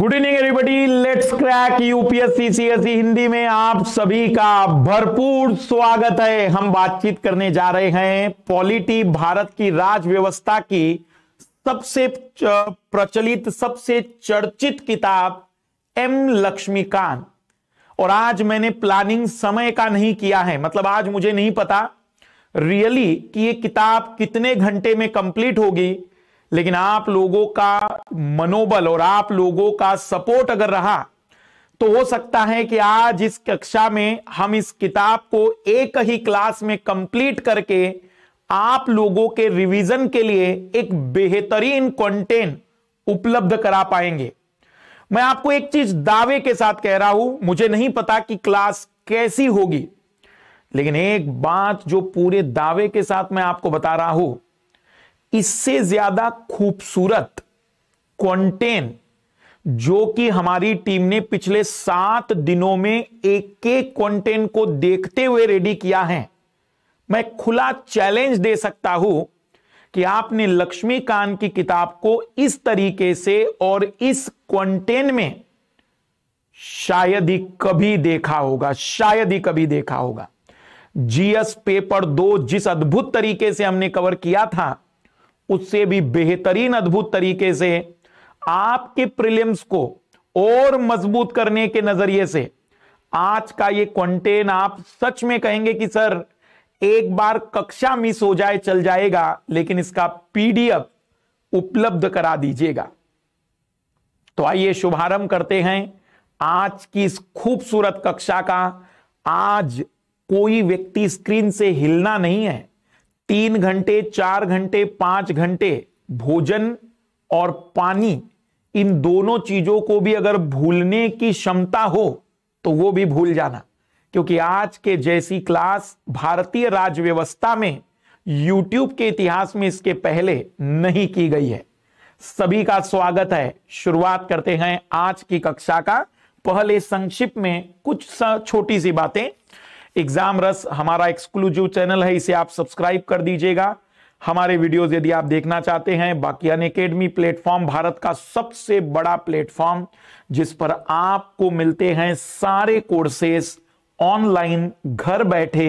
good evening everybody let's crack UPSC CSC Hindi में आप सभी का भरपूर स्वागत है हम बातचीत करने जा रहे हैं पॉलिटी भारत की राजव्यवस्था की सबसे प्रचलित सबसे चर्चित किताब एम लक्ष्मीकांत और आज मैंने प्लानिंग समय का नहीं किया है मतलब आज मुझे नहीं पता रियली कि ये किताब कितने घंटे में कंप्लीट होगी लेकिन आप लोगों का मनोबल और आप लोगों का सपोर्ट अगर रहा तो हो सकता है कि आज इस कक्षा में हम इस किताब को एक ही क्लास में कंप्लीट करके आप लोगों के रिवीजन के लिए एक बेहतरीन कंटेंट उपलब्ध करा पाएंगे मैं आपको एक चीज दावे के साथ कह रहा हूं मुझे नहीं पता कि क्लास कैसी होगी लेकिन एक बात जो पूरे दावे के साथ मैं आपको बता रहा हूं इससे ज्यादा खूबसूरत क्वांटेन जो कि हमारी टीम ने पिछले सात दिनों में एक एक क्वांटेन को देखते हुए रेडी किया है मैं खुला चैलेंज दे सकता हूं कि आपने लक्ष्मीकांत की किताब को इस तरीके से और इस क्वांटेन में शायद ही कभी देखा होगा शायद ही कभी देखा होगा जीएस पेपर दो जिस अद्भुत तरीके से हमने कवर किया था उससे भी बेहतरीन अद्भुत तरीके से आपके प्रिलिम्स को और मजबूत करने के नजरिए से आज का ये क्वेंटेन आप सच में कहेंगे कि सर एक बार कक्षा मिस हो जाए चल जाएगा लेकिन इसका पीडीएफ उपलब्ध करा दीजिएगा तो आइए शुभारंभ करते हैं आज की इस खूबसूरत कक्षा का आज कोई व्यक्ति स्क्रीन से हिलना नहीं है तीन घंटे चार घंटे पांच घंटे भोजन और पानी इन दोनों चीजों को भी अगर भूलने की क्षमता हो तो वो भी भूल जाना क्योंकि आज के जैसी क्लास भारतीय राज्य व्यवस्था में YouTube के इतिहास में इसके पहले नहीं की गई है सभी का स्वागत है शुरुआत करते हैं आज की कक्षा का पहले संक्षिप्त में कुछ छोटी सी बातें एग्जाम रस हमारा एक्सक्लूसिव चैनल है इसे आप सब्सक्राइब कर दीजिएगा हमारे वीडियोस यदि आप देखना चाहते हैं बाकी अन प्लेटफॉर्म भारत का सबसे बड़ा प्लेटफॉर्म जिस पर आपको मिलते हैं सारे कोर्सेस ऑनलाइन घर बैठे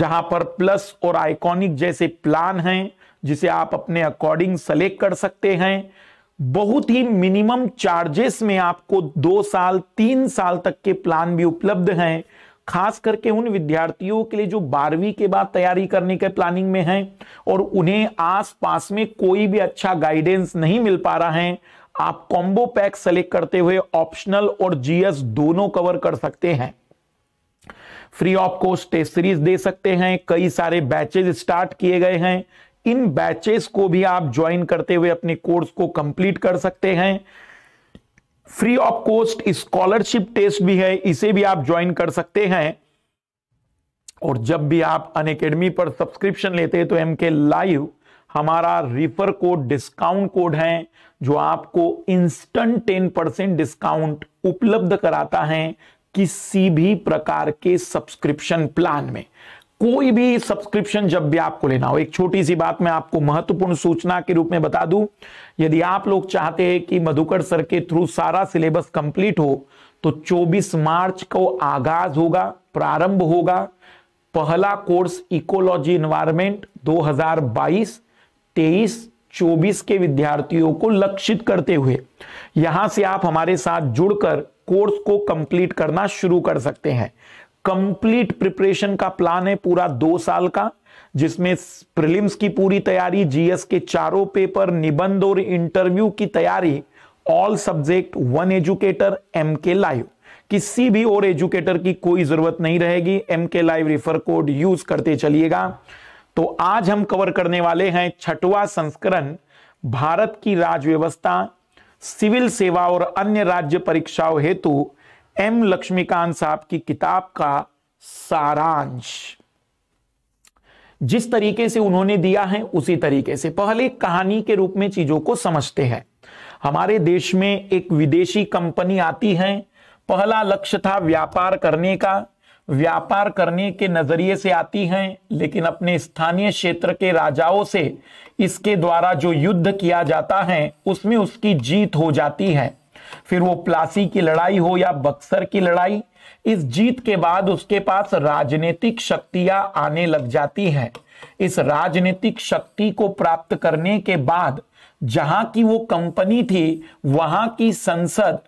जहां पर प्लस और आइकॉनिक जैसे प्लान हैं जिसे आप अपने अकॉर्डिंग सेलेक्ट कर सकते हैं बहुत ही मिनिमम चार्जेस में आपको दो साल तीन साल तक के प्लान भी उपलब्ध हैं खास करके उन विद्यार्थियों के लिए जो बारहवीं के बाद तैयारी करने के प्लानिंग में हैं और उन्हें आसपास में कोई भी अच्छा गाइडेंस नहीं मिल पा रहा है आप कॉम्बो पैक सेलेक्ट करते हुए ऑप्शनल और जीएस दोनों कवर कर सकते हैं free of cost test series दे सकते हैं कई सारे बैचेज स्टार्ट किए गए हैं इन बैचेस को भी आप ज्वाइन करते हुए अपने कोर्स को कंप्लीट कर सकते हैं free of cost scholarship test भी है इसे भी आप ज्वाइन कर सकते हैं और जब भी आप अन अकेडमी पर सब्सक्रिप्शन लेते हैं तो एम के लाइव हमारा रिफर कोड डिस्काउंट कोड है जो आपको इंस्टेंट टेन परसेंट डिस्काउंट उपलब्ध कराता है किसी भी प्रकार के सब्सक्रिप्शन प्लान में कोई भी सब्सक्रिप्शन जब भी आपको लेना हो एक छोटी सी बात मैं आपको महत्वपूर्ण सूचना के रूप में बता दूं यदि आप लोग चाहते हैं कि मधुकर सर के थ्रू सारा सिलेबस कंप्लीट हो तो 24 मार्च को आगाज होगा प्रारंभ होगा पहला कोर्स इकोलॉजी इन्वायरमेंट 2022 23 24 के विद्यार्थियों को लक्षित करते हुए यहां से आप हमारे साथ जुड़कर कोर्स को कंप्लीट करना शुरू कर सकते हैं कंप्लीट प्रिपरेशन का प्लान है पूरा दो साल का जिसमें प्रीलिम्स की पूरी तैयारी जीएस के चारों पेपर निबंध और इंटरव्यू की तैयारी all subject one educator M K live किसी भी और एजुकेटर की कोई जरूरत नहीं रहेगी M K live refer code use करते चलिएगा तो आज हम कवर करने वाले हैं छठवा संस्करण भारत की राजव्यवस्था सिविल सेवा और अन्य राज्य परीक्षाओं हेतु एम लक्ष्मीकांत साहब की किताब का सारांश जिस तरीके से उन्होंने दिया है उसी तरीके से पहले कहानी के रूप में चीजों को समझते हैं हमारे देश में एक विदेशी कंपनी आती है पहला लक्ष्य था व्यापार करने का व्यापार करने के नजरिए से आती हैं लेकिन अपने स्थानीय क्षेत्र के राजाओं से इसके द्वारा जो युद्ध किया जाता है उसमें उसकी जीत हो जाती है फिर वो प्लासी की लड़ाई हो या बक्सर की लड़ाई इस जीत के बाद उसके पास राजनीतिक शक्तियां आने लग जाती हैं इस राजनीतिक शक्ति को प्राप्त करने के बाद जहां की वो कंपनी थी वहां की संसद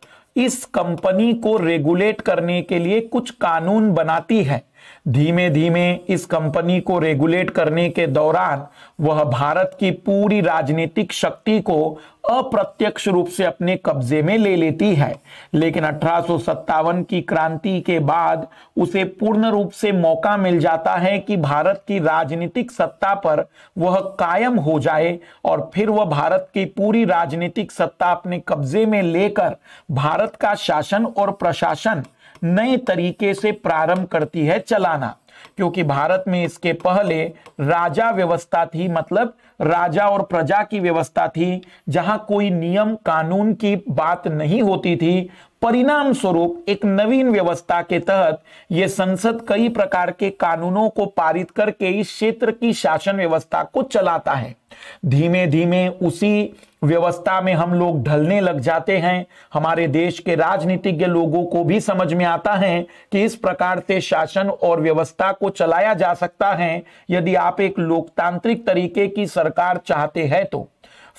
इस कंपनी को रेगुलेट करने के लिए कुछ कानून बनाती है धीमे धीमे इस कंपनी को रेगुलेट करने के दौरान वह भारत की पूरी राजनीतिक शक्ति को अप्रत्यक्ष रूप से अपने कब्जे में ले लेती है लेकिन अठारह की क्रांति के बाद उसे पूर्ण रूप से मौका मिल जाता है कि भारत की राजनीतिक सत्ता पर वह कायम हो जाए और फिर वह भारत की पूरी राजनीतिक सत्ता अपने कब्जे में लेकर भारत का शासन और प्रशासन नए तरीके से प्रारंभ करती है चलाना क्योंकि भारत में इसके पहले राजा व्यवस्था थी मतलब राजा और प्रजा की व्यवस्था थी जहां कोई नियम कानून की बात नहीं होती थी परिणाम स्वरूप एक नवीन व्यवस्था के तहत ये संसद कई प्रकार के कानूनों को पारित करके इस क्षेत्र की शासन व्यवस्था को चलाता है धीमे धीमे उसी व्यवस्था में हम लोग ढलने लग जाते हैं हमारे देश के राजनीतिज्ञ लोगों को भी समझ में आता है कि इस प्रकार से शासन और व्यवस्था को चलाया जा सकता है यदि आप एक लोकतांत्रिक तरीके की सरकार चाहते हैं तो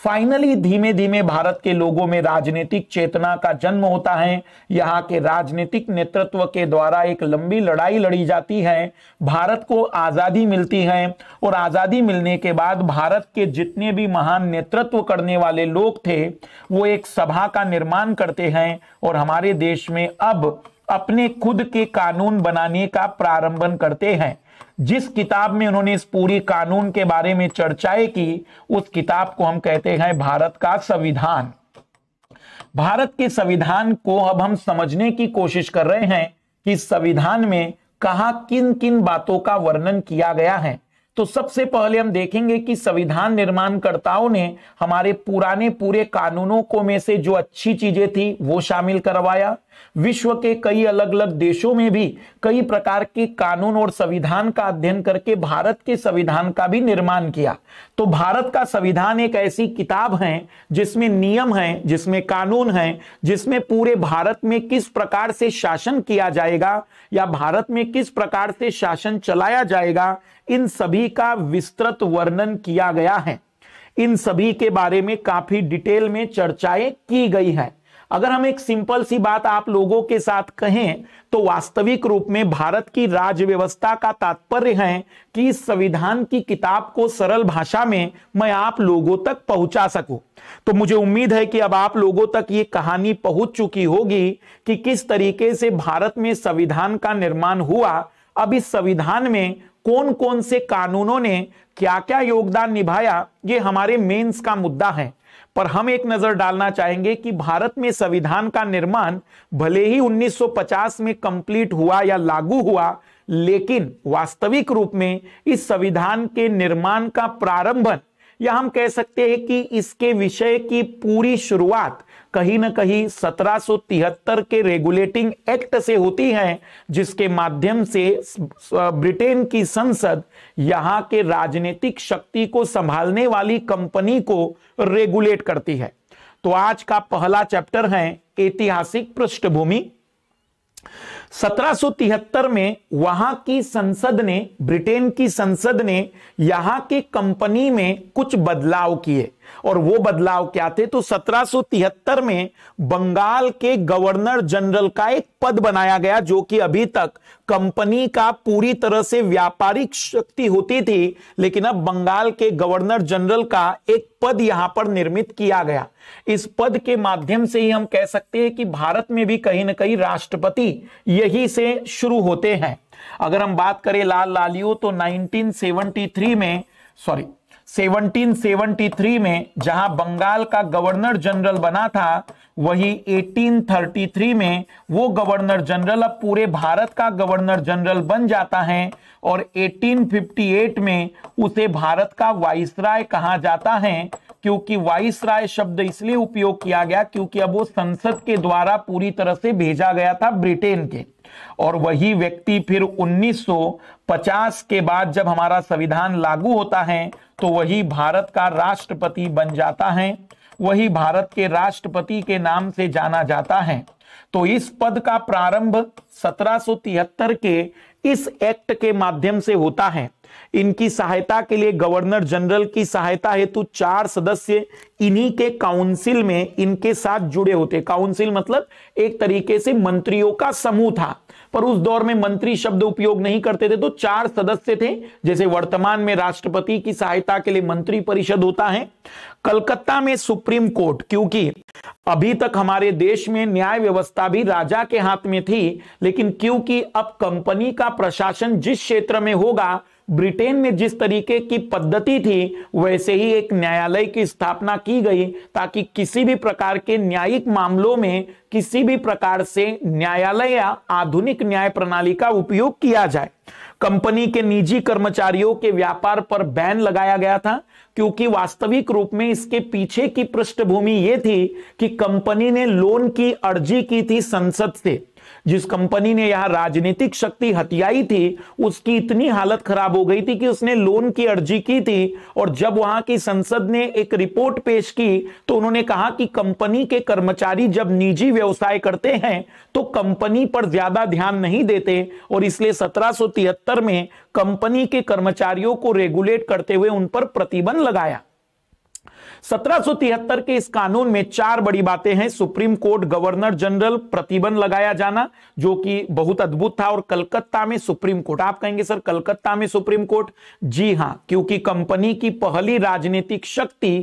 फाइनली धीमे धीमे भारत के लोगों में राजनीतिक चेतना का जन्म होता है यहाँ के राजनीतिक नेतृत्व के द्वारा एक लंबी लड़ाई लड़ी जाती है भारत को आज़ादी मिलती है और आज़ादी मिलने के बाद भारत के जितने भी महान नेतृत्व करने वाले लोग थे वो एक सभा का निर्माण करते हैं और हमारे देश में अब अपने खुद के कानून बनाने का प्रारंभन करते हैं जिस किताब में उन्होंने इस पूरी कानून के बारे में चर्चाएं की उस किताब को हम कहते हैं भारत का संविधान भारत के संविधान को अब हम समझने की कोशिश कर रहे हैं कि संविधान में कहा किन किन बातों का वर्णन किया गया है तो सबसे पहले हम देखेंगे कि संविधान निर्माणकर्ताओं ने हमारे पुराने पूरे कानूनों को में से जो अच्छी चीजें थी वो शामिल करवाया विश्व के कई अलग अलग देशों में भी कई प्रकार के कानून और संविधान का अध्ययन करके भारत के संविधान का भी निर्माण किया तो भारत का संविधान एक ऐसी किताब है जिसमें नियम है जिसमें कानून है जिसमें पूरे भारत में किस प्रकार से शासन किया जाएगा या भारत में किस प्रकार से शासन चलाया जाएगा इन सभी का विस्तृत वर्णन किया गया है इन सभी के बारे में काफी डिटेल में चर्चाएं की गई है अगर हम एक सिंपल सी बात आप लोगों के साथ कहें तो वास्तविक रूप में भारत की राज्य व्यवस्था का तात्पर्य है कि इस संविधान की किताब को सरल भाषा में मैं आप लोगों तक पहुंचा सकूं तो मुझे उम्मीद है कि अब आप लोगों तक ये कहानी पहुंच चुकी होगी कि किस तरीके से भारत में संविधान का निर्माण हुआ अब इस संविधान में कौन कौन से कानूनों ने क्या क्या योगदान निभाया ये हमारे मेंस का मुद्दा है पर हम एक नजर डालना चाहेंगे कि भारत में संविधान का निर्माण भले ही 1950 में कंप्लीट हुआ या लागू हुआ लेकिन वास्तविक रूप में इस संविधान के निर्माण का प्रारंभन या हम कह सकते हैं कि इसके विषय की पूरी शुरुआत कहीं ना कहीं सत्रह के रेगुलेटिंग एक्ट से होती हैं जिसके माध्यम से ब्रिटेन की संसद यहां के राजनीतिक शक्ति को संभालने वाली कंपनी को रेगुलेट करती है तो आज का पहला चैप्टर है ऐतिहासिक पृष्ठभूमि 1773 में वहां की संसद ने ब्रिटेन की संसद ने यहां के कंपनी में कुछ बदलाव किए और वो बदलाव क्या थे तो 1773 में बंगाल के गवर्नर जनरल का एक पद बनाया गया जो कि अभी तक कंपनी का पूरी तरह से व्यापारिक शक्ति होती थी लेकिन अब बंगाल के गवर्नर जनरल का एक पद यहां पर निर्मित किया गया इस पद के माध्यम से ही हम कह सकते हैं कि भारत में भी कहीं ना कहीं राष्ट्रपति यही से शुरू होते हैं अगर हम बात करें लाल लालियो तो नाइनटीन में सॉरी 1773 में जहां बंगाल का गवर्नर जनरल बना था वही 1833 में वो गवर्नर जनरल अब पूरे भारत का गवर्नर जनरल बन जाता है और 1858 में उसे भारत का वाइसराय कहा जाता है क्योंकि वाइस राय शब्द इसलिए उपयोग किया गया क्योंकि अब वो संसद के द्वारा पूरी तरह से भेजा गया था ब्रिटेन के और वही व्यक्ति फिर उन्नीस पचास के बाद जब हमारा संविधान लागू होता है तो वही भारत का राष्ट्रपति बन जाता है वही भारत के राष्ट्रपति के नाम से जाना जाता है तो इस पद का प्रारंभ 1773 के इस एक्ट के माध्यम से होता है इनकी सहायता के लिए गवर्नर जनरल की सहायता हेतु चार सदस्य इन्हीं के काउंसिल में इनके साथ जुड़े होते काउंसिल मतलब एक तरीके से मंत्रियों का समूह था पर उस दौर में मंत्री शब्द उपयोग नहीं करते थे तो चार सदस्य थे जैसे वर्तमान में राष्ट्रपति की सहायता के लिए मंत्री परिषद होता है कलकत्ता में सुप्रीम कोर्ट क्योंकि अभी तक हमारे देश में न्याय व्यवस्था भी राजा के हाथ में थी लेकिन क्योंकि अब कंपनी का प्रशासन जिस क्षेत्र में होगा ब्रिटेन में जिस तरीके की पद्धति थी वैसे ही एक न्यायालय की स्थापना की गई ताकि किसी भी प्रकार के न्यायिक मामलों में किसी भी प्रकार से न्यायालय या आधुनिक न्याय प्रणाली का उपयोग किया जाए कंपनी के निजी कर्मचारियों के व्यापार पर बैन लगाया गया था क्योंकि वास्तविक रूप में इसके पीछे की पृष्ठभूमि यह थी कि कंपनी ने लोन की अर्जी की थी संसद से जिस कंपनी ने यहां राजनीतिक शक्ति हत्याई थी उसकी इतनी हालत खराब हो गई थी कि उसने लोन की अर्जी की थी और जब वहां की संसद ने एक रिपोर्ट पेश की तो उन्होंने कहा कि कंपनी के कर्मचारी जब निजी व्यवसाय करते हैं तो कंपनी पर ज्यादा ध्यान नहीं देते और इसलिए सत्रह में कंपनी के कर्मचारियों को रेगुलेट करते हुए उन पर प्रतिबंध लगाया 1773 के इस कानून में चार बड़ी बातें हैं सुप्रीम कोर्ट गवर्नर जनरल प्रतिबंध लगाया जाना जो कि बहुत अद्भुत था और कलकत्ता में सुप्रीम कोर्ट आप कहेंगे सर कलकत्ता में सुप्रीम कोर्ट जी हां क्योंकि कंपनी की पहली राजनीतिक शक्ति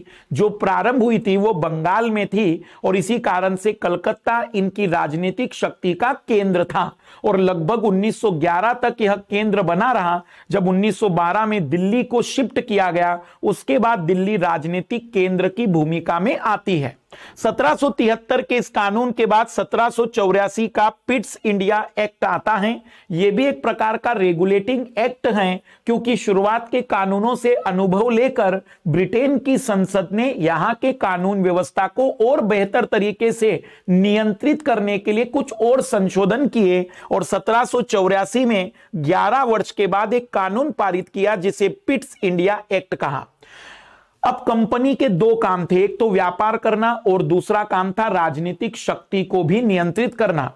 जो प्रारंभ हुई थी वो बंगाल में थी और इसी कारण से कलकत्ता इनकी राजनीतिक शक्ति का केंद्र था और लगभग 1911 तक यह केंद्र बना रहा जब 1912 में दिल्ली को शिफ्ट किया गया उसके बाद दिल्ली राजनीतिक केंद्र की भूमिका में आती है 1773 के इस कानून के बाद सत्रह का पिट्स इंडिया एक्ट आता है यह भी एक प्रकार का रेगुलेटिंग एक्ट है क्योंकि शुरुआत के कानूनों से अनुभव लेकर ब्रिटेन की संसद ने यहां के कानून व्यवस्था को और बेहतर तरीके से नियंत्रित करने के लिए कुछ और संशोधन किए और सत्रह में 11 वर्ष के बाद एक कानून पारित किया जिसे पिट्स इंडिया एक्ट कहा अब कंपनी के दो काम थे एक तो व्यापार करना और दूसरा काम था राजनीतिक शक्ति को भी नियंत्रित करना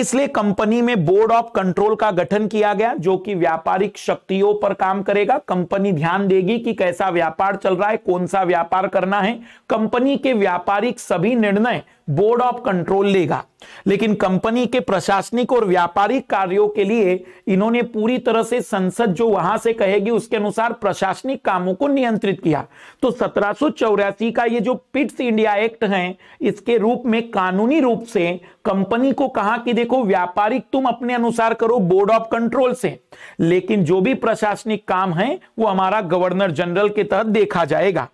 इसलिए कंपनी में बोर्ड ऑफ कंट्रोल का गठन किया गया जो कि व्यापारिक शक्तियों पर काम करेगा कंपनी ध्यान देगी कि कैसा व्यापार चल रहा है कौन सा व्यापार करना है कंपनी के व्यापारिक सभी निर्णय बोर्ड ऑफ कंट्रोल लेगा लेकिन कंपनी के प्रशासनिक और व्यापारिक कार्यों के लिए इन्होंने पूरी तरह से संसद जो वहां से कहेगी उसके अनुसार प्रशासनिक कामों को नियंत्रित किया तो सत्रह का ये जो पिट्स इंडिया एक्ट है इसके रूप में कानूनी रूप से कंपनी को कहा कि देखो व्यापारिक तुम अपने अनुसार करो बोर्ड ऑफ कंट्रोल से लेकिन जो भी प्रशासनिक काम है वो हमारा गवर्नर जनरल के तहत देखा जाएगा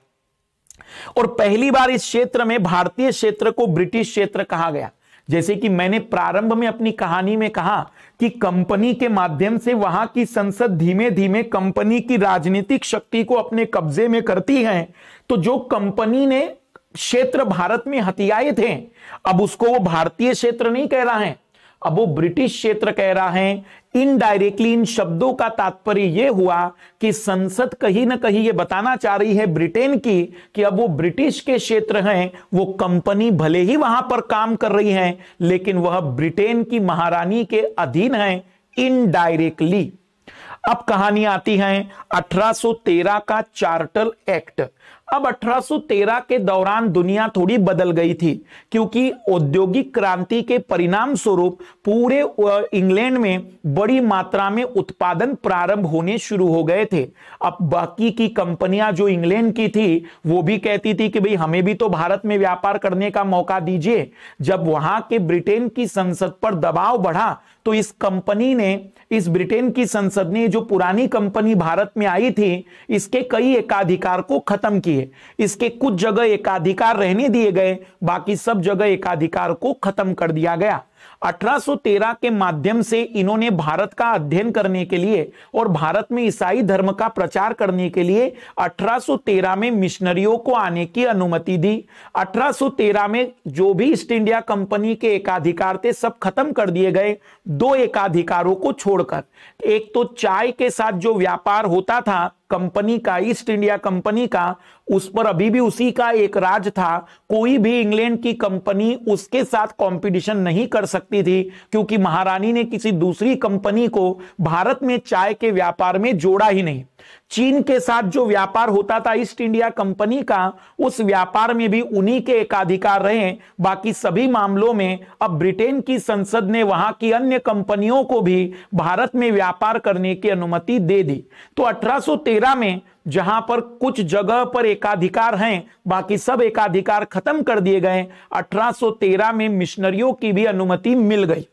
और पहली बार इस क्षेत्र में भारतीय क्षेत्र को ब्रिटिश क्षेत्र कहा गया जैसे कि मैंने प्रारंभ में अपनी कहानी में कहा कि कंपनी के माध्यम से वहां की संसद धीमे धीमे कंपनी की राजनीतिक शक्ति को अपने कब्जे में करती है तो जो कंपनी ने क्षेत्र भारत में हथियाए थे अब उसको वो भारतीय क्षेत्र नहीं कह रहा है अब वो ब्रिटिश क्षेत्र कह रहा है इनडायरेक्टली इन शब्दों का तात्पर्य यह हुआ कि संसद कहीं ना कहीं ये बताना चाह रही है ब्रिटेन की कि अब वो ब्रिटिश के क्षेत्र हैं वो कंपनी भले ही वहां पर काम कर रही है लेकिन वह ब्रिटेन की महारानी के अधीन है इनडायरेक्टली अब कहानी आती है 1813 का चार्टर एक्ट अब 1813 के दौरान दुनिया थोड़ी बदल गई थी क्योंकि औद्योगिक क्रांति के परिणाम स्वरूप पूरे इंग्लैंड में बड़ी मात्रा में उत्पादन प्रारंभ होने शुरू हो गए थे अब बाकी की कंपनियां जो इंग्लैंड की थी वो भी कहती थी कि भाई हमें भी तो भारत में व्यापार करने का मौका दीजिए जब वहां के ब्रिटेन की संसद पर दबाव बढ़ा तो इस कंपनी ने इस ब्रिटेन की संसद ने जो पुरानी कंपनी भारत में आई थी इसके कई एकाधिकार को खत्म किए इसके कुछ जगह एकाधिकार रहने दिए गए बाकी सब जगह एकाधिकार को खत्म कर दिया गया 1813 के माध्यम से इन्होंने भारत का अध्ययन करने के लिए और भारत में ईसाई धर्म का प्रचार करने के लिए 1813 में मिशनरियों को आने की अनुमति दी 1813 में जो भी ईस्ट इंडिया कंपनी के एकाधिकार थे सब खत्म कर दिए गए दो एकाधिकारों को छोड़कर एक तो चाय के साथ जो व्यापार होता था कंपनी का ईस्ट इंडिया कंपनी का उस पर अभी भी उसी का एक राज था कोई भी इंग्लैंड की कंपनी उसके साथ कंपटीशन नहीं कर सकती थी क्योंकि महारानी ने किसी दूसरी कंपनी को भारत में चाय के व्यापार में जोड़ा ही नहीं चीन के साथ जो व्यापार होता था ईस्ट इंडिया कंपनी का उस व्यापार में भी उन्हीं के एकाधिकार रहे बाकी सभी मामलों में अब ब्रिटेन की संसद ने वहां की अन्य कंपनियों को भी भारत में व्यापार करने की अनुमति दे दी तो 1813 में जहां पर कुछ जगह पर एकाधिकार हैं बाकी सब एकाधिकार खत्म कर दिए गए 1813 में मिशनरियों की भी अनुमति मिल गई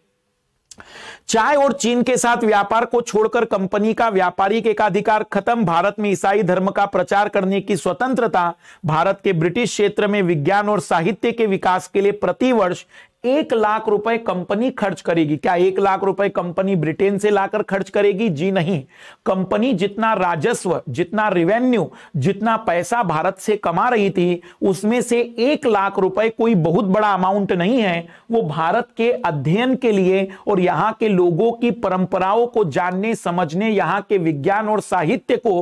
चाय और चीन के साथ व्यापार को छोड़कर कंपनी का व्यापारिक एकाधिकार खत्म भारत में ईसाई धर्म का प्रचार करने की स्वतंत्रता भारत के ब्रिटिश क्षेत्र में विज्ञान और साहित्य के विकास के लिए प्रतिवर्ष एक लाख रुपए कंपनी खर्च करेगी क्या एक लाख रुपए कंपनी ब्रिटेन से लाकर खर्च करेगी जी नहीं कंपनी जितना राजस्व जितना रिवेन्यू जितना पैसा भारत से कमा रही थी उसमें से एक लाख रुपए कोई बहुत बड़ा अमाउंट नहीं है वो भारत के अध्ययन के लिए और यहाँ के लोगों की परंपराओं को जानने समझने यहां के विज्ञान और साहित्य को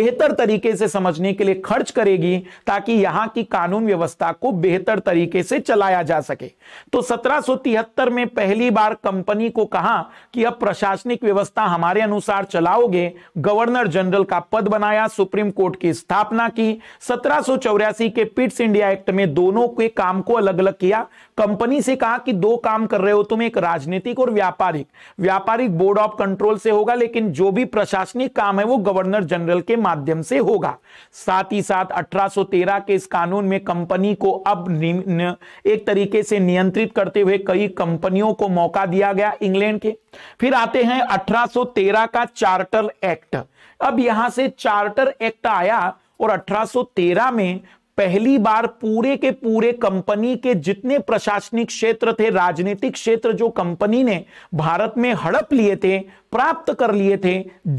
बेहतर तरीके से समझने के लिए खर्च करेगी ताकि यहां की कानून व्यवस्था को बेहतर तरीके से चलाया जा सके तो सत्रह में पहली बार कंपनी को कहा कि अब प्रशासनिक व्यवस्था हमारे अनुसार चलाओगे गवर्नर जनरल का पद बनाया सुप्रीम कोर्ट की स्थापना की सत्रह के पिट्स इंडिया एक्ट में दोनों के काम को अलग अलग किया कंपनी से कहा कि दो काम कर रहे हो तुम एक राजनीतिक और व्यापारिक व्यापारिक बोर्ड ऑफ कंट्रोल से होगा लेकिन जो भी प्रशासनिक काम है वो गवर्नर जनरल के माध्यम से होगा साथ ही साथ अठारह के इस कानून में कंपनी को अब एक तरीके से नियंत्रित करते हुए कई कंपनियों को मौका दिया गया इंग्लैंड के फिर आते हैं 1813 का चार्टर एक्ट अब यहां से चार्टर एक्ट आया और 1813 में पहली बार पूरे के पूरे कंपनी के जितने प्रशासनिक क्षेत्र थे राजनीतिक क्षेत्र जो कंपनी ने भारत में हड़प लिए थे प्राप्त कर लिए थे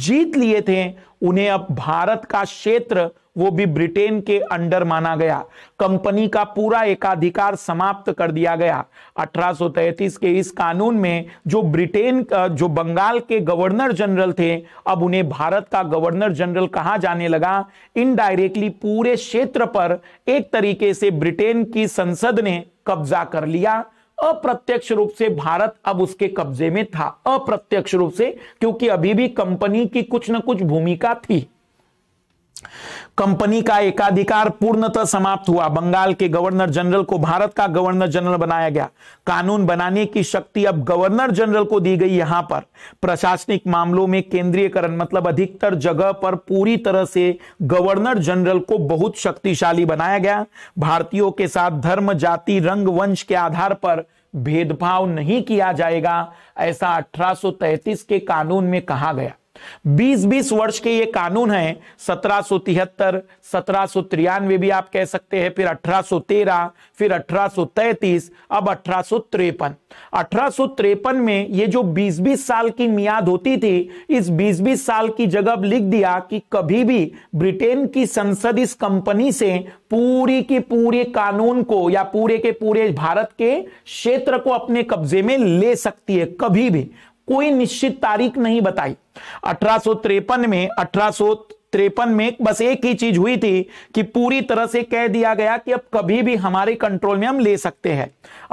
जीत लिए थे उन्हें अब भारत का क्षेत्र वो भी ब्रिटेन के अंडर माना गया कंपनी का पूरा एकाधिकार समाप्त कर दिया गया 1833 के इस कानून में जो ब्रिटेन जो बंगाल के गवर्नर जनरल थे अब उन्हें भारत का गवर्नर जनरल कहा जाने लगा इनडायरेक्टली पूरे क्षेत्र पर एक तरीके से ब्रिटेन की संसद ने कब्जा कर लिया अप्रत्यक्ष रूप से भारत अब उसके कब्जे में था अप्रत्यक्ष रूप से क्योंकि अभी भी कंपनी की कुछ ना कुछ भूमिका थी कंपनी का एकाधिकार पूर्णतः समाप्त हुआ बंगाल के गवर्नर जनरल को भारत का गवर्नर जनरल बनाया गया कानून बनाने की शक्ति अब गवर्नर जनरल को दी गई यहां पर प्रशासनिक मामलों में केंद्रीयकरण मतलब अधिकतर जगह पर पूरी तरह से गवर्नर जनरल को बहुत शक्तिशाली बनाया गया भारतीयों के साथ धर्म जाति रंग वंश के आधार पर भेदभाव नहीं किया जाएगा ऐसा अठारह के कानून में कहा गया बीस बीस वर्ष के ये कानून हैं सत्रह सो तिहत्तर सत्रह सो तिरानवे भी आप कह सकते हैं फिर अठारह सो तेरह फिर अठारह सो तैतीस अब अठारह सो तिरपन अठारह सो में ये जो बीस बीस साल की मियाद होती थी इस बीस बीस साल की जगह लिख दिया कि कभी भी ब्रिटेन की संसद इस कंपनी से पूरी के पूरे कानून को या पूरे के पूरे भारत के क्षेत्र को अपने कब्जे में ले सकती है कभी भी कोई निश्चित तारीख नहीं बताई अठारह में अठारह में बस एक ही चीज हुई थी कि पूरी तरह से कह दिया गया कि अब कभी भी हमारे कंट्रोल में हम ले सकते हैं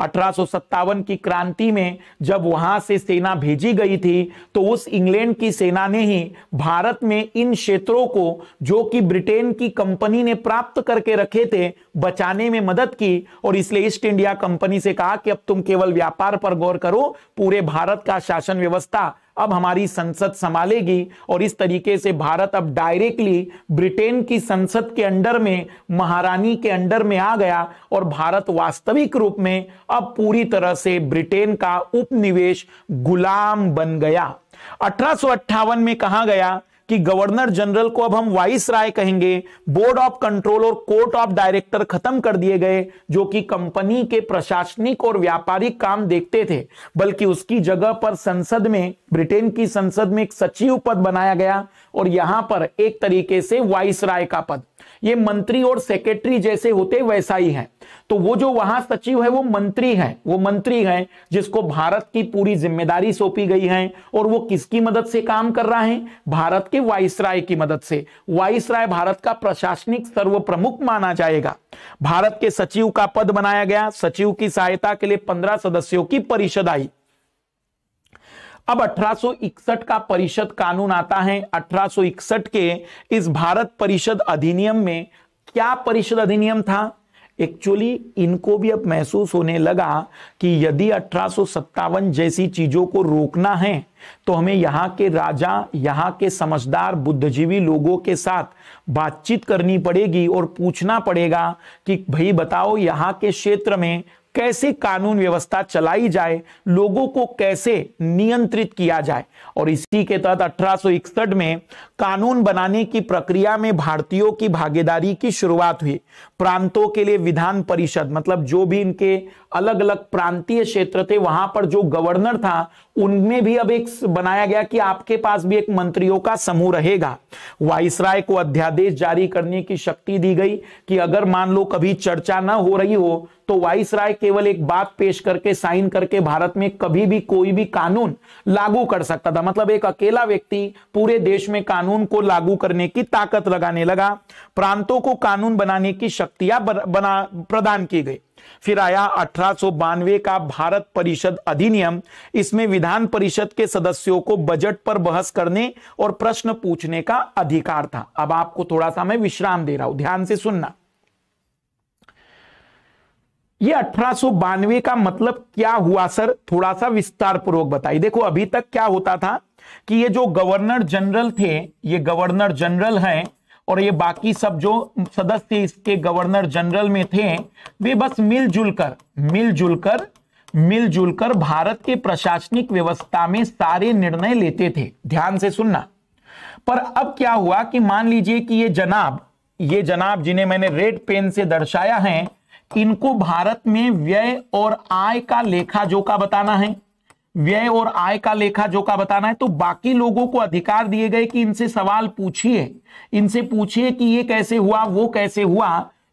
अठारह की क्रांति में जब वहां से सेना भेजी गई थी तो उस इंग्लैंड की सेना ने ही भारत में इन क्षेत्रों को जो कि ब्रिटेन की कंपनी ने प्राप्त करके रखे थे बचाने में मदद की और इसलिए ईस्ट इंडिया कंपनी से कहा कि अब तुम केवल व्यापार पर गौर करो पूरे भारत का शासन व्यवस्था अब हमारी संसद संभालेगी और इस तरीके से भारत अब डायरेक्टली ब्रिटेन की संसद के अंडर में महारानी के अंडर में आ गया और भारत वास्तविक रूप में अब पूरी तरह से ब्रिटेन का उपनिवेश गुलाम बन गया अठारह में कहा गया कि गवर्नर जनरल को अब हम वाइस राय कहेंगे बोर्ड ऑफ कंट्रोल और कोर्ट ऑफ डायरेक्टर खत्म कर दिए गए जो कि कंपनी के प्रशासनिक और व्यापारिक काम देखते थे बल्कि उसकी जगह पर संसद में ब्रिटेन की संसद में एक सचिव पद बनाया गया और यहां पर एक तरीके से वाइस राय का पद ये मंत्री और सेक्रेटरी जैसे होते वैसा ही है तो वो जो वहां सचिव है वो मंत्री है वो मंत्री है जिसको भारत की पूरी जिम्मेदारी सौंपी गई है और वो किसकी मदद से काम कर रहा है भारत के वाइस राय की मदद से वाइस राय भारत का प्रशासनिक सर्व प्रमुख माना जाएगा भारत के सचिव का पद बनाया गया सचिव की सहायता के लिए पंद्रह सदस्यों की परिषद आई अब 1861 का परिषद कानून आता है 1861 के इस भारत परिषद अधिनियम में क्या परिषद अधिनियम था एक्चुअली इनको भी अब महसूस होने लगा कि यदि अठारह जैसी चीजों को रोकना है तो हमें यहाँ के राजा यहाँ के समझदार बुद्धिजीवी लोगों के साथ बातचीत करनी पड़ेगी और पूछना पड़ेगा कि भाई बताओ यहाँ के क्षेत्र में कैसे कानून व्यवस्था चलाई जाए लोगों को कैसे नियंत्रित किया जाए और इसी के तहत अठारह में कानून बनाने की प्रक्रिया में भारतीयों की भागीदारी की शुरुआत हुई प्रांतों के लिए विधान परिषद मतलब जो भी इनके अलग अलग प्रांतीय क्षेत्र थे वहां पर जो गवर्नर था उनमें भी अब एक बनाया गया कि आपके पास भी एक मंत्रियों का समूह रहेगा वाइसराय को अध्यादेश जारी करने की शक्ति दी गई कि अगर मान लो कभी चर्चा ना हो रही हो तो वाइसराय केवल एक बात पेश करके साइन करके भारत में कभी भी कोई भी कानून लागू कर सकता था मतलब एक अकेला व्यक्ति पूरे देश में कानून को लागू करने की ताकत लगाने लगा प्रांतों को कानून बनाने की शक्ति शक्तियां बना प्रदान की गई फिर आया अठारह का भारत परिषद अधिनियम इसमें विधान परिषद के सदस्यों को बजट पर बहस करने और प्रश्न पूछने का अधिकार था अब आपको थोड़ा सा मैं विश्राम दे रहा हूं ध्यान से सुनना ये अठारह का मतलब क्या हुआ सर थोड़ा सा विस्तार पूर्वक बताइए देखो अभी तक क्या होता था कि ये जो गवर्नर जनरल थे ये गवर्नर जनरल हैं और ये बाकी सब जो सदस्य इसके गवर्नर जनरल में थे वे बस मिलजुल कर मिलजुल कर मिलजुल कर भारत के प्रशासनिक व्यवस्था में सारे निर्णय लेते थे ध्यान से सुनना पर अब क्या हुआ कि मान लीजिए कि ये जनाब ये जनाब जिन्हें मैंने रेड पेन से दर्शाया है इनको भारत में व्यय और आय का लेखा जोखा बताना है व्यय और आय का लेखा जोखा बताना है तो बाकी लोगों को अधिकार दिए गए कि इनसे सवाल पूछिए इनसे पूछिए कि ये कैसे हुआ वो कैसे हुआ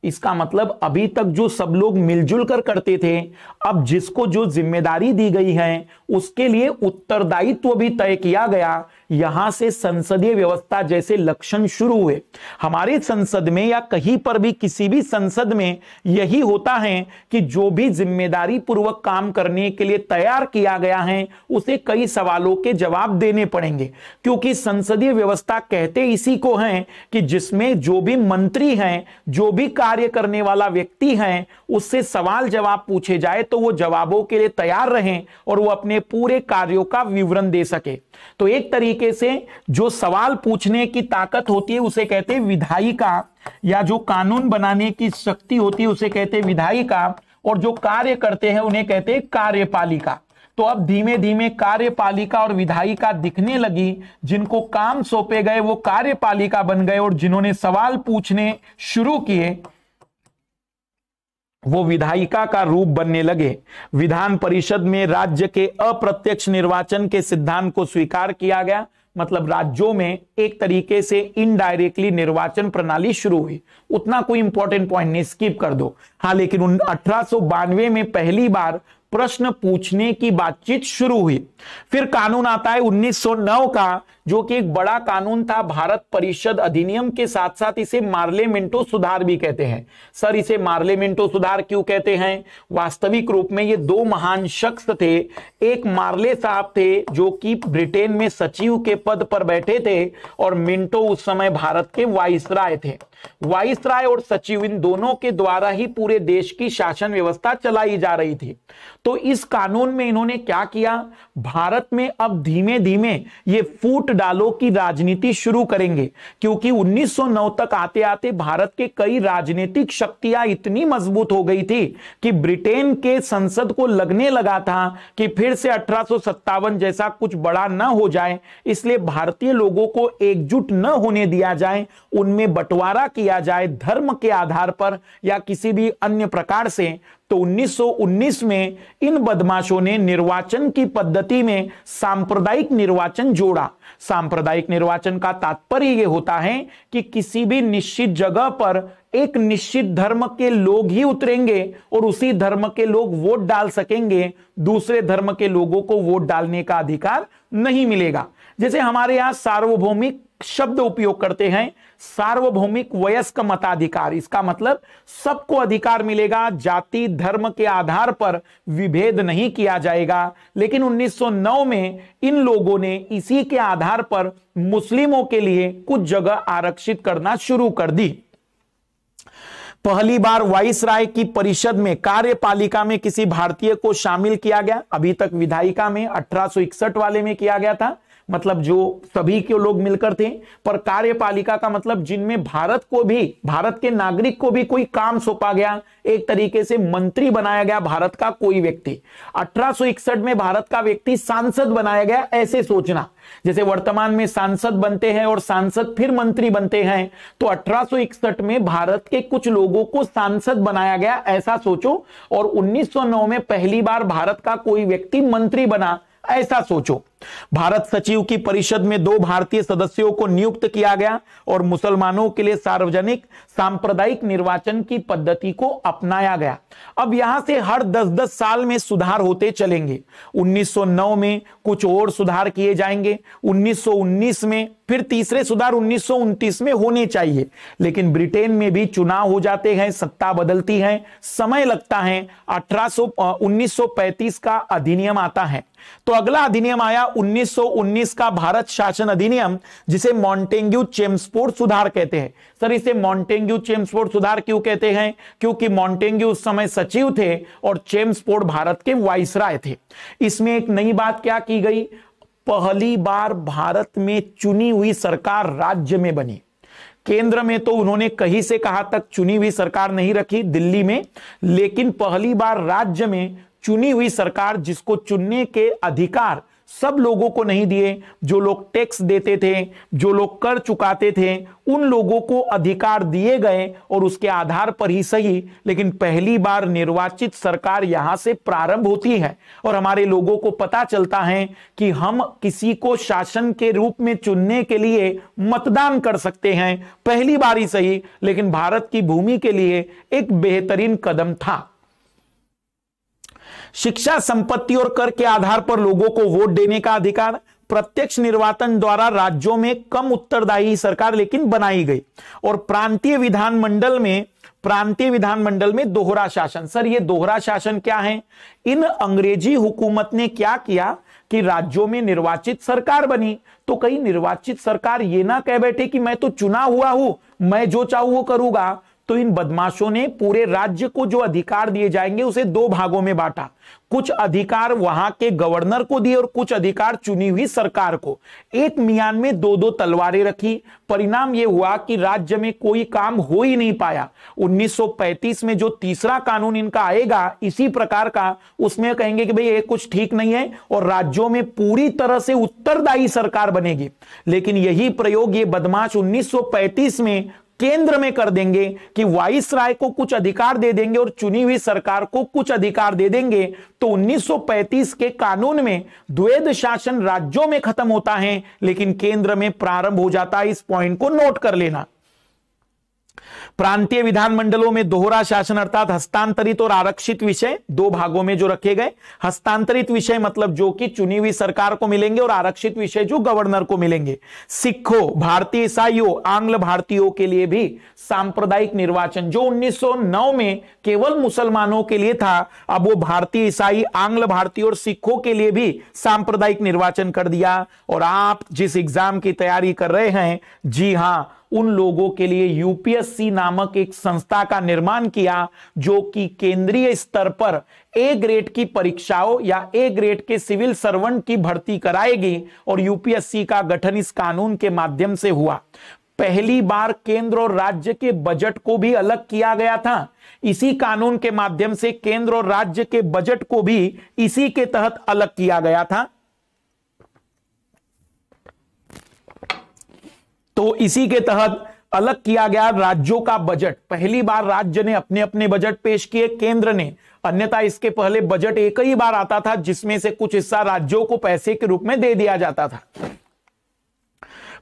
इसका मतलब अभी तक जो सब लोग मिलजुल कर करते थे अब जिसको जो जिम्मेदारी दी गई है उसके लिए उत्तरदायित्व भी तय किया गया यहां से संसदीय व्यवस्था जैसे लक्षण शुरू हुए हमारे संसद में या कहीं पर भी किसी भी संसद में यही होता है कि जो भी जिम्मेदारी पूर्वक काम करने के लिए तैयार किया गया है उसे कई सवालों के जवाब देने पड़ेंगे क्योंकि संसदीय व्यवस्था कहते इसी को है कि जिसमें जो भी मंत्री हैं जो भी कार्य करने वाला व्यक्ति है उससे सवाल जवाब पूछे जाए तो वो जवाबों के लिए तैयार रहें और वो अपने पूरे कार्यों का विवरण दे सके तो एक तरीके से जो सवाल पूछने की ताकत होती है उसे कहते हैं विधायिका या जो कानून बनाने की शक्ति होती है उसे कहते हैं विधायिका और जो कार्य करते हैं उन्हें कहते हैं कार्यपालिका तो अब धीमे धीमे कार्यपालिका और विधायिका दिखने लगी जिनको काम सौंपे गए वो कार्यपालिका बन गए और जिन्होंने सवाल पूछने शुरू किए वो विधायिका का रूप बनने लगे विधान परिषद में राज्य के अप्रत्यक्ष निर्वाचन के सिद्धांत को स्वीकार किया गया मतलब राज्यों में एक तरीके से इनडायरेक्टली निर्वाचन प्रणाली शुरू हुई उतना कोई इंपॉर्टेंट पॉइंट नहीं स्किप कर दो हाँ लेकिन अठारह में पहली बार प्रश्न पूछने की बातचीत शुरू हुई फिर कानून आता है 1909 का जो कि एक बड़ा कानून था भारत परिषद अधिनियम के साथ साथ इसे मार्लेमेंटो सुधार भी कहते हैं सर इसे मार्लेमेंटो सुधार क्यों कहते हैं वास्तविक रूप में ये दो महान शख्स थे एक मार्ले साहब थे जो कि ब्रिटेन में सचिव के पद पर बैठे थे और मिंटो उस समय भारत के राय थे राय और सचिव इन दोनों के द्वारा ही पूरे देश की शासन व्यवस्था चलाई जा रही थी तो इस कानून में इन्होंने क्या किया भारत में अब धीमे धीमे ये फूट डालो की राजनीति शुरू करेंगे क्योंकि 1909 तक आते आते भारत के कई राजनीतिक शक्तियां इतनी मजबूत हो गई थी कि ब्रिटेन के संसद को लगने लगा था कि फिर से अठारह जैसा कुछ बड़ा ना हो जाए इसलिए भारतीय लोगों को एकजुट न होने दिया जाए उनमें बंटवारा किया जाए धर्म के आधार पर या किसी भी अन्य प्रकार से तो 1919 में इन बदमाशों ने निर्वाचन की पद्धति में सांप्रदायिक निर्वाचन जोड़ा सांप्रदायिक निर्वाचन का तात्पर्य यह होता है कि किसी भी निश्चित जगह पर एक निश्चित धर्म के लोग ही उतरेंगे और उसी धर्म के लोग वोट डाल सकेंगे दूसरे धर्म के लोगों को वोट डालने का अधिकार नहीं मिलेगा जैसे हमारे यहां सार्वभौमिक शब्द उपयोग करते हैं सार्वभौमिक वयस्क मताधिकार इसका मतलब सबको अधिकार मिलेगा जाति धर्म के आधार पर विभेद नहीं किया जाएगा लेकिन 1909 में इन लोगों ने इसी के आधार पर मुस्लिमों के लिए कुछ जगह आरक्षित करना शुरू कर दी पहली बार वाइस राय की परिषद में कार्यपालिका में किसी भारतीय को शामिल किया गया अभी तक विधायिका में अठारह वाले में किया गया था मतलब जो सभी के लोग मिलकर थे पर कार्यपालिका का मतलब जिनमें भारत को भी भारत के नागरिक को भी कोई काम सौंपा गया एक तरीके से मंत्री बनाया गया भारत का कोई व्यक्ति अठारह में भारत का व्यक्ति सांसद बनाया गया ऐसे सोचना जैसे वर्तमान में सांसद बनते हैं और सांसद फिर मंत्री बनते हैं तो अठारह में भारत के कुछ लोगों को सांसद बनाया गया ऐसा सोचो और 1909 में पहली बार भारत का कोई व्यक्ति मंत्री बना ऐसा सोचो भारत सचिव की परिषद में दो भारतीय सदस्यों को नियुक्त किया गया और मुसलमानों के लिए सार्वजनिक सांप्रदायिक निर्वाचन की पद्धति को अपनाया गया अब यहां से हर 10-10 साल में सुधार होते चलेंगे 1909 में कुछ और सुधार किए जाएंगे 1919 में फिर तीसरे सुधार उन्नीस में होने चाहिए लेकिन ब्रिटेन में भी चुनाव हो जाते हैं सत्ता बदलती है समय लगता है अठारह 1935 का अधिनियम आता है तो अगला अधिनियम आया 1919 का भारत शासन अधिनियम जिसे मॉन्टेंग्यू चेम्सपोर्ट सुधार कहते हैं सर इसे मॉन्टेंग्यू चेम्सपोर्ट सुधार क्यों कहते हैं क्योंकि मॉन्टेंग्यू उस समय सचिव थे और चेम्सपोर्ट भारत के वाइसराय थे इसमें एक नई बात क्या की गई पहली बार भारत में चुनी हुई सरकार राज्य में बनी केंद्र में तो उन्होंने कहीं से कहा तक चुनी हुई सरकार नहीं रखी दिल्ली में लेकिन पहली बार राज्य में चुनी हुई सरकार जिसको चुनने के अधिकार सब लोगों को नहीं दिए जो लोग टैक्स देते थे जो लोग कर चुकाते थे उन लोगों को अधिकार दिए गए और उसके आधार पर ही सही लेकिन पहली बार निर्वाचित सरकार यहां से प्रारंभ होती है और हमारे लोगों को पता चलता है कि हम किसी को शासन के रूप में चुनने के लिए मतदान कर सकते हैं पहली बार ही सही लेकिन भारत की भूमि के लिए एक बेहतरीन कदम था शिक्षा संपत्ति और कर के आधार पर लोगों को वोट देने का अधिकार प्रत्यक्ष निर्वाचन द्वारा राज्यों में कम उत्तरदायी सरकार लेकिन बनाई गई और प्रांतीय विधानमंडल में प्रांतीय विधानमंडल में दोहरा शासन सर ये दोहरा शासन क्या है इन अंग्रेजी हुकूमत ने क्या किया कि राज्यों में निर्वाचित सरकार बनी तो कई निर्वाचित सरकार ये ना कह बैठे कि मैं तो चुना हुआ हूं मैं जो चाहू वो करूंगा तो इन बदमाशों ने पूरे राज्य को जो अधिकार दिए जाएंगे उसे दो भागों में बांटा कुछ अधिकार वहां के गवर्नर को दिए और कुछ अधिकार चुनी हुई सरकार को एक मियान में दो दो तलवारें रखी परिणाम यह हुआ कि राज्य में कोई काम हो ही नहीं पाया 1935 में जो तीसरा कानून इनका आएगा इसी प्रकार का उसमें कहेंगे कि भाई ये कुछ ठीक नहीं है और राज्यों में पूरी तरह से उत्तरदायी सरकार बनेगी लेकिन यही प्रयोग ये बदमाश उन्नीस में केंद्र में कर देंगे कि वाइस राय को कुछ अधिकार दे देंगे और चुनी हुई सरकार को कुछ अधिकार दे देंगे तो 1935 के कानून में द्वैध शासन राज्यों में खत्म होता है लेकिन केंद्र में प्रारंभ हो जाता है इस पॉइंट को नोट कर लेना प्रांतीय विधानमंडलों में दोहरा शासन अर्थात हस्तांतरित और आरक्षित विषय दो भागों में जो रखे गए हस्तांतरित विषय मतलब जो कि चुनी हुई सरकार को मिलेंगे और आरक्षित विषय जो गवर्नर को मिलेंगे सिखों भारतीय ईसाइयों आंग्ल भारतीयों के लिए भी सांप्रदायिक निर्वाचन जो 1909 में केवल मुसलमानों के लिए था अब वो भारतीय ईसाई आंग्ल भारतीय और सिखों के लिए भी सांप्रदायिक निर्वाचन कर दिया और आप जिस एग्जाम की तैयारी कर रहे हैं जी हां उन लोगों के लिए यूपीएससी नामक एक संस्था का निर्माण किया जो कि केंद्रीय स्तर पर ए ग्रेड की परीक्षाओं या ए ग्रेड के सिविल सर्वेंट की भर्ती कराएगी और यूपीएससी का गठन इस कानून के माध्यम से हुआ पहली बार केंद्र और राज्य के बजट को भी अलग किया गया था इसी कानून के माध्यम से केंद्र और राज्य के बजट को भी इसी के तहत अलग किया गया था तो इसी के तहत अलग किया गया राज्यों का बजट पहली बार राज्य ने अपने अपने बजट पेश किए केंद्र ने अन्यथा इसके पहले बजट एक ही बार आता था जिसमें से कुछ हिस्सा राज्यों को पैसे के रूप में दे दिया जाता था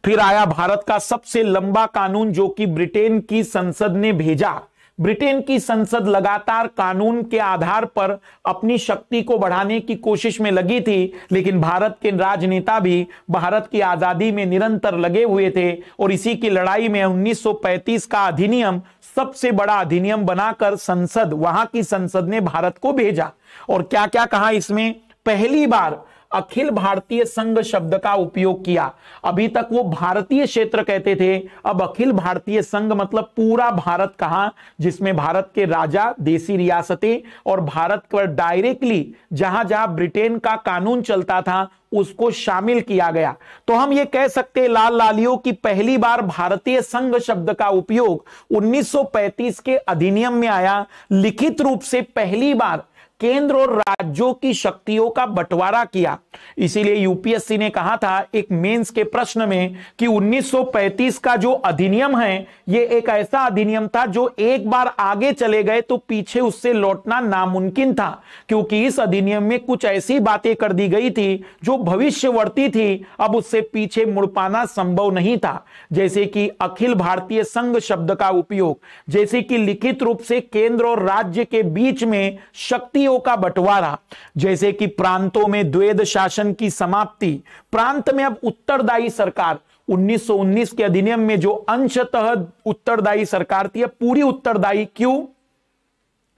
फिर आया भारत का सबसे लंबा कानून जो कि ब्रिटेन की संसद ने भेजा ब्रिटेन की संसद लगातार कानून के आधार पर अपनी शक्ति को बढ़ाने की कोशिश में लगी थी लेकिन भारत के राजनेता भी भारत की आजादी में निरंतर लगे हुए थे और इसी की लड़ाई में 1935 का अधिनियम सबसे बड़ा अधिनियम बनाकर संसद वहां की संसद ने भारत को भेजा और क्या क्या कहा इसमें पहली बार अखिल भारतीय संघ शब्द का उपयोग किया अभी तक वो भारतीय क्षेत्र कहते थे अब अखिल भारतीय संघ मतलब पूरा भारत कहा जिसमें भारत के राजा देसी रियासतें और भारत पर डायरेक्टली जहां जहां ब्रिटेन का कानून चलता था उसको शामिल किया गया तो हम ये कह सकते हैं लाल लालियो की पहली बार भारतीय संघ शब्द का उपयोग 1935 के अधिनियम में आया लिखित रूप से पहली बार केंद्र और राज्यों की शक्तियों का बंटवारा किया इसीलिए यूपीएससी ने कहा था एक मेंस के प्रश्न में कि 1935 का जो अधिनियम है यह एक ऐसा अधिनियम था जो एक बार आगे चले गए तो पीछे उससे लौटना नामुमकिन था क्योंकि इस अधिनियम में कुछ ऐसी बातें कर दी गई थी जो भविष्यवर्ती थी अब उससे पीछे मुड़ पाना संभव नहीं था जैसे कि अखिल भारतीय संघ शब्द का उपयोग जैसे कि लिखित रूप से केंद्र और राज्य के बीच में शक्ति भूमियों का बंटवारा जैसे कि प्रांतों में द्वेद शासन की समाप्ति प्रांत में अब उत्तरदायी सरकार 1919 के अधिनियम में जो अंशतः उत्तरदायी सरकार थी पूरी उत्तरदायी क्यों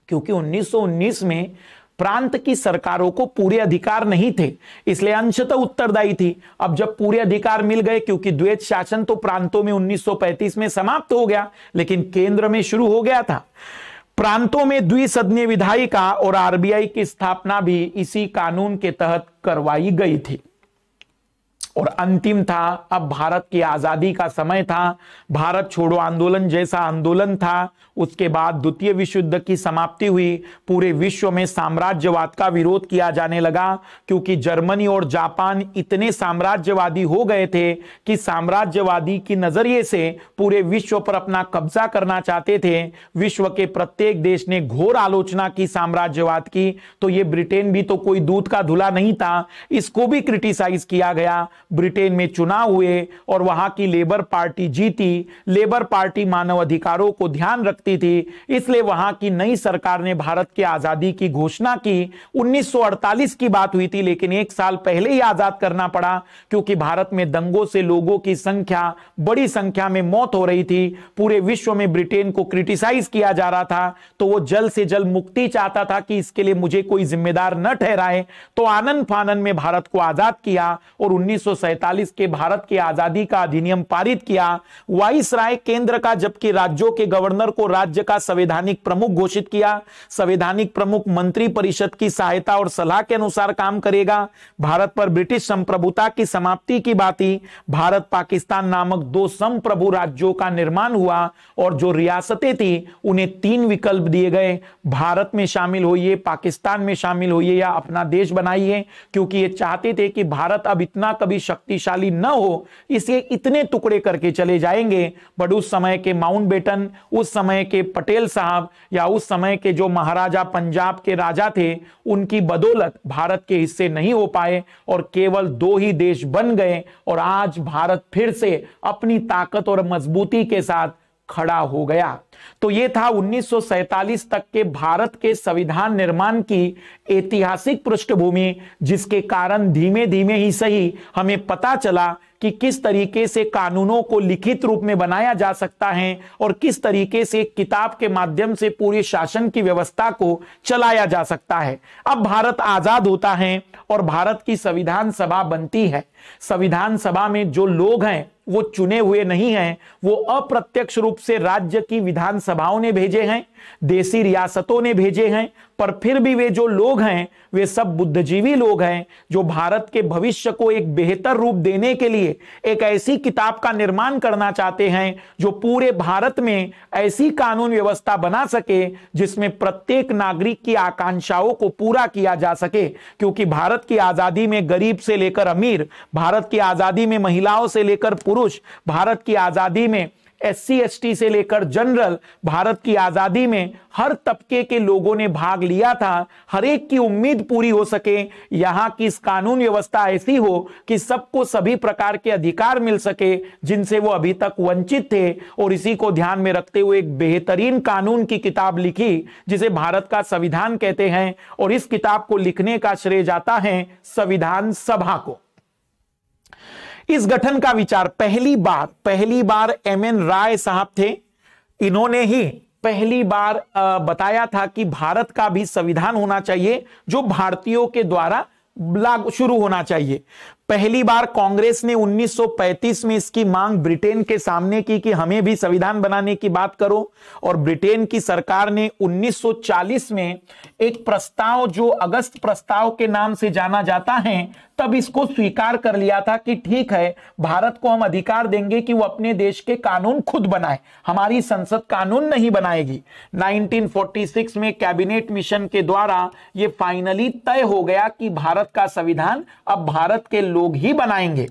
क्योंकि 1919 में प्रांत की सरकारों को पूरे अधिकार नहीं थे इसलिए अंशतः उत्तरदायी थी अब जब पूरे अधिकार मिल गए क्योंकि द्वेत शासन तो प्रांतों में 1935 में समाप्त हो गया लेकिन केंद्र में शुरू हो गया था प्रांतों में द्विसदनीय विधायिका और आरबीआई की स्थापना भी इसी कानून के तहत करवाई गई थी और अंतिम था अब भारत की आजादी का समय था भारत छोड़ो आंदोलन जैसा आंदोलन था उसके बाद द्वितीय विश्व युद्ध की समाप्ति हुई पूरे विश्व में साम्राज्यवाद का विरोध किया जाने लगा क्योंकि जर्मनी और जापान इतने साम्राज्यवादी हो गए थे कि साम्राज्यवादी की नजरिए से पूरे विश्व पर अपना कब्जा करना चाहते थे विश्व के प्रत्येक देश ने घोर आलोचना की साम्राज्यवाद की तो ये ब्रिटेन भी तो कोई दूध का धुला नहीं था इसको भी क्रिटिसाइज किया गया ब्रिटेन में चुनाव हुए और वहां की लेबर पार्टी जीती लेबर पार्टी मानव अधिकारों को ध्यान रखती थी इसलिए वहां की नई सरकार ने भारत की आजादी की घोषणा की 1948 की बात हुई थी लेकिन एक साल पहले ही आजाद करना पड़ा क्योंकि भारत में दंगों से लोगों की संख्या बड़ी संख्या में मौत हो रही थी पूरे विश्व में ब्रिटेन को क्रिटिसाइज किया जा रहा था तो वो जल्द से जल्द मुक्ति चाहता था कि इसके लिए मुझे कोई जिम्मेदार न ठहराए तो आनंद फानंद में भारत को आजाद किया और उन्नीस 1947 के भारत की आजादी का अधिनियम पारित किया वाइस राय केंद्र का जबकि राज्यों के गवर्नर को राज्य का संवैधानिक प्रमुख घोषित किया संवैधानिक प्रमुख मंत्री परिषद की सहायता और सलाह के अनुसार काम करेगा भारत पर ब्रिटिश संप्रभुता की समाप्ति की बात ही भारत पाकिस्तान नामक दो संप्रभु राज्यों का निर्माण हुआ और जो रियासतें थी उन्हें तीन विकल्प दिए गए भारत में शामिल होइए पाकिस्तान में शामिल होइए या अपना देश बनाइए क्योंकि ये चाहते थे कि भारत अब इतना कभी शक्तिशाली न हो इसके इतने टुकड़े करके चले जाएंगे बट उस समय के माउंट बेटन उस समय के पटेल साहब या उस समय के जो महाराजा पंजाब के राजा थे उनकी बदौलत भारत के हिस्से नहीं हो पाए और केवल दो ही देश बन गए और आज भारत फिर से अपनी ताकत और मजबूती के साथ खड़ा हो गया तो यह था उन्नीस तक के भारत के संविधान निर्माण की ऐतिहासिक पृष्ठभूमि जिसके कारण धीमे धीमे ही सही हमें पता चला कि किस तरीके से कानूनों को लिखित रूप में बनाया जा सकता है और किस तरीके से किताब के माध्यम से पूरे शासन की व्यवस्था को चलाया जा सकता है अब भारत आजाद होता है और भारत की संविधान सभा बनती है संविधान सभा में जो लोग हैं वो चुने हुए नहीं हैं वो अप्रत्यक्ष रूप से राज्य की विधान विधानसभाओं ने भेजे हैं देसी रियासतों ने भेजे हैं पर फिर भी वे जो लोग हैं वे सब बुद्धिजीवी लोग हैं जो भारत के भविष्य को एक बेहतर रूप देने के लिए एक ऐसी किताब का निर्माण करना चाहते हैं जो पूरे भारत में ऐसी कानून व्यवस्था बना सके जिसमें प्रत्येक नागरिक की आकांक्षाओं को पूरा किया जा सके क्योंकि भारत की आजादी में गरीब से लेकर अमीर भारत की आजादी में महिलाओं से लेकर पुरुष भारत की आजादी में एस सी से लेकर जनरल भारत की आजादी में हर तबके के लोगों ने भाग लिया था हर एक की उम्मीद पूरी हो सके यहाँ की इस कानून व्यवस्था ऐसी हो कि सबको सभी प्रकार के अधिकार मिल सके जिनसे वो अभी तक वंचित थे और इसी को ध्यान में रखते हुए एक बेहतरीन कानून की किताब लिखी जिसे भारत का संविधान कहते हैं और इस किताब को लिखने का श्रेय जाता है संविधान सभा को इस गठन का विचार पहली बार पहली बार एम एन राय साहब थे इन्होंने ही पहली बार बताया था कि भारत का भी संविधान होना चाहिए जो भारतीयों के द्वारा लागू शुरू होना चाहिए पहली बार कांग्रेस ने 1935 में इसकी मांग ब्रिटेन के सामने की कि हमें भी संविधान बनाने की बात करो और ब्रिटेन की सरकार ने 1940 में एक प्रस्ताव जो अगस्त प्रस्ताव के नाम से जाना जाता है तब इसको स्वीकार कर लिया था कि ठीक है भारत को हम अधिकार देंगे कि वो अपने देश के कानून खुद बनाए हमारी संसद कानून नहीं बनाएगी 1946 में कैबिनेट मिशन के द्वारा ये फाइनली तय हो गया कि भारत का संविधान अब भारत के लोग लोग ही बनाएंगे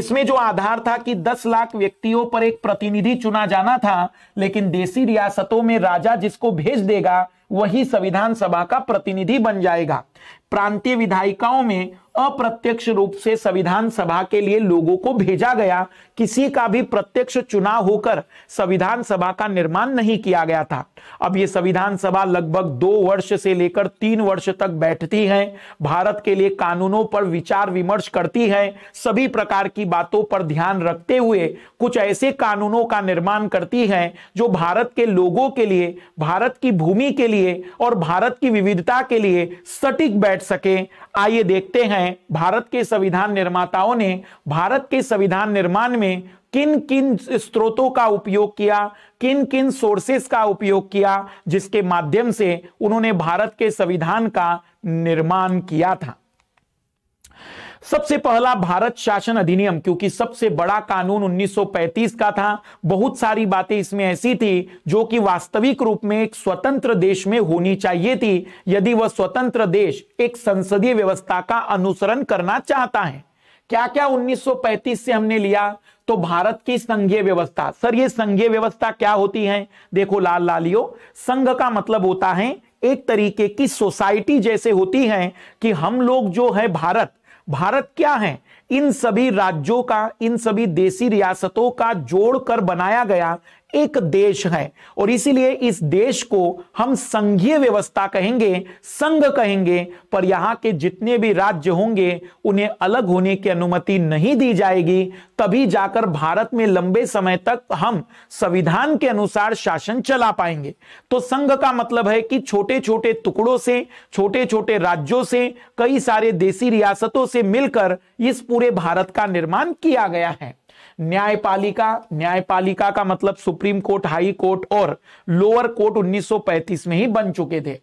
इसमें जो आधार था कि 10 लाख व्यक्तियों पर एक प्रतिनिधि चुना जाना था लेकिन देसी रियासतों में राजा जिसको भेज देगा वही संविधान सभा का प्रतिनिधि बन जाएगा प्रांतीय विधायिकाओं में अप्रत्यक्ष रूप से संविधान सभा के लिए लोगों को भेजा गया किसी का भी प्रत्यक्ष चुनाव होकर संविधान सभा का निर्माण नहीं किया गया था अब ये संविधान सभा लगभग दो वर्ष से लेकर तीन वर्ष तक बैठती है भारत के लिए कानूनों पर विचार विमर्श करती है सभी प्रकार की बातों पर ध्यान रखते हुए कुछ ऐसे कानूनों का निर्माण करती है जो भारत के लोगों के लिए भारत की भूमि के लिए और भारत की विविधता के लिए सटीक बैठ सके आइए देखते हैं भारत के संविधान निर्माताओं ने भारत के संविधान निर्माण में किन किन स्रोतों का उपयोग किया किन किन सोर्सेस का उपयोग किया जिसके माध्यम से उन्होंने भारत के संविधान का निर्माण किया था सबसे पहला भारत शासन अधिनियम क्योंकि सबसे बड़ा कानून 1935 का था बहुत सारी बातें इसमें ऐसी थी जो कि वास्तविक रूप में एक स्वतंत्र देश में होनी चाहिए थी यदि वह स्वतंत्र देश एक संसदीय व्यवस्था का अनुसरण करना चाहता है क्या क्या 1935 से हमने लिया तो भारत की संघीय व्यवस्था सर ये संघीय व्यवस्था क्या होती है देखो लाल लालियो संघ का मतलब होता है एक तरीके की सोसाइटी जैसे होती है कि हम लोग जो है भारत भारत क्या है इन सभी राज्यों का इन सभी देसी रियासतों का जोड़कर बनाया गया एक देश है और इसीलिए इस देश को हम संघीय व्यवस्था कहेंगे संघ कहेंगे पर यहां के जितने भी राज्य होंगे उन्हें अलग होने की अनुमति नहीं दी जाएगी तभी जाकर भारत में लंबे समय तक हम संविधान के अनुसार शासन चला पाएंगे तो संघ का मतलब है कि छोटे छोटे टुकड़ों से छोटे छोटे राज्यों से कई सारे देशी रियासतों से मिलकर इस पूरे भारत का निर्माण किया गया है न्यायपालिका न्यायपालिका का मतलब सुप्रीम कोर्ट हाई कोर्ट और लोअर कोर्ट 1935 में ही बन चुके थे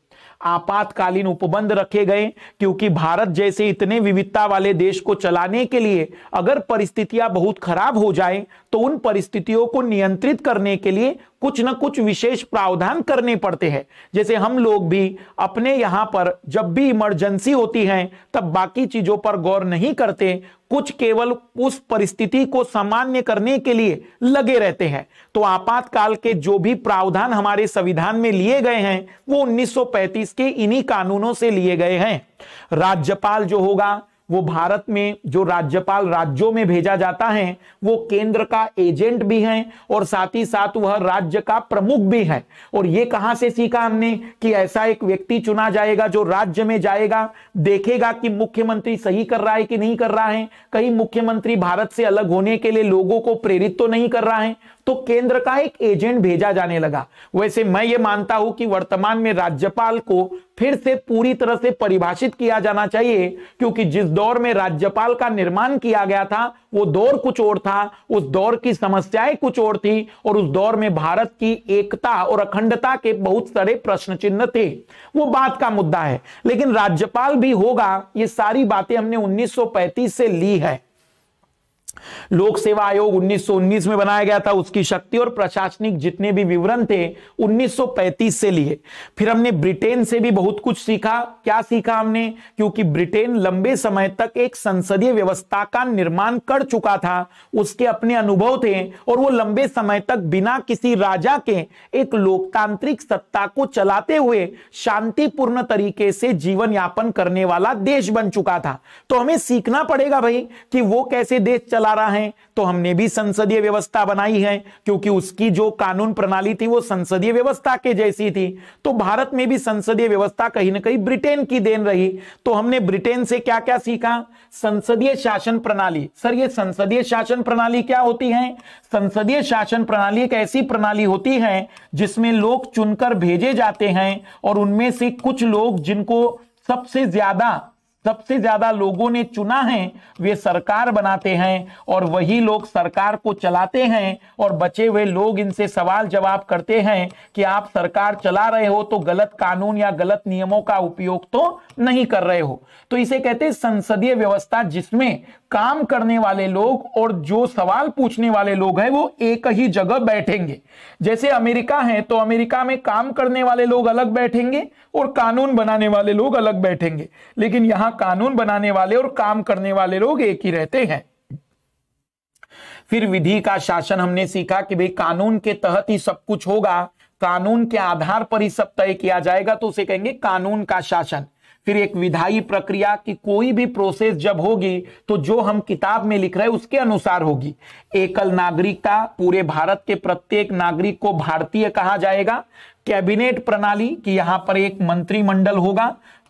आपातकालीन उपबंध रखे गए क्योंकि भारत जैसे इतने विविधता वाले देश को चलाने के लिए अगर परिस्थितियां बहुत खराब हो जाए तो उन परिस्थितियों को नियंत्रित करने के लिए कुछ ना कुछ विशेष प्रावधान करने पड़ते हैं जैसे हम लोग भी अपने यहां पर जब भी इमरजेंसी होती है तब बाकी चीजों पर गौर नहीं करते कुछ केवल उस परिस्थिति को सामान्य करने के लिए लगे रहते हैं तो आपातकाल के जो भी प्रावधान हमारे संविधान में लिए गए हैं वो 1935 के इन्हीं कानूनों से लिए गए हैं राज्यपाल जो होगा वो भारत में जो राज्यपाल राज्यों में भेजा जाता है वो केंद्र का एजेंट भी है और साथ ही साथ वह राज्य का प्रमुख भी है और ये कहां से सीखा हमने कि ऐसा एक व्यक्ति चुना जाएगा जो राज्य में जाएगा देखेगा कि मुख्यमंत्री सही कर रहा है कि नहीं कर रहा है कहीं मुख्यमंत्री भारत से अलग होने के लिए लोगों को प्रेरित तो नहीं कर रहा है तो केंद्र का एक एजेंट भेजा जाने लगा वैसे मैं ये मानता हूं कि वर्तमान में राज्यपाल को फिर से पूरी तरह से परिभाषित किया जाना चाहिए क्योंकि जिस दौर में राज्यपाल का निर्माण किया गया था वो दौर कुछ और था उस दौर की समस्याएं कुछ और थी और उस दौर में भारत की एकता और अखंडता के बहुत सारे प्रश्न चिन्ह थे वो बात का मुद्दा है लेकिन राज्यपाल भी होगा ये सारी बातें हमने 1935 से ली है लोक सेवा आयोग 1919 में बनाया गया था उसकी शक्ति और प्रशासनिक जितने भी विवरण थे 1935 से लिए फिर हमने ब्रिटेन से भी बहुत कुछ सीखा क्या सीखा हमने क्योंकि ब्रिटेन लंबे समय तक एक संसदीय व्यवस्था का निर्माण कर चुका था उसके अपने अनुभव थे और वो लंबे समय तक बिना किसी राजा के एक लोकतांत्रिक सत्ता को चलाते हुए शांतिपूर्ण तरीके से जीवन यापन करने वाला देश बन चुका था तो हमें सीखना पड़ेगा भाई कि वो कैसे देश चला सारा है तो हमने भी संसदीय व्यवस्था बनाई है क्योंकि उसकी जो कानून प्रणाली थी वो संसदीय व्यवस्था के जैसी थी तो भारत में भी संसदीय व्यवस्था कहीं ना कहीं ब्रिटेन की देन रही तो हमने ब्रिटेन से क्या क्या सीखा संसदीय शासन प्रणाली सर ये संसदीय शासन प्रणाली क्या होती है संसदीय शासन प्रणाली एक ऐसी प्रणाली होती है जिसमें लोग चुनकर भेजे जाते हैं और उनमें से कुछ लोग जिनको सबसे ज्यादा सबसे ज्यादा लोगों ने चुना है वे सरकार बनाते हैं और वही लोग सरकार को चलाते हैं और बचे हुए लोग इनसे सवाल जवाब करते हैं कि आप सरकार चला रहे हो तो गलत कानून या गलत नियमों का उपयोग तो नहीं कर रहे हो तो इसे कहते हैं संसदीय व्यवस्था जिसमें काम करने वाले लोग और जो सवाल पूछने वाले लोग हैं वो एक ही जगह बैठेंगे जैसे अमेरिका है तो अमेरिका में काम करने वाले लोग अलग बैठेंगे और कानून बनाने वाले लोग अलग बैठेंगे लेकिन यहां वहां कानून बनाने वाले और काम करने वाले लोग एक ही रहते हैं फिर विधि का शासन हमने सीखा कि भाई कानून के तहत ही सब कुछ होगा कानून के आधार पर ही सब तय किया जाएगा तो उसे कहेंगे कानून का शासन फिर एक विधायी प्रक्रिया की कोई भी प्रोसेस जब होगी तो जो हम किताब में लिख रहे हैं उसके अनुसार होगी एकल नागरिकता पूरे भारत के प्रत्येक नागरिक को भारतीय कहा जाएगा कैबिनेट प्रणाली कि यहां पर एक मंत्रिमंडल होगा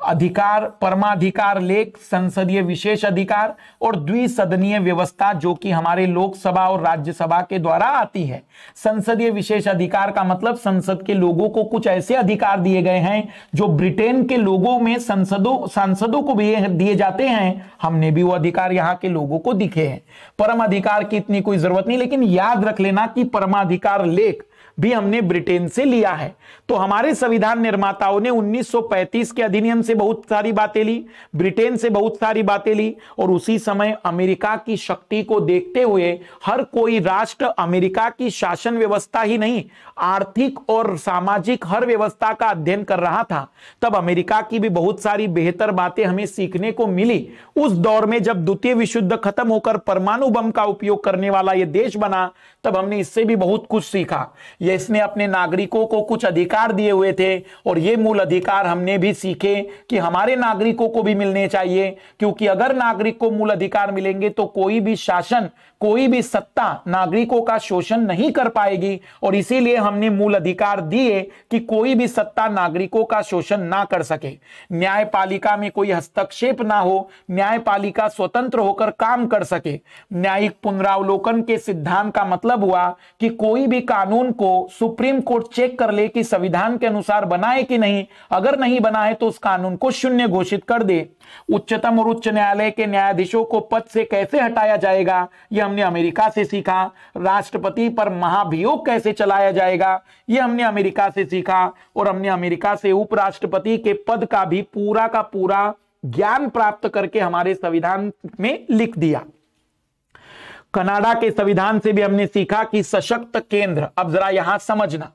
अधिकार परमाधिकार लेख संसदीय विशेष अधिकार और द्विसदनीय व्यवस्था जो कि हमारे लोकसभा और राज्यसभा के द्वारा आती है संसदीय विशेष अधिकार का मतलब संसद के लोगों को कुछ ऐसे अधिकार दिए गए हैं जो ब्रिटेन के लोगों में संसदों सांसदों को भी दिए जाते हैं हमने भी वो अधिकार यहाँ के लोगों को दिखे हैं परमाधिकार की इतनी कोई जरूरत नहीं लेकिन याद रख लेना कि परमाधिकार लेख भी हमने ब्रिटेन से लिया है तो हमारे संविधान निर्माताओं ने 1935 के अधिनियम से बहुत सारी बातें ली ब्रिटेन से बहुत सारी बातें ली और उसी समय अमेरिका की शक्ति को देखते हुए हर कोई राष्ट्र अमेरिका की शासन व्यवस्था ही नहीं आर्थिक और सामाजिक हर व्यवस्था का अध्ययन कर रहा था तब अमेरिका की भी बहुत सारी बेहतर बातें हमें सीखने को मिली उस दौर में जब द्वितीय विशुद्ध खत्म होकर परमाणु बम का उपयोग करने वाला यह देश बना तब हमने इससे भी बहुत कुछ सीखा ये इसने अपने नागरिकों को कुछ अधिकार दिए हुए थे और ये मूल अधिकार हमने भी सीखे कि हमारे नागरिकों को भी मिलने चाहिए क्योंकि अगर नागरिक को मूल अधिकार मिलेंगे तो कोई भी शासन कोई भी सत्ता नागरिकों का शोषण नहीं कर पाएगी और इसीलिए हमने मूल अधिकार दिए कि कोई भी सत्ता नागरिकों का शोषण ना कर सके न्यायपालिका में कोई हस्तक्षेप ना हो न्यायपालिका स्वतंत्र होकर काम कर सके न्यायिक पुनरावलोकन के सिद्धांत का मतलब मतलब हुआ कि कोई भी कानून को सुप्रीम कोर्ट चेक कर ले कि संविधान के अनुसार बनाए कि नहीं अगर नहीं बनाए तो उस कानून को शून्य घोषित कर दे उच्चतम और उच्च न्यायालय के न्यायाधीशों को पद से कैसे हटाया जाएगा यह हमने अमेरिका से सीखा राष्ट्रपति पर महाभियोग कैसे चलाया जाएगा यह हमने अमेरिका से सीखा और हमने अमेरिका से उपराष्ट्रपति के पद का भी पूरा का पूरा ज्ञान प्राप्त करके हमारे संविधान में लिख दिया कनाडा के संविधान से भी हमने सीखा कि सशक्त केंद्र अब जरा यहां समझना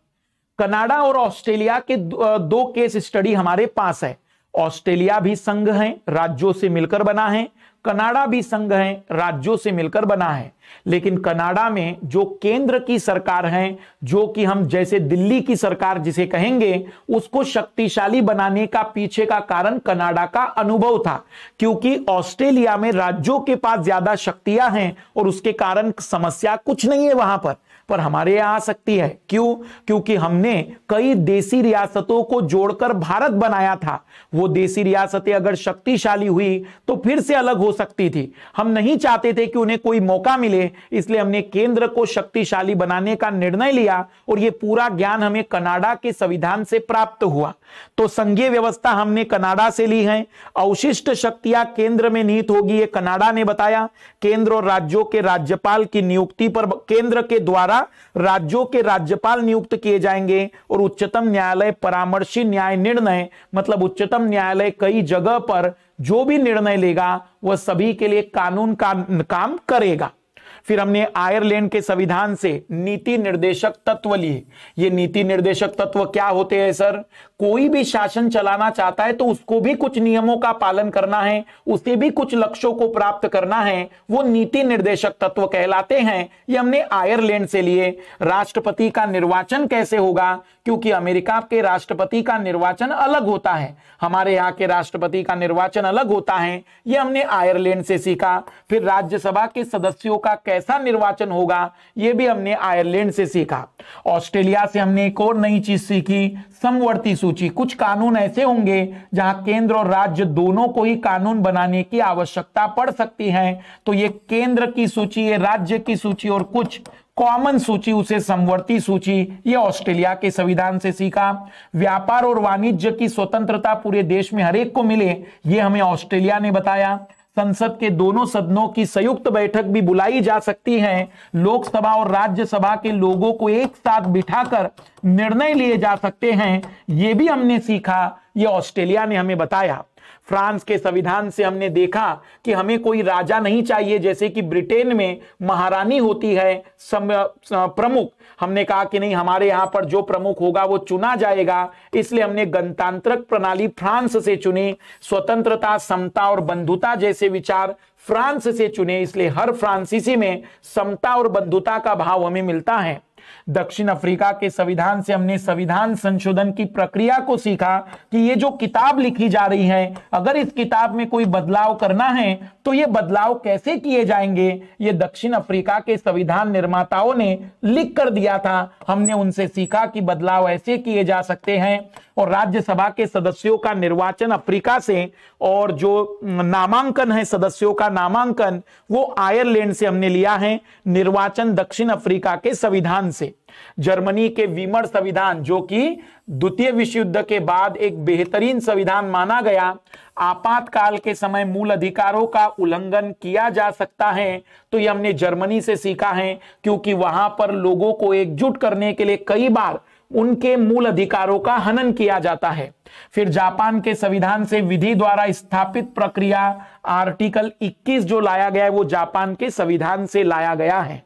कनाडा और ऑस्ट्रेलिया के दो केस स्टडी हमारे पास है ऑस्ट्रेलिया भी संघ है राज्यों से मिलकर बना है कनाडा भी संघ है राज्यों से मिलकर बना है लेकिन कनाडा में जो केंद्र की सरकार है जो कि हम जैसे दिल्ली की सरकार जिसे कहेंगे उसको शक्तिशाली बनाने का पीछे का कारण कनाडा का अनुभव था क्योंकि ऑस्ट्रेलिया में राज्यों के पास ज्यादा शक्तियां हैं और उसके कारण समस्या कुछ नहीं है वहां पर पर हमारे यहां आ सकती है क्यों क्योंकि हमने कई देसी रियासतों को जोड़कर भारत बनाया था वो देसी रियासतें अगर शक्तिशाली हुई तो फिर से अलग हो सकती थी हम नहीं चाहते थे कि उन्हें कोई मौका मिले इसलिए हमने केंद्र को शक्तिशाली बनाने का निर्णय लिया और ये पूरा ज्ञान हमें कनाडा के संविधान से प्राप्त हुआ तो संघीय व्यवस्था हमने कनाडा से ली है अवशिष्ट शक्तियां केंद्र में निहित होगी ये कनाडा ने बताया केंद्र और राज्यों के राज्यपाल की नियुक्ति पर केंद्र के द्वारा द्वारा राज्यों के राज्यपाल नियुक्त किए जाएंगे और उच्चतम न्यायालय परामर्शी न्याय निर्णय मतलब उच्चतम न्यायालय कई जगह पर जो भी निर्णय लेगा वह सभी के लिए कानून का काम करेगा फिर हमने आयरलैंड के संविधान से नीति निर्देशक तत्व लिए ये नीति निर्देशक तत्व क्या होते हैं सर कोई भी शासन चलाना चाहता है तो उसको भी कुछ नियमों का पालन करना है उसे भी कुछ लक्ष्यों को प्राप्त करना है वो नीति निर्देशक तत्व कहलाते हैं ये हमने आयरलैंड से लिए राष्ट्रपति का निर्वाचन कैसे होगा क्योंकि अमेरिका के राष्ट्रपति का निर्वाचन अलग होता है हमारे यहाँ के राष्ट्रपति का निर्वाचन अलग होता है ये हमने आयरलैंड से सीखा फिर राज्यसभा के सदस्यों का कैसा निर्वाचन होगा ये भी हमने आयरलैंड से सीखा ऑस्ट्रेलिया से हमने एक और नई चीज सीखी समवर्ती सूची कुछ कानून ऐसे होंगे जहां केंद्र और राज्य दोनों को ही कानून बनाने की आवश्यकता पड़ सकती है तो ये केंद्र की सूची ये राज्य की सूची और कुछ कॉमन सूची उसे समवर्ती सूची ये ऑस्ट्रेलिया के संविधान से सीखा व्यापार और वाणिज्य की स्वतंत्रता पूरे देश में हरेक को मिले ये हमें ऑस्ट्रेलिया ने बताया संसद के दोनों सदनों की संयुक्त बैठक भी बुलाई जा सकती है लोकसभा और राज्यसभा के लोगों को एक साथ बिठाकर निर्णय लिए जा सकते हैं यह भी हमने सीखा यह ऑस्ट्रेलिया ने हमें बताया फ्रांस के संविधान से हमने देखा कि हमें कोई राजा नहीं चाहिए जैसे कि ब्रिटेन में महारानी होती है प्रमुख हमने कहा कि नहीं हमारे यहाँ पर जो प्रमुख होगा वो चुना जाएगा इसलिए हमने गणतांत्रिक प्रणाली फ्रांस से चुनी स्वतंत्रता समता और बंधुता जैसे विचार फ्रांस से चुने इसलिए हर फ्रांसीसी में समता और बंधुता का भाव हमें मिलता है दक्षिण अफ्रीका के संविधान से हमने संविधान संशोधन की प्रक्रिया को सीखा कि ये जो किताब लिखी जा रही है अगर इस किताब में कोई बदलाव करना है तो ये बदलाव कैसे किए जाएंगे ये दक्षिण अफ्रीका के संविधान निर्माताओं ने लिख कर दिया था हमने उनसे सीखा कि बदलाव ऐसे किए जा सकते हैं और राज्यसभा के सदस्यों का निर्वाचन अफ्रीका से और जो नामांकन है सदस्यों का नामांकन वो आयरलैंड से हमने लिया है निर्वाचन दक्षिण अफ्रीका के संविधान से जर्मनी के विमर संविधान जो कि द्वितीय विश्व युद्ध के बाद एक बेहतरीन संविधान माना गया आपातकाल के समय मूल अधिकारों का उल्लंघन किया जा सकता है तो ये हमने जर्मनी से सीखा है क्योंकि वहां पर लोगों को एकजुट करने के लिए कई बार उनके मूल अधिकारों का हनन किया जाता है फिर जापान के संविधान से विधि द्वारा स्थापित प्रक्रिया आर्टिकल 21 जो लाया गया है वो जापान के संविधान से लाया गया है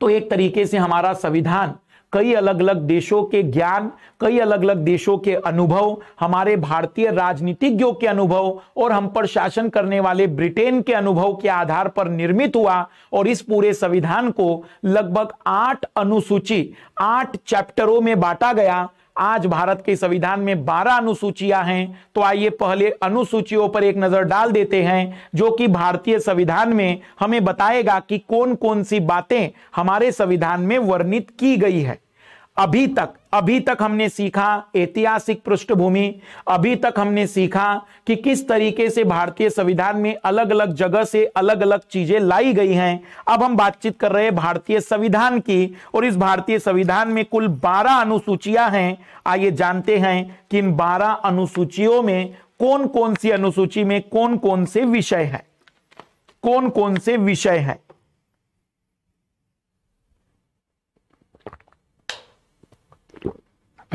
तो एक तरीके से हमारा संविधान कई अलग अलग देशों के ज्ञान कई अलग अलग देशों के अनुभव हमारे भारतीय राजनीतिज्ञों के अनुभव और हम पर शासन करने वाले ब्रिटेन के अनुभव के आधार पर निर्मित हुआ और इस पूरे संविधान को लगभग आठ अनुसूची आठ चैप्टरों में बांटा गया आज भारत के संविधान में 12 अनुसूचियां हैं तो आइए पहले अनुसूचियों पर एक नजर डाल देते हैं जो कि भारतीय संविधान में हमें बताएगा कि कौन कौन सी बातें हमारे संविधान में वर्णित की गई है अभी तक अभी तक हमने सीखा ऐतिहासिक पृष्ठभूमि अभी तक हमने सीखा कि किस तरीके से भारतीय संविधान में अलग अलग जगह से अलग अलग चीजें लाई गई हैं अब हम बातचीत कर रहे हैं भारतीय संविधान की और इस भारतीय संविधान में कुल 12 अनुसूचियां हैं आइए जानते हैं कि इन 12 अनुसूचियों में कौन कौन सी अनुसूची में कौन कौन से विषय है कौन कौन से विषय है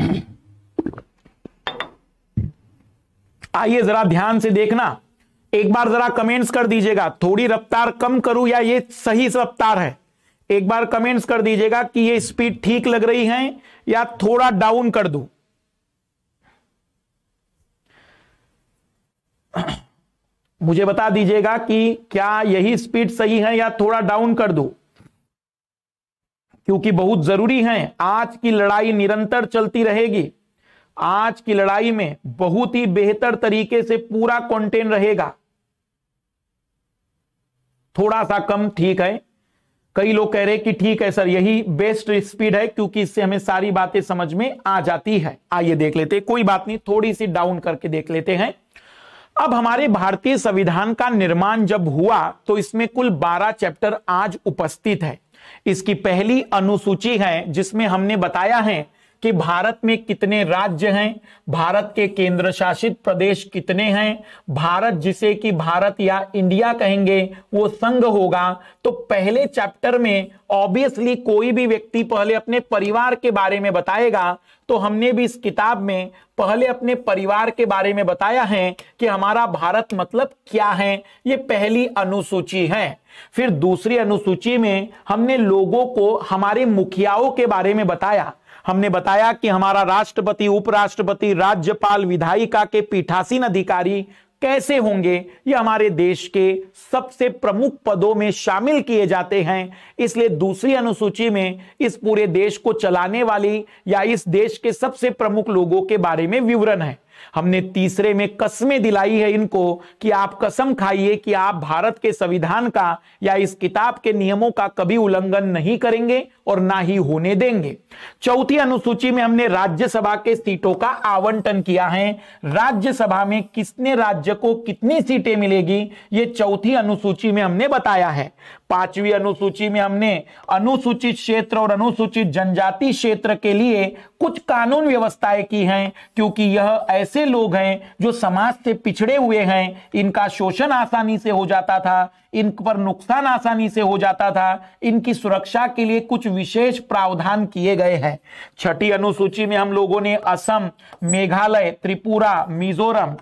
आइए जरा ध्यान से देखना एक बार जरा कमेंट्स कर दीजिएगा थोड़ी रफ्तार कम करूं या ये सही रफ्तार है एक बार कमेंट्स कर दीजिएगा कि ये स्पीड ठीक लग रही है या थोड़ा डाउन कर दूं मुझे बता दीजिएगा कि क्या यही स्पीड सही है या थोड़ा डाउन कर दूं क्योंकि बहुत जरूरी है आज की लड़ाई निरंतर चलती रहेगी आज की लड़ाई में बहुत ही बेहतर तरीके से पूरा कॉन्टेन रहेगा थोड़ा सा कम ठीक है कई लोग कह रहे कि ठीक है सर यही बेस्ट स्पीड है क्योंकि इससे हमें सारी बातें समझ में आ जाती है आइए देख लेते कोई बात नहीं थोड़ी सी डाउन करके देख लेते हैं अब हमारे भारतीय संविधान का निर्माण जब हुआ तो इसमें कुल 12 चैप्टर आज उपस्थित है इसकी पहली अनुसूची है जिसमें हमने बताया है कि भारत में कितने राज्य हैं भारत के केंद्र शासित प्रदेश कितने हैं भारत जिसे कि भारत या इंडिया कहेंगे वो संघ होगा तो पहले चैप्टर में ऑब्वियसली कोई भी व्यक्ति पहले अपने परिवार के बारे में बताएगा तो हमने भी इस किताब में पहले अपने परिवार के बारे में बताया है कि हमारा भारत मतलब क्या है ये पहली अनुसूची है फिर दूसरी अनुसूची में हमने लोगों को हमारे मुखियाओं के बारे में बताया हमने बताया कि हमारा राष्ट्रपति उपराष्ट्रपति राज्यपाल विधायिका के पीठासीन अधिकारी कैसे होंगे ये हमारे देश के सबसे प्रमुख पदों में शामिल किए जाते हैं इसलिए दूसरी अनुसूची में इस पूरे देश को चलाने वाली या इस देश के सबसे प्रमुख लोगों के बारे में विवरण है हमने तीसरे में कसमें दिलाई है इनको कि आप कसम खाइए कि आप भारत के संविधान का या इस किताब के नियमों का कभी उल्लंघन नहीं करेंगे और ना ही होने देंगे चौथी अनुसूची में हमने राज्यसभा के सीटों का आवंटन किया है राज्यसभा में किसने राज्य को कितनी सीटें मिलेगी ये चौथी अनुसूची में हमने बताया है पांचवी अनुसूची में हमने अनुसूचित क्षेत्र और अनुसूचित जनजाति क्षेत्र के लिए कुछ कानून व्यवस्थाएं की हैं क्योंकि यह ऐसे लोग हैं जो समाज से पिछड़े हुए हैं इनका शोषण आसानी से हो जाता था इन पर नुकसान आसानी से हो जाता था इनकी सुरक्षा के लिए कुछ विशेष प्रावधान किए गए हैं छठी अनुसूची में हम लोगों ने असम मेघालय त्रिपुरा मिजोरम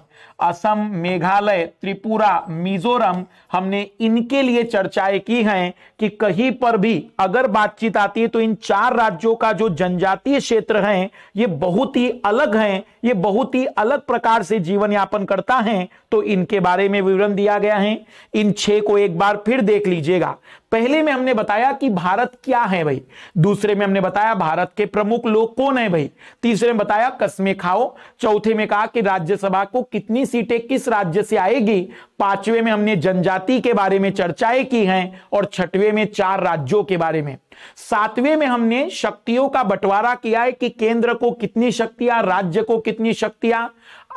असम मेघालय त्रिपुरा मिजोरम हमने इनके लिए चर्चाएं की हैं कि कहीं पर भी अगर बातचीत आती है तो इन चार राज्यों का जो जनजातीय क्षेत्र है ये बहुत ही अलग हैं ये बहुत ही अलग प्रकार से जीवन यापन करता है तो इनके बारे में विवरण दिया गया है इन छह को एक बार फिर देख लीजिएगा पहले में हमने बताया कि भारत क्या है भाई दूसरे में हमने बताया भारत के प्रमुख लोग कौन है भाई तीसरे में बताया कसमे खाओ चौथे में कहा कि राज्यसभा को कितनी सीटें किस राज्य से आएगी पांचवे में हमने जनजाति के बारे में चर्चाएं की हैं और छठवें में चार राज्यों के बारे में सातवें में हमने शक्तियों का बंटवारा किया है कि केंद्र को कितनी शक्तियां राज्य को कितनी शक्तियां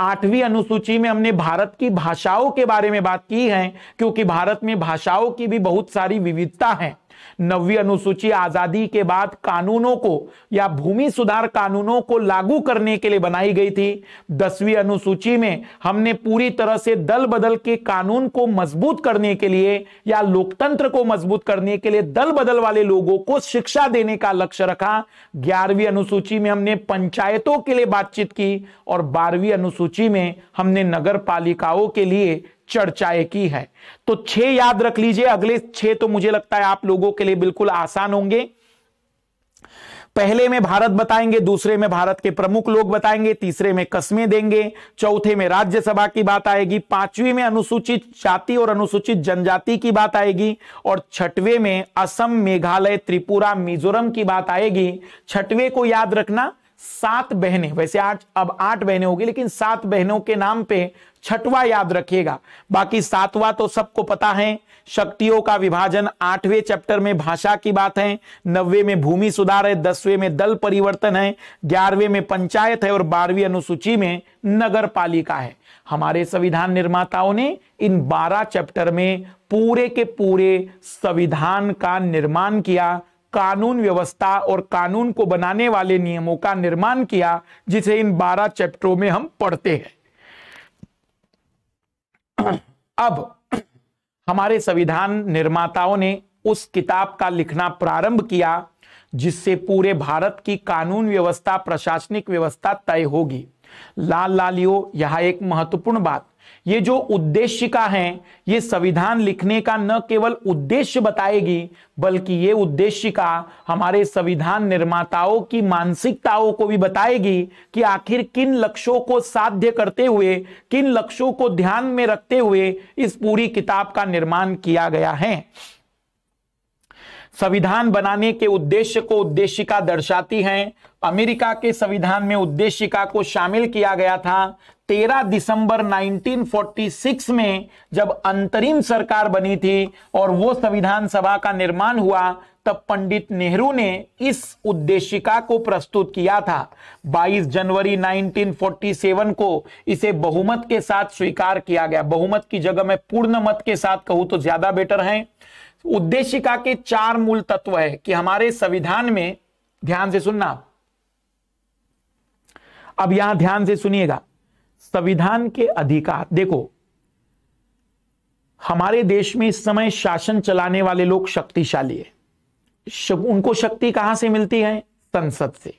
आठवीं अनुसूची में हमने भारत की भाषाओं के बारे में बात की है क्योंकि भारत में भाषाओं की भी बहुत सारी विविधता है नवी अनुसूची आजादी के बाद कानूनों को या भूमि सुधार कानूनों को लागू करने के लिए बनाई गई थी दसवीं अनुसूची में हमने पूरी तरह से दल बदल के कानून को मजबूत करने के लिए या लोकतंत्र को मजबूत करने के लिए दल बदल वाले लोगों को शिक्षा देने का लक्ष्य रखा ग्यारहवीं अनुसूची में हमने पंचायतों के लिए बातचीत की और बारहवीं अनुसूची में हमने नगर पालिकाओं के लिए चर्चाएं की है तो छह याद रख लीजिए अगले छह तो मुझे लगता है आप लोगों के लिए बिल्कुल आसान होंगे पहले में भारत बताएंगे दूसरे में भारत के प्रमुख लोग बताएंगे तीसरे में कस्में देंगे चौथे में राज्यसभा की बात आएगी पांचवी में अनुसूचित जाति और अनुसूचित जनजाति की बात आएगी और छठवें में असम मेघालय त्रिपुरा मिजोरम की बात आएगी छठवें को याद रखना सात बहनें वैसे आज अब आठ बहनें होगी लेकिन सात बहनों के नाम पे छठवा याद रखिएगा बाकी सातवा तो सबको पता है शक्तियों का विभाजन आठवें चैप्टर में भाषा की बात है नब्बे में भूमि सुधार है दसवें में दल परिवर्तन है ग्यारहवें में पंचायत है और बारहवीं अनुसूची में नगर पालिका है हमारे संविधान निर्माताओं ने इन बारह चैप्टर में पूरे के पूरे संविधान का निर्माण किया कानून व्यवस्था और कानून को बनाने वाले नियमों का निर्माण किया जिसे इन बारह चैप्टरों में हम पढ़ते हैं अब हमारे संविधान निर्माताओं ने उस किताब का लिखना प्रारंभ किया जिससे पूरे भारत की कानून व्यवस्था प्रशासनिक व्यवस्था तय होगी लाल लालियो यह एक महत्वपूर्ण बात ये जो का है ये संविधान लिखने का न केवल उद्देश्य बताएगी बल्कि ये का हमारे संविधान निर्माताओं की मानसिकताओं को भी बताएगी कि आखिर किन लक्ष्यों को साध्य करते हुए किन लक्ष्यों को ध्यान में रखते हुए इस पूरी किताब का निर्माण किया गया है संविधान बनाने के उद्देश्य को उद्देशिका दर्शाती है अमेरिका के संविधान में उद्देशिका को शामिल किया गया था 13 दिसंबर 1946 में जब अंतरिम सरकार बनी थी और वो संविधान सभा का निर्माण हुआ तब पंडित नेहरू ने इस उद्देशिका को प्रस्तुत किया था 22 जनवरी 1947 को इसे बहुमत के साथ स्वीकार किया गया बहुमत की जगह में पूर्ण मत के साथ कहूं तो ज्यादा बेटर है उद्देशिका के चार मूल तत्व है कि हमारे संविधान में ध्यान से सुनना अब यहां ध्यान से सुनिएगा संविधान के अधिकार देखो हमारे देश में इस समय शासन चलाने वाले लोग शक्तिशाली है शक, उनको शक्ति कहां से मिलती है संसद से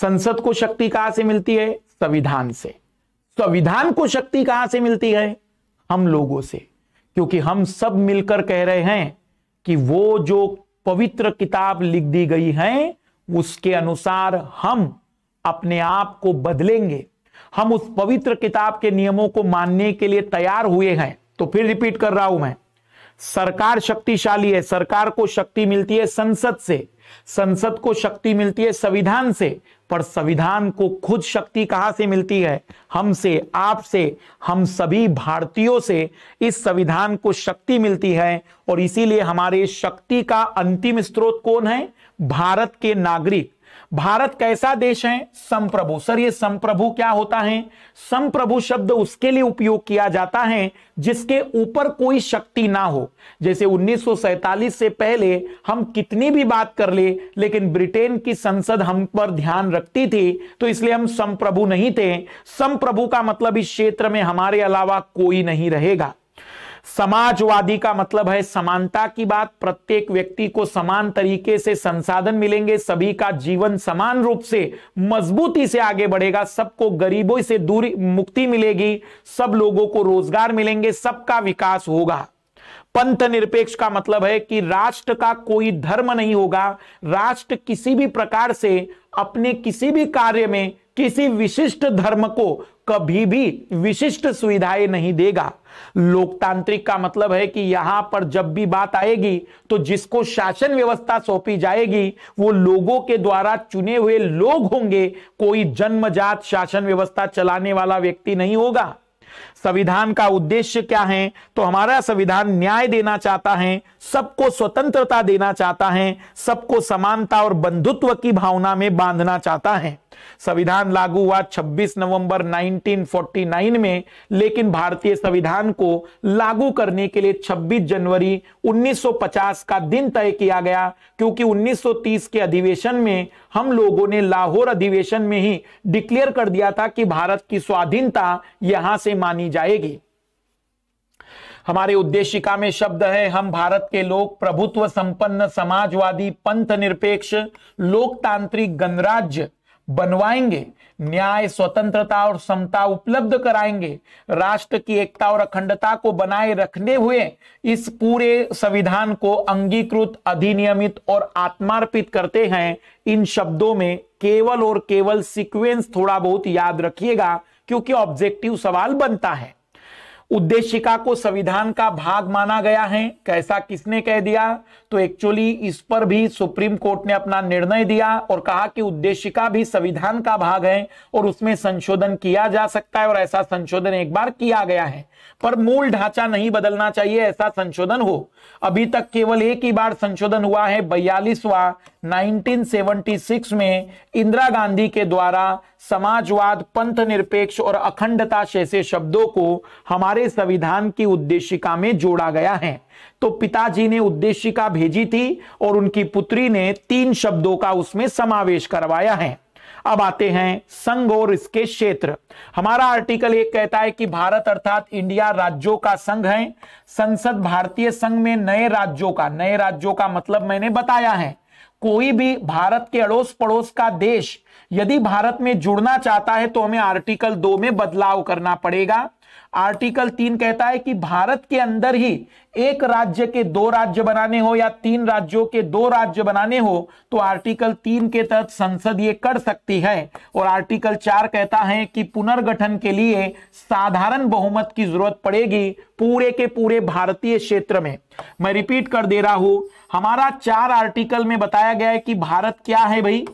संसद को शक्ति कहां से मिलती है संविधान से संविधान को शक्ति कहां से मिलती है हम लोगों से क्योंकि हम सब मिलकर कह रहे हैं कि वो जो पवित्र किताब लिख दी गई है उसके अनुसार हम अपने आप को बदलेंगे हम उस पवित्र किताब के नियमों को मानने के लिए तैयार हुए हैं तो फिर रिपीट कर रहा हूं मैं सरकार शक्तिशाली है सरकार को शक्ति मिलती है संसद से संसद को शक्ति मिलती है संविधान से पर संविधान को खुद शक्ति कहां से मिलती है हमसे आपसे हम सभी भारतीयों से इस संविधान को शक्ति मिलती है और इसीलिए हमारे शक्ति का अंतिम स्रोत कौन है भारत के नागरिक भारत कैसा देश है संप्रभु सर ये संप्रभु क्या होता है संप्रभु शब्द उसके लिए उपयोग किया जाता है जिसके ऊपर कोई शक्ति ना हो जैसे 1947 से पहले हम कितनी भी बात कर ले, लेकिन ब्रिटेन की संसद हम पर ध्यान रखती थी तो इसलिए हम संप्रभु नहीं थे संप्रभु का मतलब इस क्षेत्र में हमारे अलावा कोई नहीं रहेगा समाजवादी का मतलब है समानता की बात प्रत्येक व्यक्ति को समान तरीके से संसाधन मिलेंगे सभी का जीवन समान रूप से मजबूती से आगे बढ़ेगा सबको गरीबों से दूरी मुक्ति मिलेगी सब लोगों को रोजगार मिलेंगे सबका विकास होगा पंथ निरपेक्ष का मतलब है कि राष्ट्र का कोई धर्म नहीं होगा राष्ट्र किसी भी प्रकार से अपने किसी भी कार्य में किसी विशिष्ट धर्म को कभी भी विशिष्ट सुविधाएं नहीं देगा लोकतांत्रिक का मतलब है कि यहां पर जब भी बात आएगी तो जिसको शासन व्यवस्था सौंपी जाएगी वो लोगों के द्वारा चुने हुए लोग होंगे कोई जन्मजात शासन व्यवस्था चलाने वाला व्यक्ति नहीं होगा संविधान का उद्देश्य क्या है तो हमारा संविधान न्याय देना चाहता है सबको स्वतंत्रता देना चाहता है सबको समानता और बंधुत्व की भावना में बांधना चाहता है संविधान लागू हुआ 26 नवंबर 1949 में लेकिन भारतीय संविधान को लागू करने के लिए 26 जनवरी 1950 का दिन तय किया गया क्योंकि 1930 के अधिवेशन में हम लोगों ने लाहौर अधिवेशन में ही डिक्लेयर कर दिया था कि भारत की स्वाधीनता यहां से मानी जाएगी हमारे उद्देशिका में शब्द है हम भारत के लोग प्रभुत्व संपन्न समाजवादी पंथ निरपेक्ष लोकतांत्रिक गणराज्य बनवाएंगे न्याय स्वतंत्रता और समता उपलब्ध कराएंगे राष्ट्र की एकता और अखंडता को बनाए रखने हुए इस पूरे संविधान को अंगीकृत अधिनियमित और आत्मार्पित करते हैं इन शब्दों में केवल और केवल सीक्वेंस थोड़ा बहुत याद रखिएगा क्योंकि ऑब्जेक्टिव सवाल बनता है उद्देशिका को संविधान का भाग माना गया है कैसा किसने कह दिया तो एक्चुअली इस पर भी सुप्रीम कोर्ट ने अपना निर्णय दिया और कहा कि उद्देशिका भी संविधान का भाग है और उसमें संशोधन किया जा सकता है और ऐसा संशोधन एक बार किया गया है पर मूल ढांचा नहीं बदलना चाहिए ऐसा संशोधन हो अभी तक केवल एक ही बार संशोधन हुआ है बयालीसवा 1976 में इंदिरा गांधी के द्वारा समाजवाद पंथ निरपेक्ष और अखंडता जैसे शब्दों को हमारे संविधान की उद्देशिका में जोड़ा गया है तो पिताजी ने उद्देशिका भेजी थी और उनकी पुत्री ने तीन शब्दों का उसमें समावेश करवाया है अब आते हैं संघ और इसके क्षेत्र हमारा आर्टिकल एक कहता है कि भारत अर्थात इंडिया राज्यों का संघ है संसद भारतीय संघ में नए राज्यों का नए राज्यों का मतलब मैंने बताया है कोई भी भारत के अड़ोस पड़ोस का देश यदि भारत में जुड़ना चाहता है तो हमें आर्टिकल दो में बदलाव करना पड़ेगा आर्टिकल तीन कहता है कि भारत के अंदर ही एक राज्य के दो राज्य बनाने हो या तीन राज्यों के दो राज्य बनाने हो तो आर्टिकल तीन के तहत संसद ये कर सकती है और आर्टिकल चार कहता है कि पुनर्गठन के लिए साधारण बहुमत की जरूरत पड़ेगी पूरे के पूरे भारतीय क्षेत्र में मैं रिपीट कर दे रहा हूं हमारा चार आर्टिकल में बताया गया है कि भारत क्या है भाई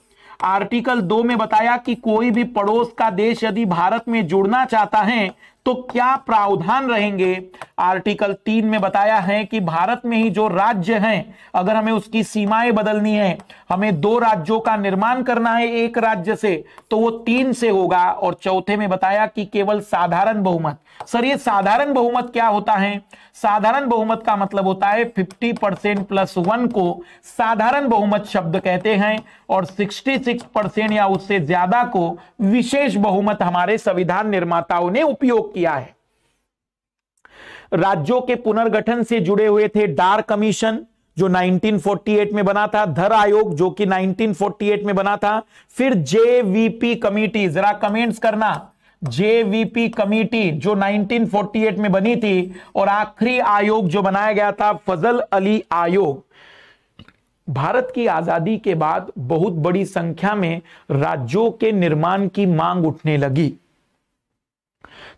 आर्टिकल दो में बताया कि कोई भी पड़ोस का देश यदि भारत में जुड़ना चाहता है तो क्या प्रावधान रहेंगे आर्टिकल तीन में बताया है कि भारत में ही जो राज्य हैं अगर हमें उसकी सीमाएं बदलनी है हमें दो राज्यों का निर्माण करना है एक राज्य से तो वो तीन से होगा और चौथे में बताया कि केवल साधारण बहुमत सर ये साधारण बहुमत क्या होता है साधारण बहुमत का मतलब होता है फिफ्टी परसेंट प्लस वन को साधारण बहुमत शब्द कहते हैं और 66 परसेंट या उससे ज्यादा को विशेष बहुमत हमारे संविधान निर्माताओं ने उपयोग किया है राज्यों के पुनर्गठन से जुड़े हुए थे डार कमीशन जो 1948 में बना था धर आयोग जो कि 1948 में बना था फिर जेवीपी कमेटी जरा कमेंट्स करना जेवीपी कमेटी जो 1948 में बनी थी और आखिरी आयोग जो बनाया गया था फजल अली आयोग भारत की आजादी के बाद बहुत बड़ी संख्या में राज्यों के निर्माण की मांग उठने लगी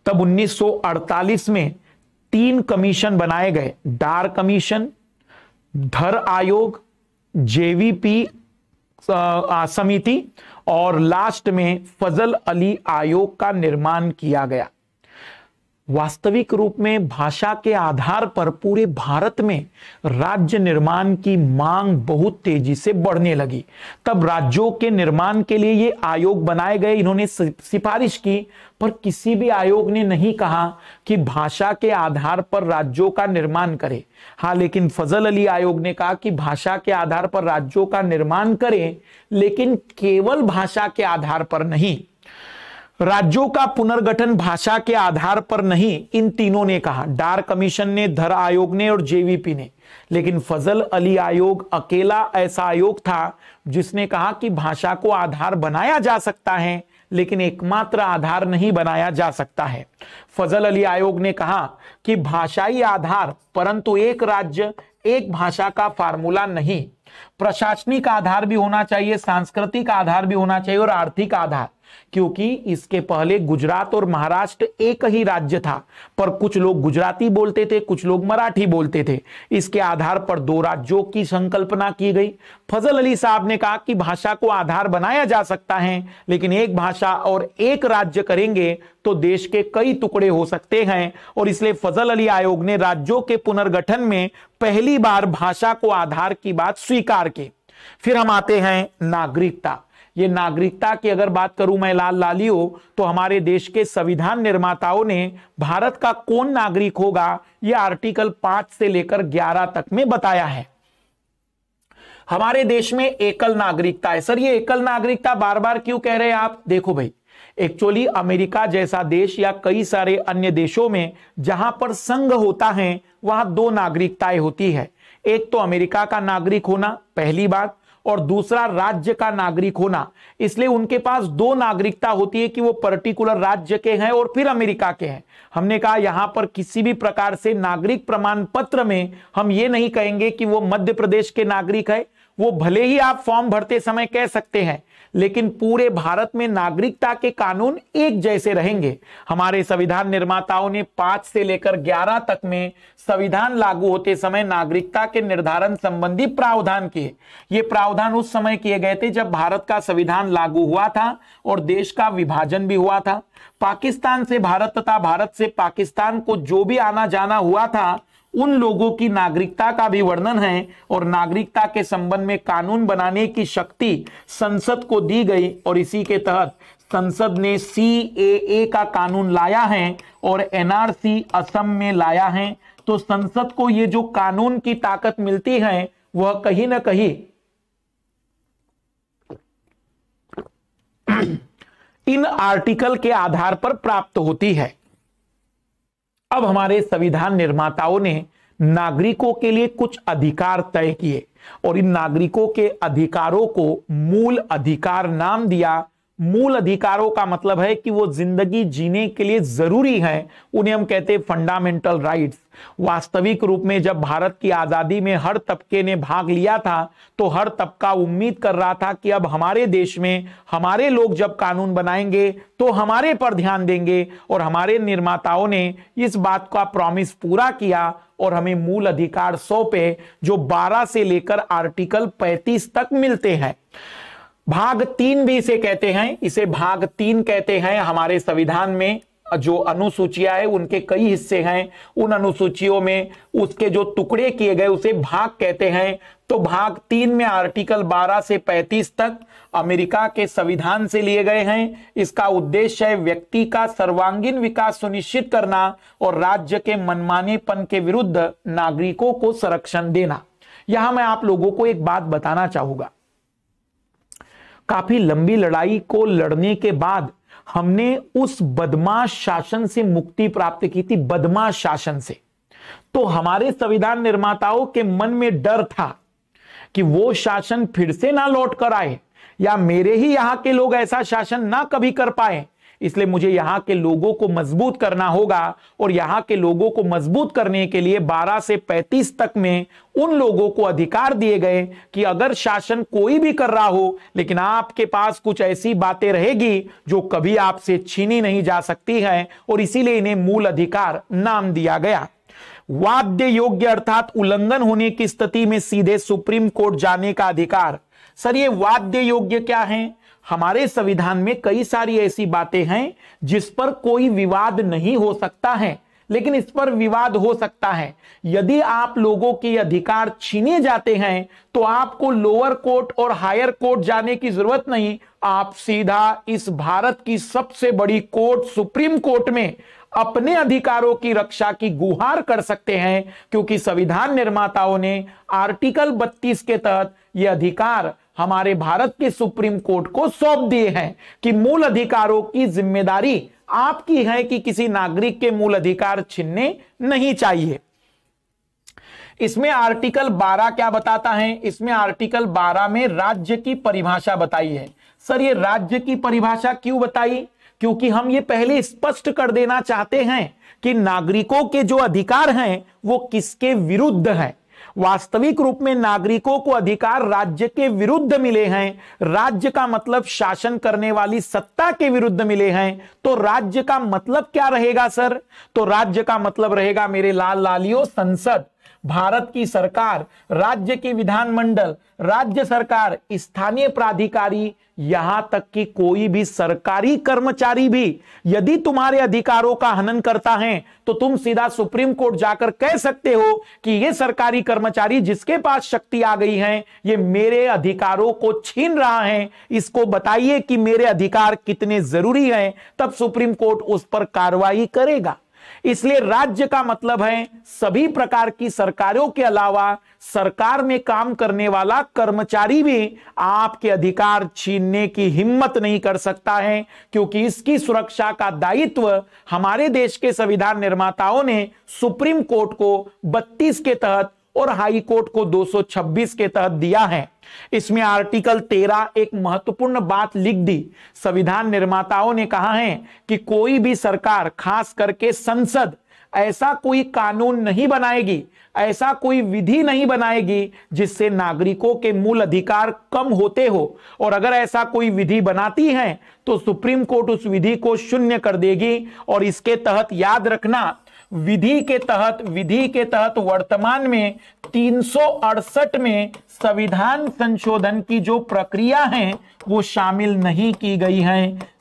तब 1948 में तीन कमीशन बनाए गए डार कमीशन धर आयोग जेवीपी समिति और लास्ट में फजल अली आयोग का निर्माण किया गया वास्तविक रूप में भाषा के आधार पर पूरे भारत में राज्य निर्माण की मांग बहुत तेजी से बढ़ने लगी तब राज्यों के निर्माण के लिए ये आयोग बनाए गए इन्होंने सिफारिश की पर किसी भी आयोग ने नहीं कहा कि भाषा के आधार पर राज्यों का निर्माण करे हाँ लेकिन फजल अली आयोग ने कहा कि भाषा के आधार पर राज्यों का निर्माण करें लेकिन केवल भाषा के आधार पर नहीं राज्यों का पुनर्गठन भाषा के आधार पर नहीं इन तीनों ने कहा डार कमीशन ने धर आयोग ने और जेवीपी ने लेकिन फजल अली आयोग अकेला ऐसा आयोग था जिसने कहा कि भाषा को आधार बनाया जा सकता है लेकिन एकमात्र आधार नहीं बनाया जा सकता है फजल अली आयोग ने कहा कि भाषाई आधार परंतु एक राज्य एक भाषा का फार्मूला नहीं प्रशासनिक आधार भी होना चाहिए सांस्कृतिक आधार भी होना चाहिए और आर्थिक आधार क्योंकि इसके पहले गुजरात और महाराष्ट्र एक ही राज्य था पर कुछ लोग गुजराती बोलते थे कुछ लोग मराठी बोलते थे इसके आधार पर दो राज्यों की संकल्पना की गई फजल अली साहब ने कहा कि भाषा को आधार बनाया जा सकता है लेकिन एक भाषा और एक राज्य करेंगे तो देश के कई टुकड़े हो सकते हैं और इसलिए फजल अली आयोग ने राज्यों के पुनर्गठन में पहली बार भाषा को आधार की बात स्वीकार की फिर हम आते हैं नागरिकता ये नागरिकता की अगर बात करूं मैं लाल लालियो तो हमारे देश के संविधान निर्माताओं ने भारत का कौन नागरिक होगा ये आर्टिकल पांच से लेकर ग्यारह तक में बताया है हमारे देश में एकल नागरिकता है सर ये एकल नागरिकता बार बार क्यों कह रहे हैं आप देखो भाई एक्चुअली अमेरिका जैसा देश या कई सारे अन्य देशों में जहां पर संघ होता है वहां दो नागरिकताएं होती है एक तो अमेरिका का नागरिक होना पहली बात और दूसरा राज्य का नागरिक होना इसलिए उनके पास दो नागरिकता होती है कि वो पर्टिकुलर राज्य के हैं और फिर अमेरिका के हैं हमने कहा यहां पर किसी भी प्रकार से नागरिक प्रमाण पत्र में हम ये नहीं कहेंगे कि वो मध्य प्रदेश के नागरिक है वो भले ही आप फॉर्म भरते समय कह सकते हैं लेकिन पूरे भारत में नागरिकता के कानून एक जैसे रहेंगे हमारे संविधान निर्माताओं ने पांच से लेकर ग्यारह तक में संविधान लागू होते समय नागरिकता के निर्धारण संबंधी प्रावधान किए ये प्रावधान उस समय किए गए थे जब भारत का संविधान लागू हुआ था और देश का विभाजन भी हुआ था पाकिस्तान से भारत तथा भारत से पाकिस्तान को जो भी आना जाना हुआ था उन लोगों की नागरिकता का भी वर्णन है और नागरिकता के संबंध में कानून बनाने की शक्ति संसद को दी गई और इसी के तहत संसद ने सी ए का कानून लाया है और एनआरसी असम में लाया है तो संसद को ये जो कानून की ताकत मिलती है वह कहीं ना कहीं इन आर्टिकल के आधार पर प्राप्त होती है अब हमारे संविधान निर्माताओं ने नागरिकों के लिए कुछ अधिकार तय किए और इन नागरिकों के अधिकारों को मूल अधिकार नाम दिया मूल अधिकारों का मतलब है कि वो जिंदगी जीने के लिए जरूरी है उन्हें हम कहते हैं फंडामेंटल राइट्स वास्तविक रूप में जब भारत की आजादी में हर तबके ने भाग लिया था तो हर तबका उम्मीद कर रहा था कि अब हमारे देश में हमारे लोग जब कानून बनाएंगे तो हमारे पर ध्यान देंगे और हमारे निर्माताओं ने इस बात का प्रॉमिस पूरा किया और हमें मूल अधिकार सौ पे जो 12 से लेकर आर्टिकल 35 तक मिलते हैं भाग तीन भी इसे कहते हैं इसे भाग तीन कहते हैं हमारे संविधान में जो अनुसूचियां है उनके कई हिस्से हैं उन अनुसूचियों में उसके जो टुकड़े किए गए उसे भाग कहते हैं तो भाग तीन में आर्टिकल 12 से 35 तक अमेरिका के संविधान से लिए गए हैं इसका उद्देश्य है व्यक्ति का सर्वांगीण विकास सुनिश्चित करना और राज्य के मनमानेपन के विरुद्ध नागरिकों को संरक्षण देना यहां मैं आप लोगों को एक बात बताना चाहूंगा काफी लंबी लड़ाई को लड़ने के बाद हमने उस बदमाश शासन से मुक्ति प्राप्त की थी बदमाश शासन से तो हमारे संविधान निर्माताओं के मन में डर था कि वो शासन फिर से ना लौट कर आए या मेरे ही यहां के लोग ऐसा शासन ना कभी कर पाए इसलिए मुझे यहां के लोगों को मजबूत करना होगा और यहां के लोगों को मजबूत करने के लिए 12 से 35 तक में उन लोगों को अधिकार दिए गए कि अगर शासन कोई भी कर रहा हो लेकिन आपके पास कुछ ऐसी बातें रहेगी जो कभी आपसे छीनी नहीं जा सकती है और इसीलिए इन्हें मूल अधिकार नाम दिया गया वाद्य योग्य अर्थात उल्लंघन होने की स्थिति में सीधे सुप्रीम कोर्ट जाने का अधिकार सर ये वाद्य योग्य क्या है हमारे संविधान में कई सारी ऐसी बातें हैं जिस पर कोई विवाद नहीं हो सकता है लेकिन इस पर विवाद हो सकता है यदि आप लोगों के अधिकार छीने जाते हैं तो आपको लोअर कोर्ट और हायर कोर्ट जाने की जरूरत नहीं आप सीधा इस भारत की सबसे बड़ी कोर्ट सुप्रीम कोर्ट में अपने अधिकारों की रक्षा की गुहार कर सकते हैं क्योंकि संविधान निर्माताओं ने आर्टिकल 32 के तहत यह अधिकार हमारे भारत के सुप्रीम कोर्ट को सौंप दिए हैं कि मूल अधिकारों की जिम्मेदारी आपकी है कि किसी नागरिक के मूल अधिकार छीनने नहीं चाहिए इसमें आर्टिकल 12 क्या बताता है इसमें आर्टिकल 12 में राज्य की परिभाषा बताई है सर ये राज्य की परिभाषा क्यों बताई क्योंकि हम ये पहले स्पष्ट कर देना चाहते हैं कि नागरिकों के जो अधिकार हैं वो किसके विरुद्ध हैं वास्तविक रूप में नागरिकों को अधिकार राज्य के विरुद्ध मिले हैं राज्य का मतलब शासन करने वाली सत्ता के विरुद्ध मिले हैं तो राज्य का मतलब क्या रहेगा सर तो राज्य का मतलब रहेगा मेरे लाल लालियो संसद भारत की सरकार राज्य की विधानमंडल राज्य सरकार स्थानीय प्राधिकारी यहां तक कि कोई भी सरकारी कर्मचारी भी यदि तुम्हारे अधिकारों का हनन करता है तो तुम सीधा सुप्रीम कोर्ट जाकर कह सकते हो कि ये सरकारी कर्मचारी जिसके पास शक्ति आ गई है ये मेरे अधिकारों को छीन रहा है इसको बताइए कि मेरे अधिकार कितने जरूरी हैं तब सुप्रीम कोर्ट उस पर कार्रवाई करेगा इसलिए राज्य का मतलब है सभी प्रकार की सरकारों के अलावा सरकार में काम करने वाला कर्मचारी भी आपके अधिकार छीनने की हिम्मत नहीं कर सकता है क्योंकि इसकी सुरक्षा का दायित्व हमारे देश के संविधान निर्माताओं ने सुप्रीम कोर्ट को 32 के तहत और हाई कोर्ट को 226 के तहत दिया है इसमें आर्टिकल 13 एक महत्वपूर्ण बात लिख दी संविधान निर्माताओं ने कहा है कि कोई भी सरकार खास करके संसद ऐसा कोई कानून नहीं बनाएगी ऐसा कोई विधि नहीं बनाएगी जिससे नागरिकों के मूल अधिकार कम होते हो और अगर ऐसा कोई विधि बनाती है तो सुप्रीम कोर्ट उस विधि को शून्य कर देगी और इसके तहत याद रखना विधि के तहत विधि के तहत वर्तमान में तीन में संविधान संशोधन की जो प्रक्रिया है वो शामिल नहीं की गई है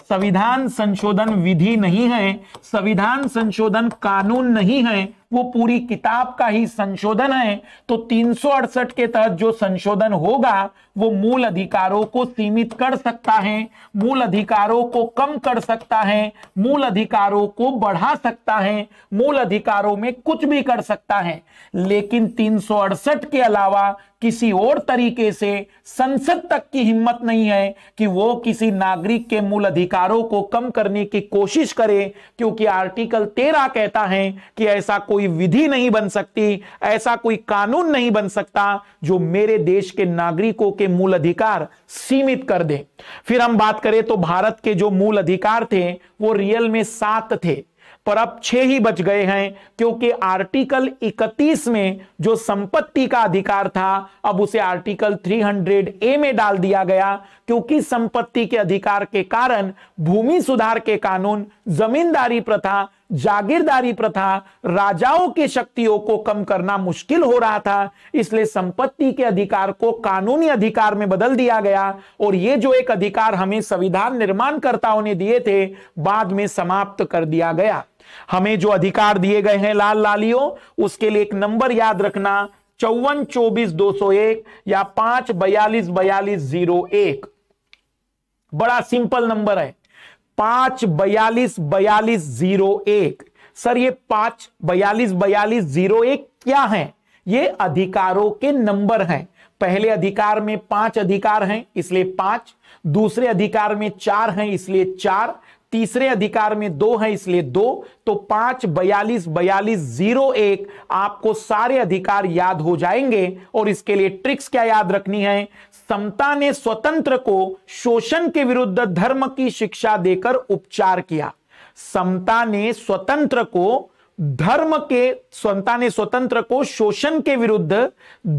संविधान संशोधन विधि नहीं है संविधान संशोधन कानून नहीं है वो पूरी किताब का ही संशोधन है तो तीन के तहत जो संशोधन होगा वो मूल अधिकारों को सीमित कर सकता है मूल अधिकारों को कम कर सकता है मूल अधिकारों को बढ़ा सकता है मूल अधिकारों में कुछ भी कर सकता है लेकिन तीन के अलावा किसी और तरीके से संसद तक की हिम्मत नहीं है कि वो किसी नागरिक के मूल अधिकारों को कम करने की कोशिश करे क्योंकि आर्टिकल तेरह कहता है कि ऐसा कोई विधि नहीं बन सकती ऐसा कोई कानून नहीं बन सकता जो मेरे देश के नागरिकों के के मूल अधिकार सीमित कर दें फिर हम बात करें तो भारत के जो मूल अधिकार थे वो रियल में सात थे पर अब छह ही बच गए हैं क्योंकि आर्टिकल 31 में जो संपत्ति का अधिकार था अब उसे आर्टिकल 300 ए में डाल दिया गया क्योंकि संपत्ति के अधिकार के कारण भूमि सुधार के कानून जमींदारी प्रथा जागीरदारी प्रथा राजाओं की शक्तियों को कम करना मुश्किल हो रहा था इसलिए संपत्ति के अधिकार को कानूनी अधिकार में बदल दिया गया और ये जो एक अधिकार हमें संविधान निर्माणकर्ताओं ने दिए थे बाद में समाप्त कर दिया गया हमें जो अधिकार दिए गए हैं लाल लालियों उसके लिए एक नंबर याद रखना चौवन चौबीस दो सौ एक या पांच बयालीस बयालीस जीरो एक बड़ा सिंपल नंबर है पांच बयालीस बयालीस जीरो एक सर ये पांच बयालीस बयालीस जीरो एक क्या है ये अधिकारों के नंबर हैं पहले अधिकार में पांच अधिकार हैं इसलिए पांच दूसरे अधिकार में चार हैं इसलिए चार तीसरे अधिकार में दो हैं इसलिए दो तो पांच बयालीस बयालीस जीरो एक आपको सारे अधिकार याद हो जाएंगे और इसके लिए ट्रिक्स क्या याद रखनी है समता ने स्वतंत्र को शोषण के विरुद्ध धर्म की शिक्षा देकर उपचार किया समता ने स्वतंत्र को धर्म के समता ने स्वतंत्र को शोषण के विरुद्ध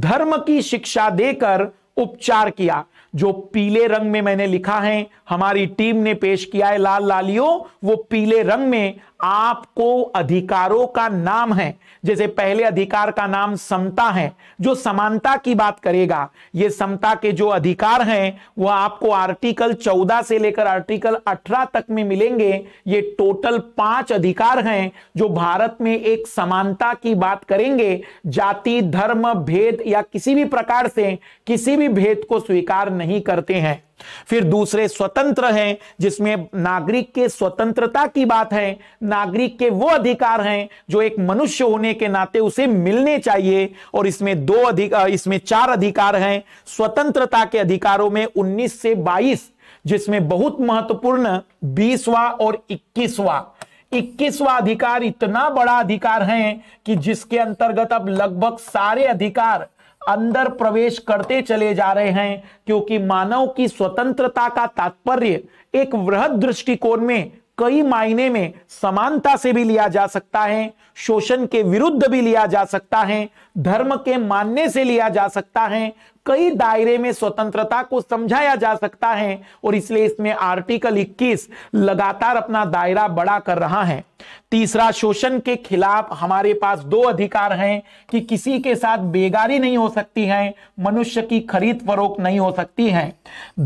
धर्म की शिक्षा देकर उपचार किया जो पीले रंग में मैंने लिखा है हमारी टीम ने पेश किया है लाल लालियों वो पीले रंग में आपको अधिकारों का नाम है जैसे पहले अधिकार का नाम समता है जो समानता की बात करेगा ये समता के जो अधिकार हैं वह आपको आर्टिकल 14 से लेकर आर्टिकल 18 तक में मिलेंगे ये टोटल पांच अधिकार हैं जो भारत में एक समानता की बात करेंगे जाति धर्म भेद या किसी भी प्रकार से किसी भी भेद को स्वीकार नहीं करते हैं फिर दूसरे स्वतंत्र हैं जिसमें नागरिक के स्वतंत्रता की बात है नागरिक के वो अधिकार हैं जो एक मनुष्य होने के नाते उसे मिलने चाहिए और इसमें दो अधिकार इसमें चार अधिकार हैं स्वतंत्रता के अधिकारों में 19 से 22 जिसमें बहुत महत्वपूर्ण 20वां और 21वां 21वां अधिकार इतना बड़ा अधिकार है कि जिसके अंतर्गत अब लगभग सारे अधिकार अंदर प्रवेश करते चले जा रहे हैं क्योंकि मानव की स्वतंत्रता का तात्पर्य एक वृहद दृष्टिकोण में कई मायने में समानता से भी लिया जा सकता है शोषण के विरुद्ध भी लिया जा सकता है धर्म के मानने से लिया जा सकता है कई दायरे में स्वतंत्रता को समझाया जा सकता है और इसलिए इसमें आर्टिकल 21 लगातार अपना दायरा बड़ा कर रहा है तीसरा शोषण के खिलाफ हमारे पास दो अधिकार हैं कि किसी के साथ बेगारी नहीं हो सकती है मनुष्य की खरीद फरोख नहीं हो सकती है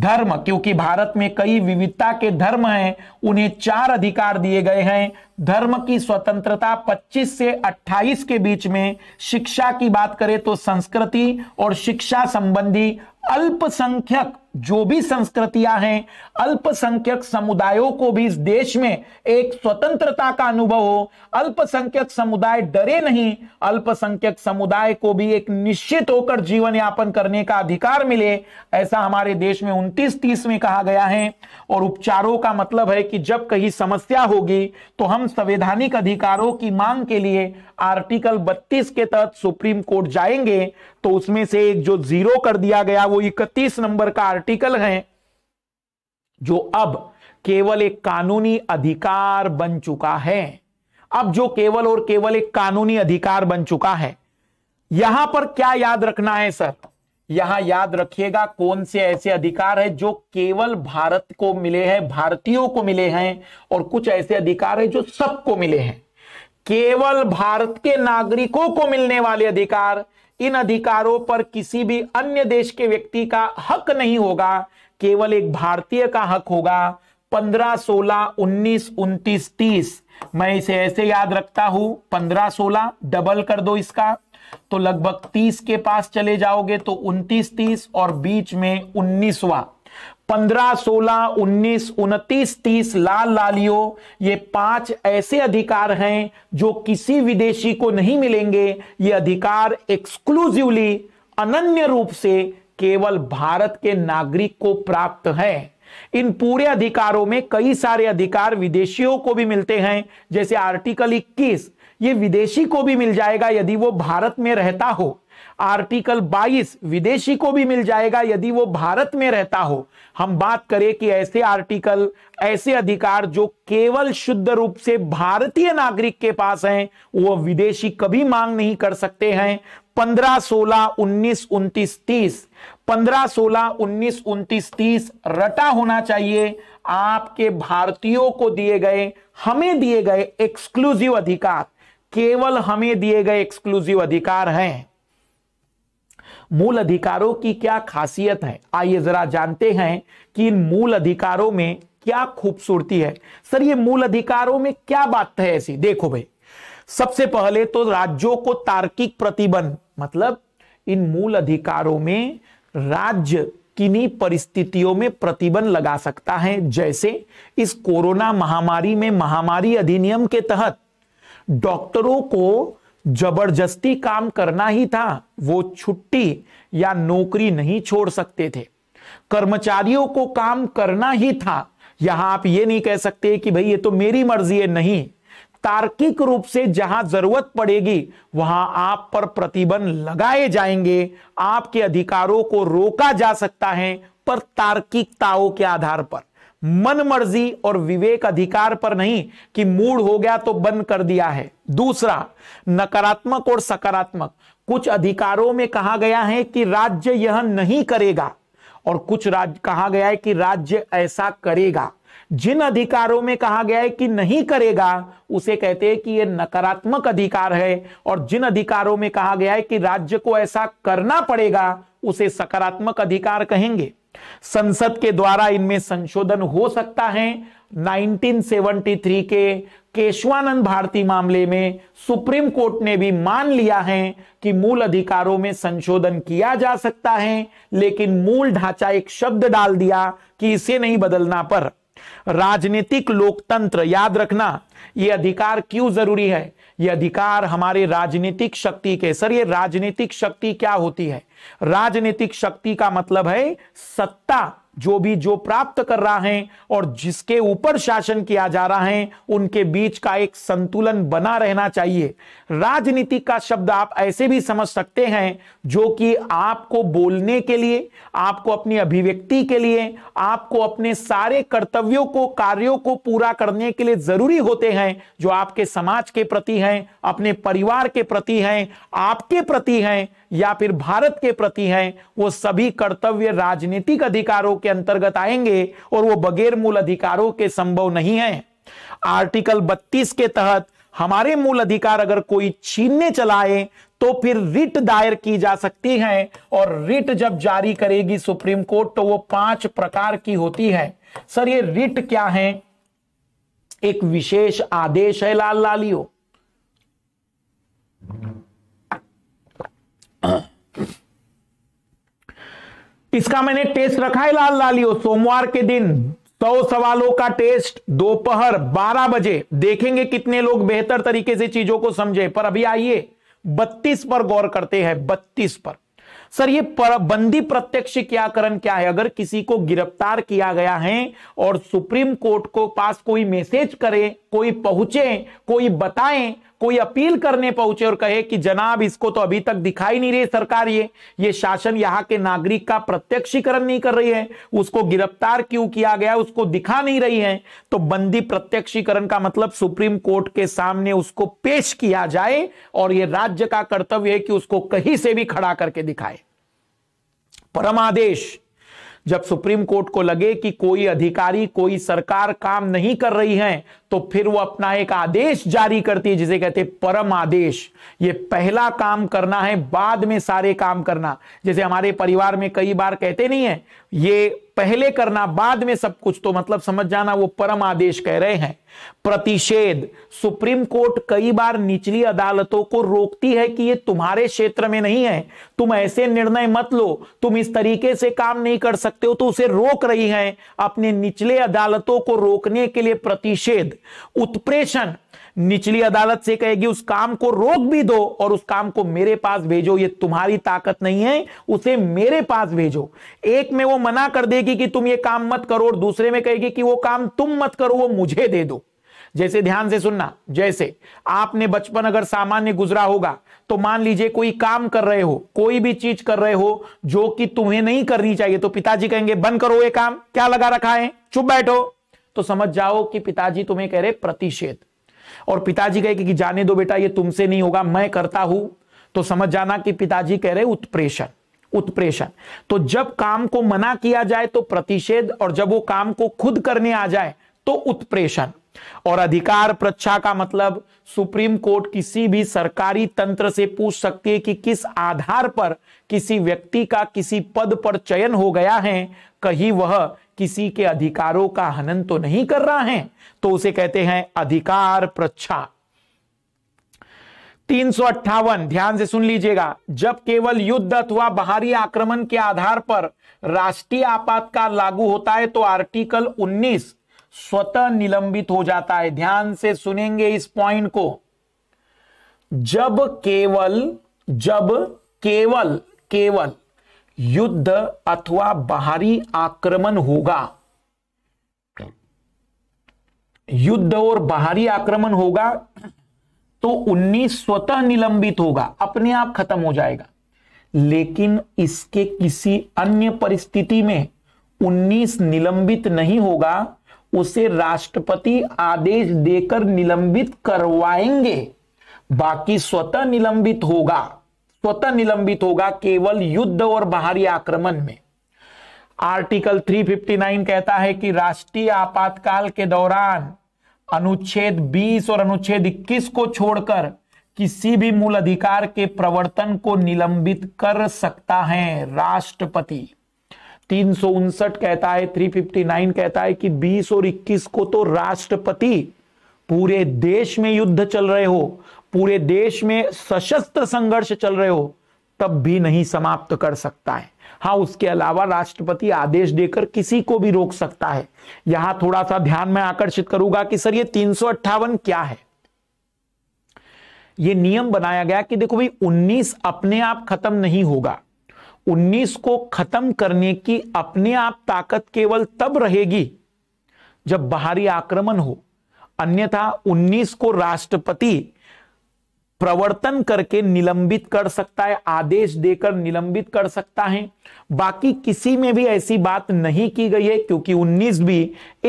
धर्म क्योंकि भारत में कई विविधता के धर्म हैं उन्हें चार अधिकार दिए गए हैं धर्म की स्वतंत्रता 25 से 28 के बीच में शिक्षा की बात करें तो संस्कृति और शिक्षा संबंधी अल्पसंख्यक जो भी संस्कृतियां हैं अल्पसंख्यक समुदायों को भी इस देश में एक स्वतंत्रता का अनुभव हो अल्पसंख्यक समुदाय डरे नहीं अल्पसंख्यक समुदाय को भी एक निश्चित होकर जीवन यापन करने का अधिकार मिले ऐसा हमारे देश में उन्तीस तीस में कहा गया है और उपचारों का मतलब है कि जब कहीं समस्या होगी तो हम संवैधानिक अधिकारों की मांग के लिए आर्टिकल बत्तीस के तहत सुप्रीम कोर्ट जाएंगे तो उसमें से एक जो जीरो कर दिया गया वो इकतीस नंबर का आर्टिकल हैं जो अब केवल एक कानूनी अधिकार बन चुका है अब जो केवल और केवल एक कानूनी अधिकार बन चुका है यहां पर क्या याद रखना है सर यहां याद रखिएगा कौन से ऐसे अधिकार है जो केवल भारत को मिले हैं भारतीयों को मिले हैं और कुछ ऐसे अधिकार है जो सबको मिले हैं केवल भारत के नागरिकों को मिलने वाले अधिकार इन अधिकारों पर किसी भी अन्य देश के व्यक्ति का हक नहीं होगा केवल एक भारतीय का हक होगा पंद्रह सोलह उन्नीस उन्तीस तीस मैं इसे ऐसे याद रखता हूं पंद्रह सोलह डबल कर दो इसका तो लगभग तीस के पास चले जाओगे तो उन्तीस तीस और बीच में उन्नीसवा पंद्रह सोलह उन्नीस उनतीस तीस लाल लालियो ये पांच ऐसे अधिकार हैं जो किसी विदेशी को नहीं मिलेंगे ये अधिकार एक्सक्लूसिवली अनन्य रूप से केवल भारत के नागरिक को प्राप्त है इन पूरे अधिकारों में कई सारे अधिकार विदेशियों को भी मिलते हैं जैसे आर्टिकल 21 ये विदेशी को भी मिल जाएगा यदि वो भारत में रहता हो आर्टिकल 22 विदेशी को भी मिल जाएगा यदि वो भारत में रहता हो हम बात करें कि ऐसे आर्टिकल ऐसे अधिकार जो केवल शुद्ध रूप से भारतीय नागरिक के पास हैं वो विदेशी कभी मांग नहीं कर सकते हैं पंद्रह सोलह उन्नीस उन्तीस तीस पंद्रह सोलह उन्नीस उन्तीस तीस रटा होना चाहिए आपके भारतीयों को दिए गए हमें दिए गए एक्सक्लूसिव अधिकार केवल हमें दिए गए एक्सक्लूसिव अधिकार हैं मूल अधिकारों की क्या खासियत है आइए जरा जानते हैं कि इन मूल अधिकारों में क्या खूबसूरती है सर ये मूल अधिकारों में क्या बात है ऐसी देखो भाई सबसे पहले तो राज्यों को तार्किक प्रतिबंध मतलब इन मूल अधिकारों में राज्य किन्हीं परिस्थितियों में प्रतिबंध लगा सकता है जैसे इस कोरोना महामारी में महामारी अधिनियम के तहत डॉक्टरों को जबरदस्ती काम करना ही था वो छुट्टी या नौकरी नहीं छोड़ सकते थे कर्मचारियों को काम करना ही था यहां आप ये नहीं कह सकते कि भाई ये तो मेरी मर्जी है नहीं तार्किक रूप से जहां जरूरत पड़ेगी वहां आप पर प्रतिबंध लगाए जाएंगे आपके अधिकारों को रोका जा सकता है पर तार्किकताओं के आधार पर मन मर्जी और विवेक अधिकार पर नहीं कि मूड हो गया तो बंद कर दिया है दूसरा नकारात्मक और सकारात्मक कुछ अधिकारों में कहा गया है कि राज्य यह नहीं करेगा और कुछ राज्य कहा गया है कि राज्य ऐसा करेगा जिन अधिकारों में कहा गया है कि नहीं करेगा उसे कहते हैं कि यह नकारात्मक अधिकार है और जिन अधिकारों में कहा गया है कि राज्य को ऐसा करना पड़ेगा उसे सकारात्मक अधिकार कहेंगे संसद के द्वारा इनमें संशोधन हो सकता है 1973 के केशवानंद भारती मामले में सुप्रीम कोर्ट ने भी मान लिया है कि मूल अधिकारों में संशोधन किया जा सकता है लेकिन मूल ढांचा एक शब्द डाल दिया कि इसे नहीं बदलना पर राजनीतिक लोकतंत्र याद रखना यह अधिकार क्यों जरूरी है ये अधिकार हमारे राजनीतिक शक्ति के सर ये राजनीतिक शक्ति क्या होती है राजनीतिक शक्ति का मतलब है सत्ता जो भी जो प्राप्त कर रहा है और जिसके ऊपर शासन किया जा रहा है उनके बीच का एक संतुलन बना रहना चाहिए राजनीति का शब्द आप ऐसे भी समझ सकते हैं जो कि आपको बोलने के लिए आपको अपनी अभिव्यक्ति के लिए आपको अपने सारे कर्तव्यों को कार्यों को पूरा करने के लिए जरूरी होते हैं जो आपके समाज के प्रति हैं अपने परिवार के प्रति हैं आपके प्रति हैं या फिर भारत के प्रति हैं वो सभी कर्तव्य राजनीतिक अधिकारों के अंतर्गत आएंगे और वो बगैर मूल अधिकारों के संभव नहीं है आर्टिकल 32 के तहत हमारे मूल अधिकार अगर कोई छीनने चलाए तो फिर रिट दायर की जा सकती है और रिट जब जारी करेगी सुप्रीम कोर्ट तो वो पांच प्रकार की होती है सर ये रिट क्या है एक विशेष आदेश है लाल लालियो इसका मैंने टेस्ट रखा है लाल लालियो सोमवार के दिन सौ सवालों का टेस्ट दोपहर बारह बजे देखेंगे कितने लोग बेहतर तरीके से चीजों को समझे पर अभी आइए बत्तीस पर गौर करते हैं बत्तीस पर सर ये पर, बंदी प्रत्यक्ष क्याकरण क्या है अगर किसी को गिरफ्तार किया गया है और सुप्रीम कोर्ट को पास कोई मैसेज करे कोई पहुंचे कोई बताएं कोई अपील करने पहुंचे और कहे कि जनाब इसको तो अभी तक दिखाई नहीं रही सरकार ये ये शासन यहाँ के नागरिक का प्रत्यक्षीकरण नहीं कर रही है उसको गिरफ्तार क्यों किया गया उसको दिखा नहीं रही है तो बंदी प्रत्यक्षीकरण का मतलब सुप्रीम कोर्ट के सामने उसको पेश किया जाए और यह राज्य का कर्तव्य है कि उसको कहीं से भी खड़ा करके दिखाए परमादेश जब सुप्रीम कोर्ट को लगे कि कोई अधिकारी कोई सरकार काम नहीं कर रही है तो फिर वो अपना एक आदेश जारी करती है जिसे कहते हैं परम आदेश ये पहला काम करना है बाद में सारे काम करना जैसे हमारे परिवार में कई बार कहते नहीं है ये पहले करना बाद में सब कुछ तो मतलब समझ जाना वो परम आदेश कह रहे हैं प्रतिषेध सुप्रीम कोर्ट कई बार निचली अदालतों को रोकती है कि ये तुम्हारे क्षेत्र में नहीं है तुम ऐसे निर्णय मत लो तुम इस तरीके से काम नहीं कर सकते हो तो उसे रोक रही है अपने निचले अदालतों को रोकने के लिए प्रतिषेध उत्प्रेषण निचली अदालत से कहेगी उस काम को रोक भी दो और उस काम को मेरे पास भेजो ये तुम्हारी ताकत नहीं है उसे मेरे पास भेजो एक में वो मना कर देगी कि तुम ये काम मत करो और दूसरे में कहेगी कि वो काम तुम मत करो वो मुझे दे दो जैसे ध्यान से सुनना जैसे आपने बचपन अगर सामान्य गुजरा होगा तो मान लीजिए कोई काम कर रहे हो कोई भी चीज कर रहे हो जो कि तुम्हें नहीं करनी चाहिए तो पिताजी कहेंगे बंद करो ये काम क्या लगा रखा है चुप बैठो तो समझ जाओ कि पिताजी तुम्हें कह रहे प्रतिषेध और पिताजी कहे कि जाने दो बेटा ये तुमसे नहीं होगा मैं करता हूं तो समझ जाना कि पिताजी कह रहे उत्प्रेषण उत्प्रेषण तो जब काम को मना किया जाए तो प्रतिषेध और जब वो काम को खुद करने आ जाए तो उत्प्रेषण और अधिकार प्रच्छा का मतलब सुप्रीम कोर्ट किसी भी सरकारी तंत्र से पूछ सकती है कि किस आधार पर किसी व्यक्ति का किसी पद पर चयन हो गया है कहीं वह किसी के अधिकारों का हनन तो नहीं कर रहा है तो उसे कहते हैं अधिकार प्रच्छा तीन सौ अट्ठावन ध्यान से सुन लीजिएगा जब केवल युद्ध अथवा बाहरी आक्रमण के आधार पर राष्ट्रीय आपातकाल लागू होता है तो आर्टिकल 19 स्वतः निलंबित हो जाता है ध्यान से सुनेंगे इस पॉइंट को जब केवल जब केवल केवल युद्ध अथवा बाहरी आक्रमण होगा युद्ध और बाहरी आक्रमण होगा तो 19 स्वतः निलंबित होगा अपने आप खत्म हो जाएगा लेकिन इसके किसी अन्य परिस्थिति में 19 निलंबित नहीं होगा उसे राष्ट्रपति आदेश देकर निलंबित करवाएंगे बाकी स्वतः निलंबित होगा स्वतः निलंबित होगा केवल युद्ध और बाहरी आक्रमण में आर्टिकल 359 कहता है कि राष्ट्रीय आपातकाल के दौरान अनुच्छेद 20 और अनुच्छेद 21 को छोड़कर किसी भी मूल अधिकार के प्रवर्तन को निलंबित कर सकता है राष्ट्रपति तीन कहता है 359 कहता है कि 20 और 21 को तो राष्ट्रपति पूरे देश में युद्ध चल रहे हो पूरे देश में सशस्त्र संघर्ष चल रहे हो तब भी नहीं समाप्त कर सकता है हाँ उसके अलावा राष्ट्रपति आदेश देकर किसी को भी रोक सकता है यहां थोड़ा सा ध्यान में आकर्षित करूंगा कि सर ये तीन क्या है ये नियम बनाया गया कि देखो भाई 19 अपने आप खत्म नहीं होगा 19 को खत्म करने की अपने आप ताकत केवल तब रहेगी जब बाहरी आक्रमण हो अन्यथा 19 को राष्ट्रपति प्रवर्तन करके निलंबित कर सकता है आदेश देकर निलंबित कर सकता है बाकी किसी में भी ऐसी बात नहीं की गई है क्योंकि 19 भी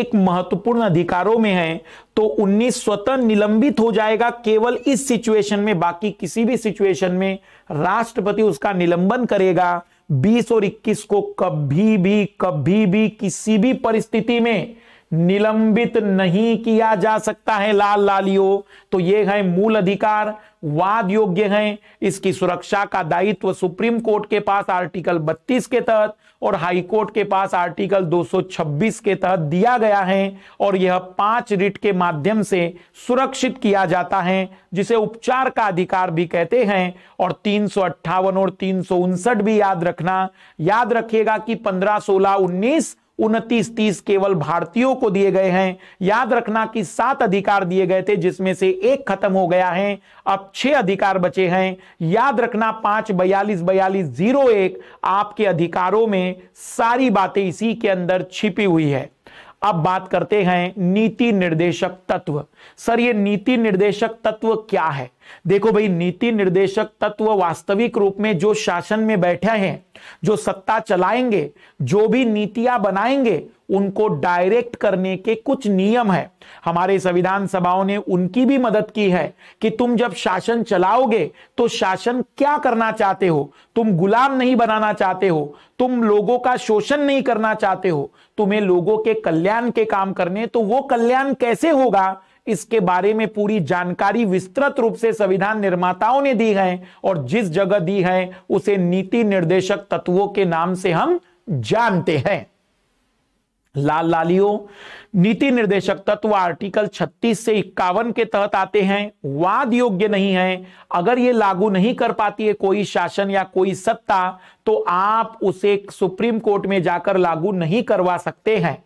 एक महत्वपूर्ण अधिकारों में है तो 19 स्वतः निलंबित हो जाएगा केवल इस सिचुएशन में बाकी किसी भी सिचुएशन में राष्ट्रपति उसका निलंबन करेगा 20 और 21 को कभी भी कभी भी किसी भी परिस्थिति में निलंबित नहीं किया जा सकता है लाल लालियो तो ये है मूल अधिकार वाद योग्य है इसकी सुरक्षा का दायित्व सुप्रीम कोर्ट के पास आर्टिकल 32 के तहत और हाई कोर्ट के पास आर्टिकल 226 के तहत दिया गया है और यह पांच रिट के माध्यम से सुरक्षित किया जाता है जिसे उपचार का अधिकार भी कहते हैं और तीन और तीन भी याद रखना याद रखिएगा कि पंद्रह सोलह उन्नीस उनतीस तीस केवल भारतीयों को दिए गए हैं याद रखना कि सात अधिकार दिए गए थे जिसमें से एक खत्म हो गया है अब छह अधिकार बचे हैं याद रखना पांच बयालीस बयालीस जीरो एक आपके अधिकारों में सारी बातें इसी के अंदर छिपी हुई है अब बात करते हैं नीति निर्देशक तत्व सर ये नीति निर्देशक तत्व क्या है देखो भाई नीति निर्देशक तत्व वास्तविक रूप में जो शासन में बैठे हैं जो सत्ता चलाएंगे जो भी नीतियां बनाएंगे उनको डायरेक्ट करने के कुछ नियम है हमारे संविधान सभाओं ने उनकी भी मदद की है कि तुम जब शासन चलाओगे तो शासन क्या करना चाहते हो तुम गुलाम नहीं बनाना चाहते हो तुम लोगों का शोषण नहीं करना चाहते हो तुम्हें लोगों के कल्याण के काम करने तो वो कल्याण कैसे होगा इसके बारे में पूरी जानकारी विस्तृत रूप से संविधान निर्माताओं ने दी है और जिस जगह दी है उसे नीति निर्देशक तत्वों के नाम से हम जानते हैं लाल लालियो नीति निर्देशक तत्व आर्टिकल 36 से इक्यावन के तहत आते हैं वाद योग्य नहीं है अगर ये लागू नहीं कर पाती है कोई शासन या कोई सत्ता तो आप उसे सुप्रीम कोर्ट में जाकर लागू नहीं करवा सकते हैं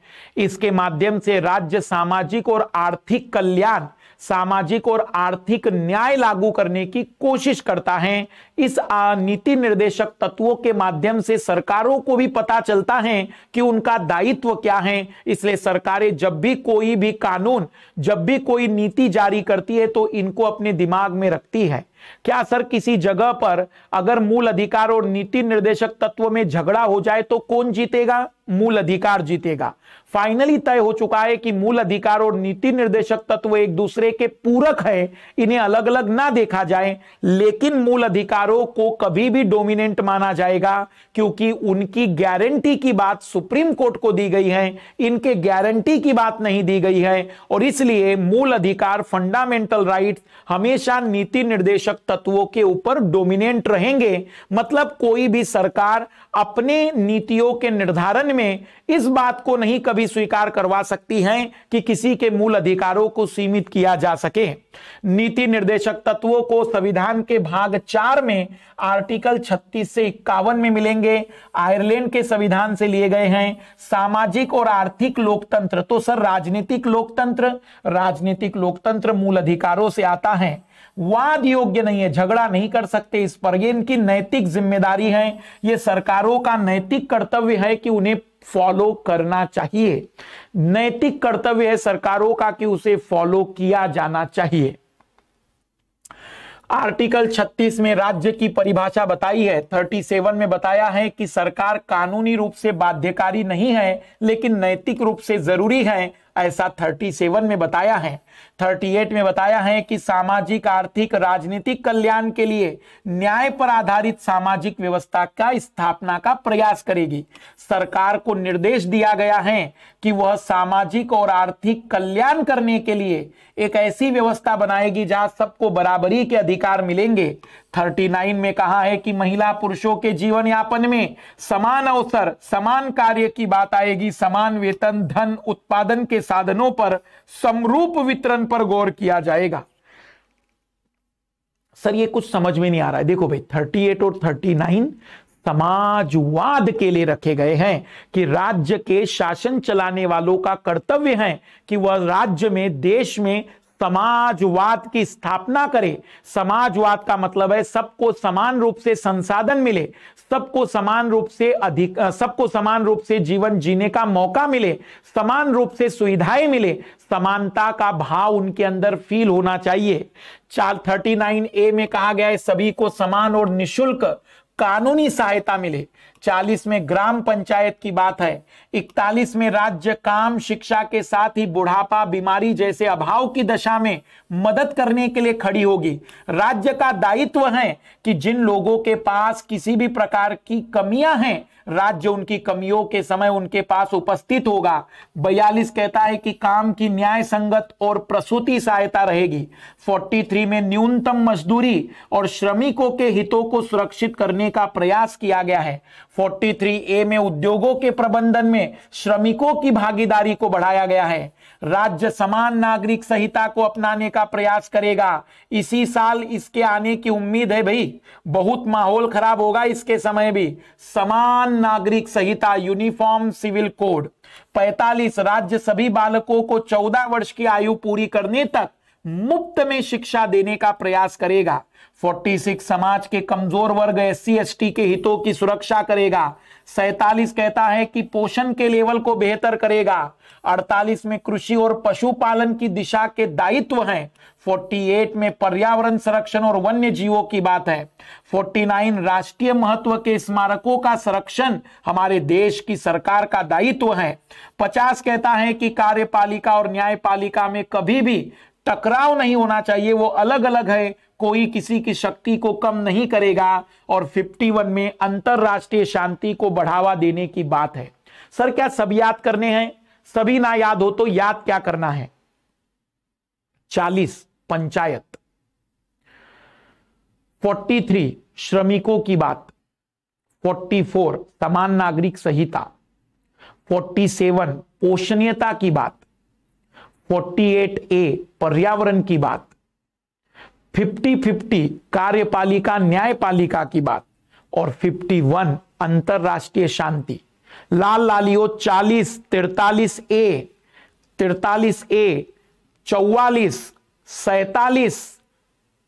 इसके माध्यम से राज्य सामाजिक और आर्थिक कल्याण सामाजिक और आर्थिक न्याय लागू करने की कोशिश करता है इस नीति निर्देशक तत्वों के माध्यम से सरकारों को भी पता चलता है कि उनका दायित्व क्या है इसलिए सरकारें जब भी कोई भी कानून जब भी कोई नीति जारी करती है तो इनको अपने दिमाग में रखती है क्या सर किसी जगह पर अगर मूल अधिकार और नीति निर्देशक तत्व में झगड़ा हो जाए तो कौन जीतेगा मूल अधिकार जीतेगा फाइनली तय हो चुका है कि मूल अधिकार और नीति निर्देशक तत्व एक दूसरे के पूरक है इन्हें अलग अलग ना देखा जाए लेकिन मूल अधिकारों को कभी भी डोमिनेंट माना जाएगा क्योंकि उनकी गारंटी की बात सुप्रीम कोर्ट को दी गई है इनके गारंटी की बात नहीं दी गई है और इसलिए मूल अधिकार फंडामेंटल राइट हमेशा नीति निर्देशक पोषक तत्वों के ऊपर डोमिनेंट रहेंगे मतलब कोई भी सरकार अपने नीतियों के निर्धारण में इस बात को नहीं कभी स्वीकार करवा सकती है कि किसी के मूल अधिकारों को सीमित किया जा सके नीति निर्देशक तत्वों को संविधान के भाग चार में आर्टिकल 36 से इक्यावन में मिलेंगे आयरलैंड के संविधान से लिए गए हैं सामाजिक और आर्थिक लोकतंत्र तो सर राजनीतिक लोकतंत्र राजनीतिक लोकतंत्र मूल अधिकारों से आता है वाद योग्य नहीं है झगड़ा नहीं कर सकते इस पर ये इनकी नैतिक जिम्मेदारी है ये सरकारों का नैतिक कर्तव्य है कि उन्हें फॉलो करना चाहिए नैतिक कर्तव्य है सरकारों का कि उसे फॉलो किया जाना चाहिए आर्टिकल 36 में राज्य की परिभाषा बताई है 37 में बताया है कि सरकार कानूनी रूप से बाध्यकारी नहीं है लेकिन नैतिक रूप से जरूरी है ऐसा 37 में बताया है 38 में बताया है कि सामाजिक आर्थिक राजनीतिक कल्याण के लिए न्याय पर आधारित सामाजिक व्यवस्था का स्थापना का प्रयास करेगी सरकार को निर्देश दिया गया है कि वह सामाजिक और आर्थिक कल्याण करने के लिए एक ऐसी व्यवस्था बनाएगी जहां सबको बराबरी के अधिकार मिलेंगे 39 में कहा है कि महिला पुरुषों के जीवन यापन में समान अवसर समान कार्य की बात आएगी समान वेतन धन उत्पादन के साधनों पर समरूप वित्त वितरण पर गौर किया जाएगा सर ये कुछ समझ में नहीं आ रहा है देखो भाई 38 और 39 समाजवाद के लिए रखे गए हैं कि राज्य के शासन चलाने वालों का कर्तव्य है कि वह राज्य में देश में समाजवाद की स्थापना करे समाजवाद का मतलब है सबको समान रूप से संसाधन मिले सबको समान रूप से अधिक सबको समान रूप से जीवन जीने का मौका मिले समान रूप से सुविधाएं मिले समानता का भाव उनके अंदर फील होना चाहिए चार थर्टी नाइन ए में कहा गया है सभी को समान और निशुल्क कानूनी सहायता मिले 40 में ग्राम पंचायत की बात है 41 में राज्य काम शिक्षा के साथ ही बुढ़ापा बीमारी जैसे अभाव की दशा में मदद करने के लिए खड़ी होगी राज्य का दायित्व है कि जिन लोगों के पास किसी भी प्रकार की कमियां हैं राज्य उनकी कमियों के समय उनके पास उपस्थित होगा बयालीस कहता है कि काम की न्याय संगत और प्रसूति सहायता रहेगी 43 में न्यूनतम मजदूरी और श्रमिकों के हितों को सुरक्षित करने का प्रयास किया गया है 43 ए में उद्योगों के प्रबंधन में श्रमिकों की भागीदारी को बढ़ाया गया है राज्य समान नागरिक संहिता को अपनाने का प्रयास करेगा इसी साल इसके आने की उम्मीद है भाई बहुत माहौल खराब होगा इसके समय भी समान नागरिक संहिता यूनिफॉर्म सिविल कोड 45 राज्य सभी बालकों को 14 वर्ष की आयु पूरी करने तक मुफ्त में शिक्षा देने का प्रयास करेगा 46 समाज के कमजोर वर्ग एस सी के हितों की सुरक्षा करेगा सैतालीस कहता है कि पोषण के लेवल को बेहतर करेगा 48 में कृषि और पशुपालन की दिशा के दायित्व हैं 48 में पर्यावरण संरक्षण और वन्य जीवों की बात है 49 राष्ट्रीय महत्व के स्मारकों का संरक्षण हमारे देश की सरकार का दायित्व है 50 कहता है कि कार्यपालिका और न्यायपालिका में कभी भी टकराव नहीं होना चाहिए वो अलग अलग है कोई किसी की शक्ति को कम नहीं करेगा और 51 में अंतरराष्ट्रीय शांति को बढ़ावा देने की बात है सर क्या सब याद करने हैं सभी ना याद हो तो याद क्या करना है चालीस पंचायत 43 श्रमिकों की बात 44 समान नागरिक संहिता 47 पोषणीयता की बात 48 ए पर्यावरण की बात 50-50 कार्यपालिका न्यायपालिका की बात और 51 अंतरराष्ट्रीय शांति लाल लालियो 40 तिरतालीस ए तिरतालीस ए चौवालीस सैतालीस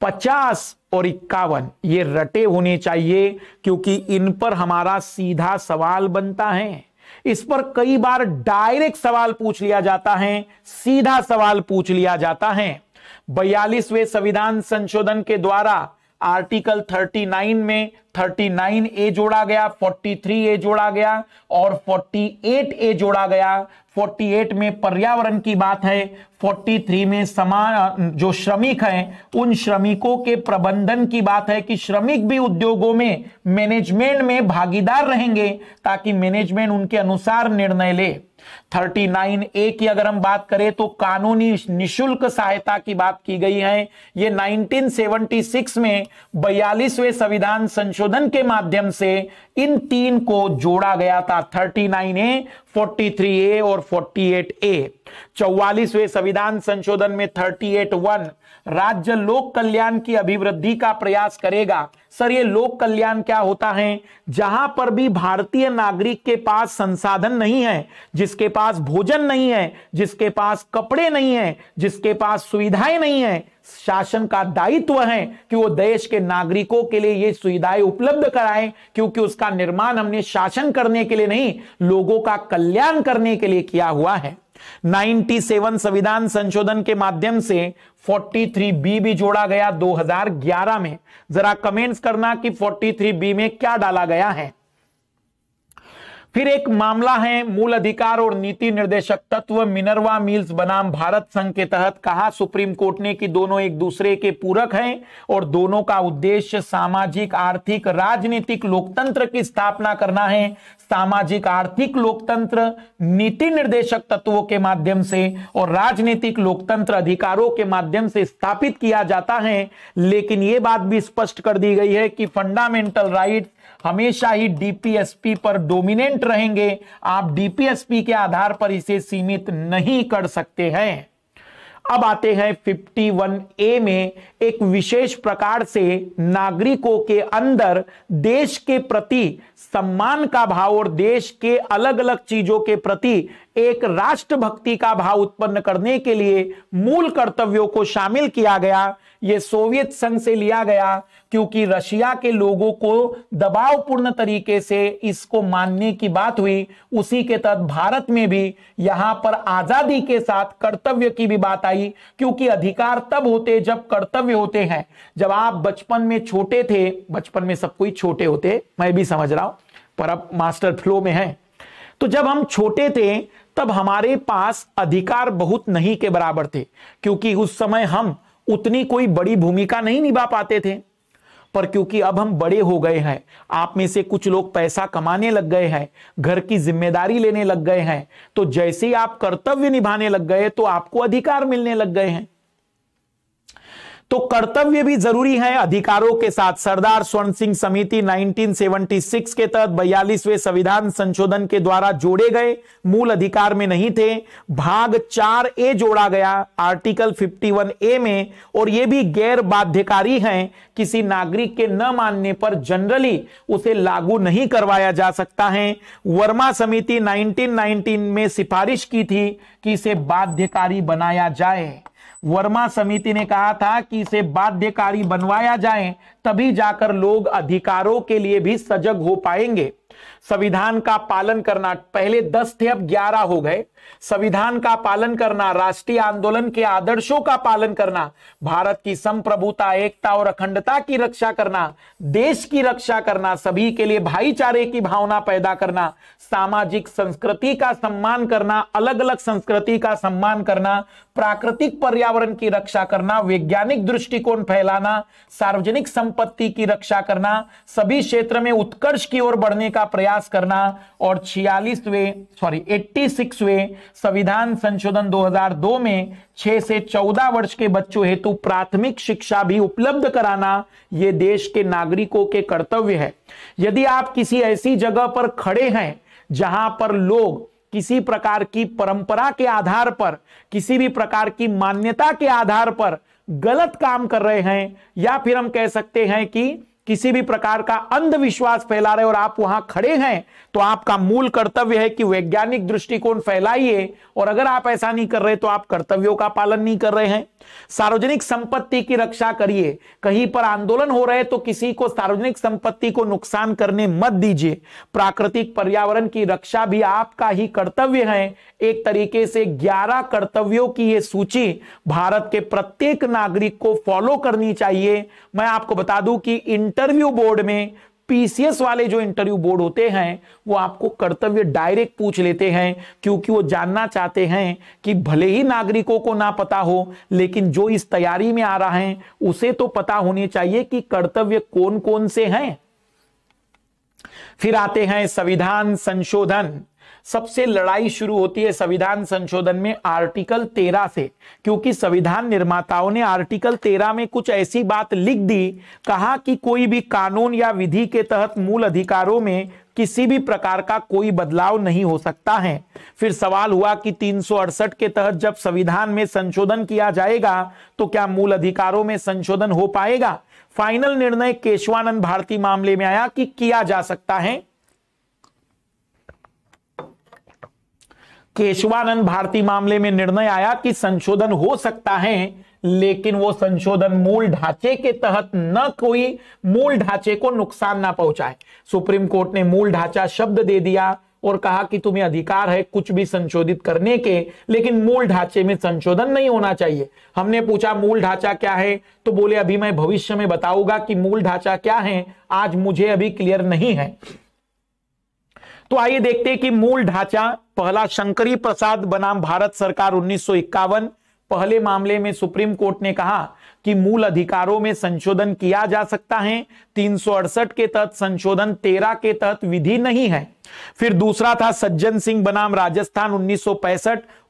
पचास और इक्यावन ये रटे होने चाहिए क्योंकि इन पर हमारा सीधा सवाल बनता है इस पर कई बार डायरेक्ट सवाल पूछ लिया जाता है सीधा सवाल पूछ लिया जाता है बयालीसवें संविधान संशोधन के द्वारा आर्टिकल 39 में 39 ए जोड़ा गया 43 ए जोड़ा गया और 48 ए जोड़ा गया 48 में पर्यावरण की बात है 43 में समान जो श्रमिक हैं उन श्रमिकों के प्रबंधन की बात है कि श्रमिक भी उद्योगों में मैनेजमेंट में भागीदार रहेंगे ताकि मैनेजमेंट उनके अनुसार निर्णय ले थर्टी नाइन ए की अगर हम बात करें तो कानूनी निशुल्क सहायता की बात की गई है ये 1976 में बयालीसवें संविधान संशोधन के माध्यम से इन तीन को जोड़ा गया था thirty nine A forty three A और फोर्टी एट ए चौवालीसवें संविधान संशोधन में थर्टी एट वन राज्य लोक कल्याण की अभिवृद्धि का प्रयास करेगा सर ये लोक कल्याण क्या होता है जहां पर भी भारतीय नागरिक के पास संसाधन नहीं है जिसके पास भोजन नहीं है जिसके पास कपड़े नहीं है जिसके पास सुविधाएं नहीं है शासन का दायित्व है कि वो देश के नागरिकों के लिए ये सुविधाएं उपलब्ध कराएं क्योंकि उसका निर्माण हमने शासन करने के लिए नहीं लोगों का कल्याण करने के लिए किया हुआ है 97 संविधान संशोधन के माध्यम से 43 बी भी जोड़ा गया 2011 में जरा कमेंट्स करना कि 43 बी में क्या डाला गया है फिर एक मामला है मूल अधिकार और नीति निर्देशक तत्व मिनरवा मिल्स बनाम भारत संघ के तहत कहा सुप्रीम कोर्ट ने कि दोनों एक दूसरे के पूरक हैं और दोनों का उद्देश्य सामाजिक आर्थिक राजनीतिक लोकतंत्र की स्थापना करना है सामाजिक आर्थिक लोकतंत्र नीति निर्देशक तत्वों के माध्यम से और राजनीतिक लोकतंत्र अधिकारों के माध्यम से स्थापित किया जाता है लेकिन यह बात भी स्पष्ट कर दी गई है कि फंडामेंटल राइट हमेशा ही डीपीएसपी पर डोमिनेंट रहेंगे आप डीपीएसपी के आधार पर इसे सीमित नहीं कर सकते हैं अब आते हैं 51 ए में एक विशेष प्रकार से नागरिकों के अंदर देश के प्रति सम्मान का भाव और देश के अलग अलग चीजों के प्रति एक राष्ट्रभक्ति का भाव उत्पन्न करने के लिए मूल कर्तव्यों को शामिल किया गया ये सोवियत संघ से लिया गया क्योंकि रशिया के लोगों को दबावपूर्ण तरीके से इसको मानने की बात हुई उसी के तहत भारत में भी यहां पर आजादी के साथ कर्तव्य की भी बात आई क्योंकि अधिकार तब होते जब कर्तव्य होते हैं जब आप बचपन में छोटे थे बचपन में सब कोई छोटे होते मैं भी समझ रहा हूं पर अब मास्टर फ्लो में है तो जब हम छोटे थे तब हमारे पास अधिकार बहुत नहीं के बराबर थे क्योंकि उस समय हम उतनी कोई बड़ी भूमिका नहीं निभा पाते थे पर क्योंकि अब हम बड़े हो गए हैं आप में से कुछ लोग पैसा कमाने लग गए हैं घर की जिम्मेदारी लेने लग गए हैं तो जैसे ही आप कर्तव्य निभाने लग गए तो आपको अधिकार मिलने लग गए हैं तो कर्तव्य भी जरूरी है अधिकारों के साथ सरदार स्वर्ण सिंह समिति 1976 के तहत बयालीसवें संविधान संशोधन के द्वारा जोड़े गए मूल अधिकार में नहीं थे भाग चार ए जोड़ा गया आर्टिकल 51 ए में और यह भी गैर बाध्यकारी है किसी नागरिक के न मानने पर जनरली उसे लागू नहीं करवाया जा सकता है वर्मा समिति 1919 में सिफारिश की थी कि इसे बाध्यकारी बनाया जाए वर्मा समिति ने कहा था कि इसे बाध्यकारी बनवाया जाए तभी जाकर लोग अधिकारों के लिए भी सजग हो पाएंगे संविधान का पालन करना पहले दस थे अब ग्यारह हो गए संविधान का पालन करना राष्ट्रीय आंदोलन के आदर्शों का पालन करना भारत की संप्रभुता एकता और अखंडता की रक्षा करना देश की रक्षा करना सभी के लिए भाईचारे की भावना पैदा करना सामाजिक संस्कृति का सम्मान करना अलग अलग संस्कृति का सम्मान करना प्राकृतिक पर्यावरण की रक्षा करना वैज्ञानिक दृष्टिकोण फैलाना सार्वजनिक संपत्ति की रक्षा करना सभी क्षेत्र में उत्कर्ष की ओर बढ़ने का प्रयास प्रकाश करना और छियालीसवे सॉरी सिक्सवे संविधान संशोधन 2002 में 6 से 14 वर्ष के बच्चों हेतु प्राथमिक शिक्षा भी उपलब्ध कराना ये देश के नागरिकों के कर्तव्य है यदि आप किसी ऐसी जगह पर खड़े हैं जहां पर लोग किसी प्रकार की परंपरा के आधार पर किसी भी प्रकार की मान्यता के आधार पर गलत काम कर रहे हैं या फिर हम कह सकते हैं कि किसी भी प्रकार का अंधविश्वास फैला रहे और आप वहां खड़े हैं तो आपका मूल कर्तव्य है कि वैज्ञानिक दृष्टिकोण फैलाइए और अगर आप ऐसा नहीं कर रहे तो आप कर्तव्यों का पालन नहीं कर रहे हैं सार्वजनिक संपत्ति की रक्षा करिए कहीं पर आंदोलन हो रहे तो किसी को सार्वजनिक संपत्ति को नुकसान करने मत दीजिए प्राकृतिक पर्यावरण की रक्षा भी आपका ही कर्तव्य है एक तरीके से ग्यारह कर्तव्यों की यह सूची भारत के प्रत्येक नागरिक को फॉलो करनी चाहिए मैं आपको बता दूं कि इन इंटरव्यू बोर्ड में पीसीएस वाले जो इंटरव्यू बोर्ड होते हैं वो आपको कर्तव्य डायरेक्ट पूछ लेते हैं क्योंकि वो जानना चाहते हैं कि भले ही नागरिकों को ना पता हो लेकिन जो इस तैयारी में आ रहा है उसे तो पता होने चाहिए कि कर्तव्य कौन कौन से हैं फिर आते हैं संविधान संशोधन सबसे लड़ाई शुरू होती है संविधान संशोधन में आर्टिकल तेरह से क्योंकि संविधान निर्माताओं ने आर्टिकल तेरह में कुछ ऐसी बात लिख दी कहा कि कोई भी कानून या विधि के तहत मूल अधिकारों में किसी भी प्रकार का कोई बदलाव नहीं हो सकता है फिर सवाल हुआ कि तीन के तहत जब संविधान में संशोधन किया जाएगा तो क्या मूल अधिकारों में संशोधन हो पाएगा फाइनल निर्णय केशवानंद भारती मामले में आया कि किया जा सकता है केशवानंद भारती मामले में निर्णय आया कि संशोधन हो सकता है लेकिन वो संशोधन मूल ढांचे के तहत न कोई मूल ढांचे को नुकसान ना पहुंचाए सुप्रीम कोर्ट ने मूल ढांचा शब्द दे दिया और कहा कि तुम्हें अधिकार है कुछ भी संशोधित करने के लेकिन मूल ढांचे में संशोधन नहीं होना चाहिए हमने पूछा मूल ढांचा क्या है तो बोले अभी मैं भविष्य में बताऊंगा कि मूल ढांचा क्या है आज मुझे अभी क्लियर नहीं है तो आइए देखते हैं कि मूल ढांचा पहला शंकरी प्रसाद बनाम भारत सरकार उन्नीस पहले मामले में सुप्रीम कोर्ट ने कहा कि मूल अधिकारों में संशोधन किया जा सकता है तीन के तहत संशोधन 13 के तहत विधि नहीं है फिर दूसरा था सज्जन सिंह बनाम राजस्थान उन्नीस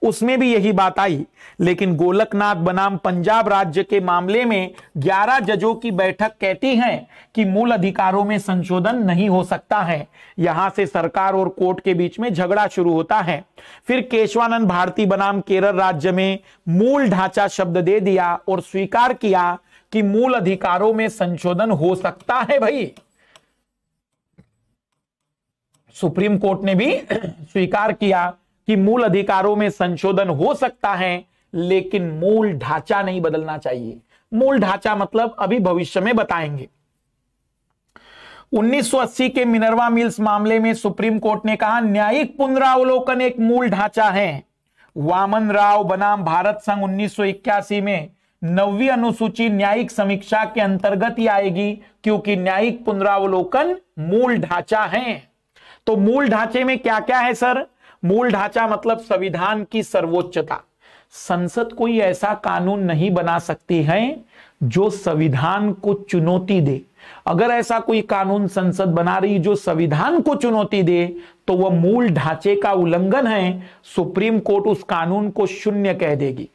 उसमें भी यही बात आई लेकिन गोलकनाथ बनाम पंजाब राज्य के मामले में 11 जजों की बैठक कहती है कि मूल अधिकारों में संशोधन नहीं हो सकता है यहां से सरकार और कोर्ट के बीच में झगड़ा शुरू होता है फिर केशवानंद भारती बनाम केरल राज्य में मूल ढांचा शब्द दे दिया और स्वीकार किया कि मूल अधिकारों में संशोधन हो सकता है भाई सुप्रीम कोर्ट ने भी स्वीकार किया कि मूल अधिकारों में संशोधन हो सकता है लेकिन मूल ढांचा नहीं बदलना चाहिए मूल ढांचा मतलब अभी भविष्य में बताएंगे 1980 के मिनरवा मिल्स मामले में सुप्रीम कोर्ट ने कहा न्यायिक पुनरावलोकन एक मूल ढांचा है वामन राव बनाम भारत संघ उन्नीस में नवी अनुसूची न्यायिक समीक्षा के अंतर्गत ही आएगी क्योंकि न्यायिक पुनरावलोकन मूल ढांचा है तो मूल ढांचे में क्या क्या है सर मूल ढांचा मतलब संविधान की सर्वोच्चता संसद कोई ऐसा कानून नहीं बना सकती है जो संविधान को चुनौती दे अगर ऐसा कोई कानून संसद बना रही जो संविधान को चुनौती दे तो वह मूल ढांचे का उल्लंघन है सुप्रीम कोर्ट उस कानून को शून्य कह देगी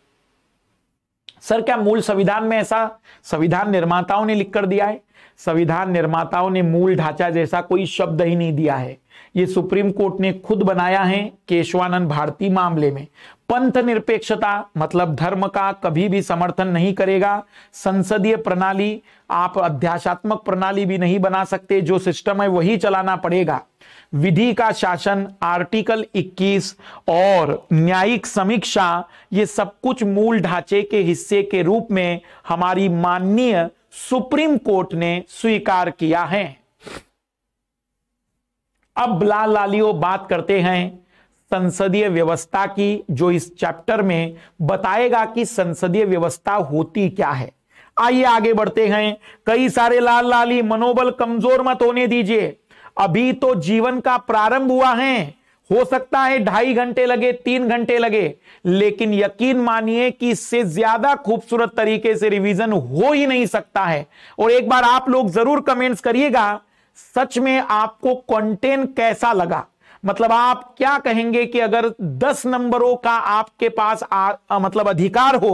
सर क्या मूल संविधान में ऐसा संविधान निर्माताओं ने लिखकर दिया है संविधान निर्माताओं ने मूल ढांचा जैसा कोई शब्द ही नहीं दिया है ये सुप्रीम कोर्ट ने खुद बनाया है केशवानंद भारती मामले में पंथ निरपेक्षता मतलब धर्म का कभी भी समर्थन नहीं करेगा संसदीय प्रणाली आप अध्याशात्मक प्रणाली भी नहीं बना सकते जो सिस्टम है वही चलाना पड़ेगा विधि का शासन आर्टिकल 21 और न्यायिक समीक्षा ये सब कुछ मूल ढांचे के हिस्से के रूप में हमारी माननीय सुप्रीम कोर्ट ने स्वीकार किया है अब लाल लालियो बात करते हैं संसदीय व्यवस्था की जो इस चैप्टर में बताएगा कि संसदीय व्यवस्था होती क्या है आइए आगे बढ़ते हैं कई सारे लाल लाली मनोबल कमजोर मत होने दीजिए अभी तो जीवन का प्रारंभ हुआ है हो सकता है ढाई घंटे लगे तीन घंटे लगे लेकिन यकीन मानिए कि इससे ज्यादा खूबसूरत तरीके से रिवीजन हो ही नहीं सकता है और एक बार आप लोग जरूर कमेंट्स करिएगा सच में आपको कंटेंट कैसा लगा मतलब आप क्या कहेंगे कि अगर 10 नंबरों का आपके पास आ, आ, मतलब अधिकार हो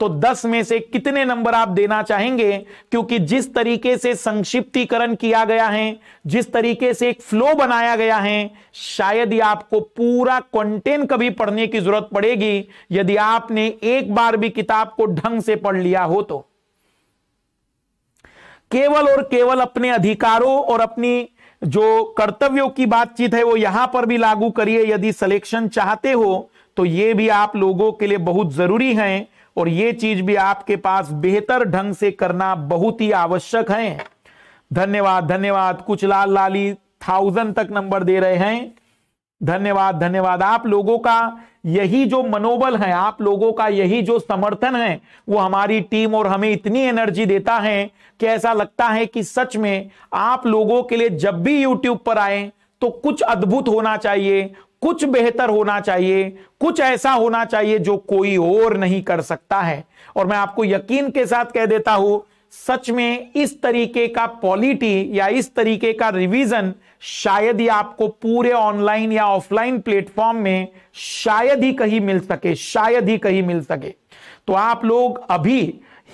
तो 10 में से कितने नंबर आप देना चाहेंगे क्योंकि जिस तरीके से संक्षिप्तीकरण किया गया है जिस तरीके से एक फ्लो बनाया गया है शायद ही आपको पूरा कंटेंट कभी पढ़ने की जरूरत पड़ेगी यदि आपने एक बार भी किताब को ढंग से पढ़ लिया हो तो केवल और केवल अपने अधिकारों और अपनी जो कर्तव्यों की बातचीत है वो यहां पर भी लागू करिए यदि सिलेक्शन चाहते हो तो ये भी आप लोगों के लिए बहुत जरूरी है और ये चीज भी आपके पास बेहतर ढंग से करना बहुत ही आवश्यक है धन्यवाद धन्यवाद कुछ लाल लाली थाउजेंड तक नंबर दे रहे हैं धन्यवाद धन्यवाद आप लोगों का यही जो मनोबल है आप लोगों का यही जो समर्थन है वो हमारी टीम और हमें इतनी एनर्जी देता है कि ऐसा लगता है कि सच में आप लोगों के लिए जब भी यूट्यूब पर आए तो कुछ अद्भुत होना चाहिए कुछ बेहतर होना चाहिए कुछ ऐसा होना चाहिए जो कोई और नहीं कर सकता है और मैं आपको यकीन के साथ कह देता हूं सच में इस तरीके का पॉलिटी या इस तरीके का रिवीजन शायद ही आपको पूरे ऑनलाइन या ऑफलाइन प्लेटफॉर्म में शायद ही कहीं मिल सके शायद ही कहीं मिल सके तो आप लोग अभी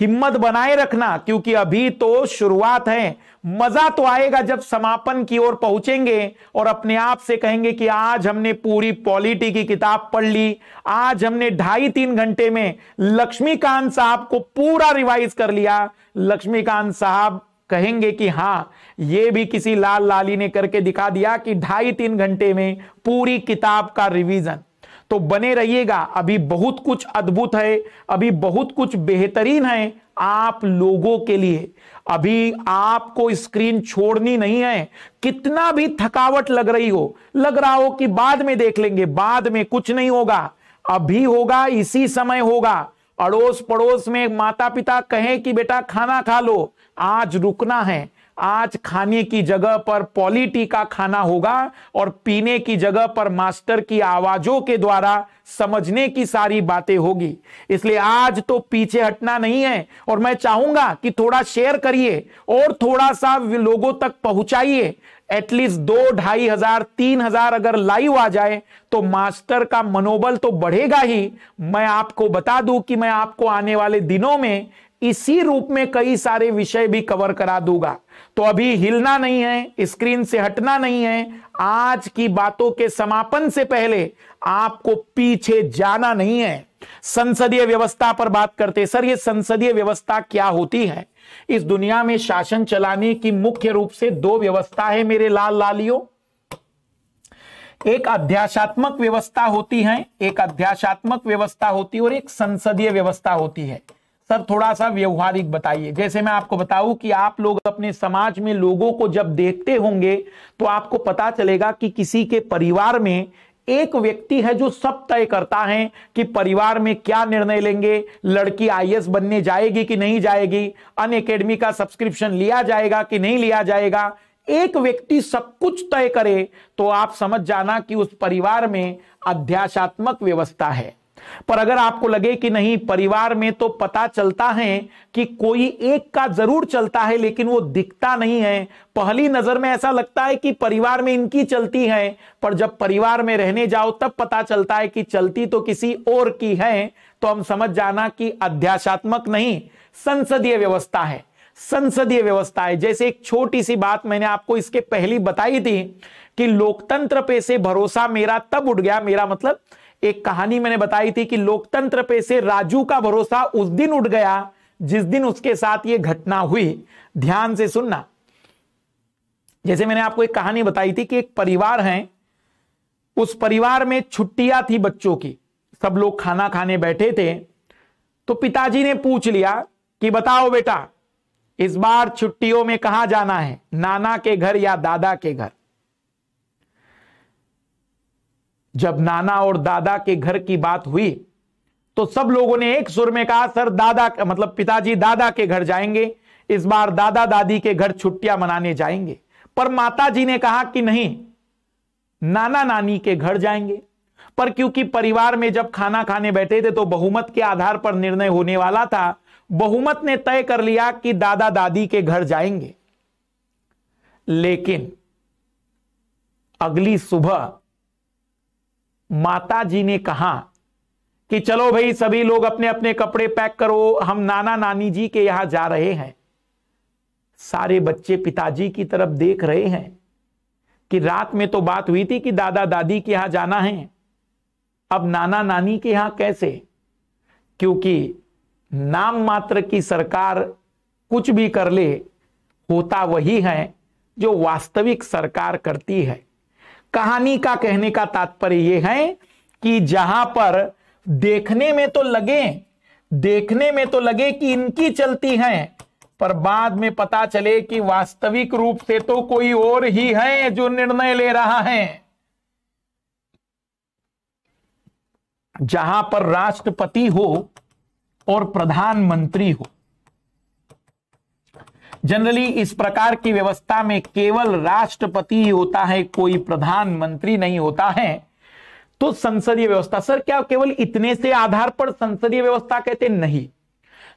हिम्मत बनाए रखना क्योंकि अभी तो शुरुआत है मजा तो आएगा जब समापन की ओर पहुंचेंगे और अपने आप से कहेंगे कि आज हमने पूरी पॉलिटी की किताब पढ़ ली आज हमने ढाई तीन घंटे में लक्ष्मीकांत साहब को पूरा रिवाइज कर लिया लक्ष्मीकांत साहब कहेंगे कि हाँ ये भी किसी लाल लाली ने करके दिखा दिया कि ढाई तीन घंटे में पूरी किताब का रिवीजन तो बने रहिएगा अभी बहुत कुछ अद्भुत है अभी बहुत कुछ बेहतरीन है आप लोगों के लिए अभी आपको स्क्रीन छोड़नी नहीं है कितना भी थकावट लग रही हो लग रहा हो कि बाद में देख लेंगे बाद में कुछ नहीं होगा अभी होगा इसी समय होगा अड़ोस पड़ोस में माता पिता कहें कि बेटा खाना खा लो आज रुकना है आज खाने की जगह पर पॉलिटी का खाना होगा और पीने की जगह पर मास्टर की आवाजों के द्वारा समझने की सारी बातें होगी इसलिए आज तो पीछे हटना नहीं है और मैं चाहूंगा कि थोड़ा शेयर करिए और थोड़ा सा लोगों तक पहुंचाइए एटलीस्ट दो ढाई हजार तीन हजार अगर लाइव आ जाए तो मास्टर का मनोबल तो बढ़ेगा ही मैं आपको बता दूं कि मैं आपको आने वाले दिनों में इसी रूप में कई सारे विषय भी कवर करा दूंगा तो अभी हिलना नहीं है स्क्रीन से हटना नहीं है आज की बातों के समापन से पहले आपको पीछे जाना नहीं है संसदीय व्यवस्था पर बात करते सर ये संसदीय व्यवस्था क्या होती है इस दुनिया में शासन चलाने की मुख्य रूप से दो व्यवस्था है मेरे लाल लालियों एक अध्याशात्मक व्यवस्था होती है एक अध्याशात्मक व्यवस्था होती है और एक संसदीय व्यवस्था होती है सर थोड़ा सा व्यवहारिक बताइए जैसे मैं आपको बताऊं कि आप लोग अपने समाज में लोगों को जब देखते होंगे तो आपको पता चलेगा कि किसी के परिवार में एक व्यक्ति है जो सब तय करता है कि परिवार में क्या निर्णय लेंगे लड़की आईएएस बनने जाएगी कि नहीं जाएगी अन अकेडमी का सब्सक्रिप्शन लिया जाएगा कि नहीं लिया जाएगा एक व्यक्ति सब कुछ तय करे तो आप समझ जाना कि उस परिवार में अध्यासात्मक व्यवस्था है पर अगर आपको लगे कि नहीं परिवार में तो पता चलता है कि कोई एक का जरूर चलता है लेकिन वो दिखता नहीं है पहली नजर में ऐसा लगता है कि परिवार में इनकी चलती है पर जब परिवार में रहने जाओ तब पता चलता है कि चलती तो किसी और की है तो हम समझ जाना कि अध्याशात्मक नहीं संसदीय व्यवस्था है संसदीय व्यवस्था है जैसे एक छोटी सी बात मैंने आपको इसके पहली बताई थी कि लोकतंत्र पे से भरोसा मेरा तब उठ गया मेरा मतलब एक कहानी मैंने बताई थी कि लोकतंत्र पे से राजू का भरोसा उस दिन उठ गया जिस दिन उसके साथ ये घटना हुई ध्यान से सुनना जैसे मैंने आपको एक कहानी बताई थी कि एक परिवार है उस परिवार में छुट्टियां थी बच्चों की सब लोग खाना खाने बैठे थे तो पिताजी ने पूछ लिया कि बताओ बेटा इस बार छुट्टियों में कहा जाना है नाना के घर या दादा के घर जब नाना और दादा के घर की बात हुई तो सब लोगों ने एक सुर में कहा सर दादा मतलब पिताजी दादा के घर जाएंगे इस बार दादा दादी के घर छुट्टियां मनाने जाएंगे पर माता जी ने कहा कि नहीं नाना नानी के घर जाएंगे पर क्योंकि परिवार में जब खाना खाने बैठे थे तो बहुमत के आधार पर निर्णय होने वाला था बहुमत ने तय कर लिया कि दादा दादी के घर जाएंगे लेकिन अगली सुबह माता जी ने कहा कि चलो भाई सभी लोग अपने अपने कपड़े पैक करो हम नाना नानी जी के यहां जा रहे हैं सारे बच्चे पिताजी की तरफ देख रहे हैं कि रात में तो बात हुई थी कि दादा दादी के यहां जाना है अब नाना नानी के यहां कैसे क्योंकि नाम मात्र की सरकार कुछ भी कर ले होता वही है जो वास्तविक सरकार करती है कहानी का कहने का तात्पर्य यह है कि जहां पर देखने में तो लगे देखने में तो लगे कि इनकी चलती है पर बाद में पता चले कि वास्तविक रूप से तो कोई और ही है जो निर्णय ले रहा है जहां पर राष्ट्रपति हो और प्रधानमंत्री हो जनरली इस प्रकार की व्यवस्था में केवल राष्ट्रपति ही होता है कोई प्रधानमंत्री नहीं होता है तो संसदीय व्यवस्था सर क्या केवल इतने से आधार पर संसदीय व्यवस्था कहते नहीं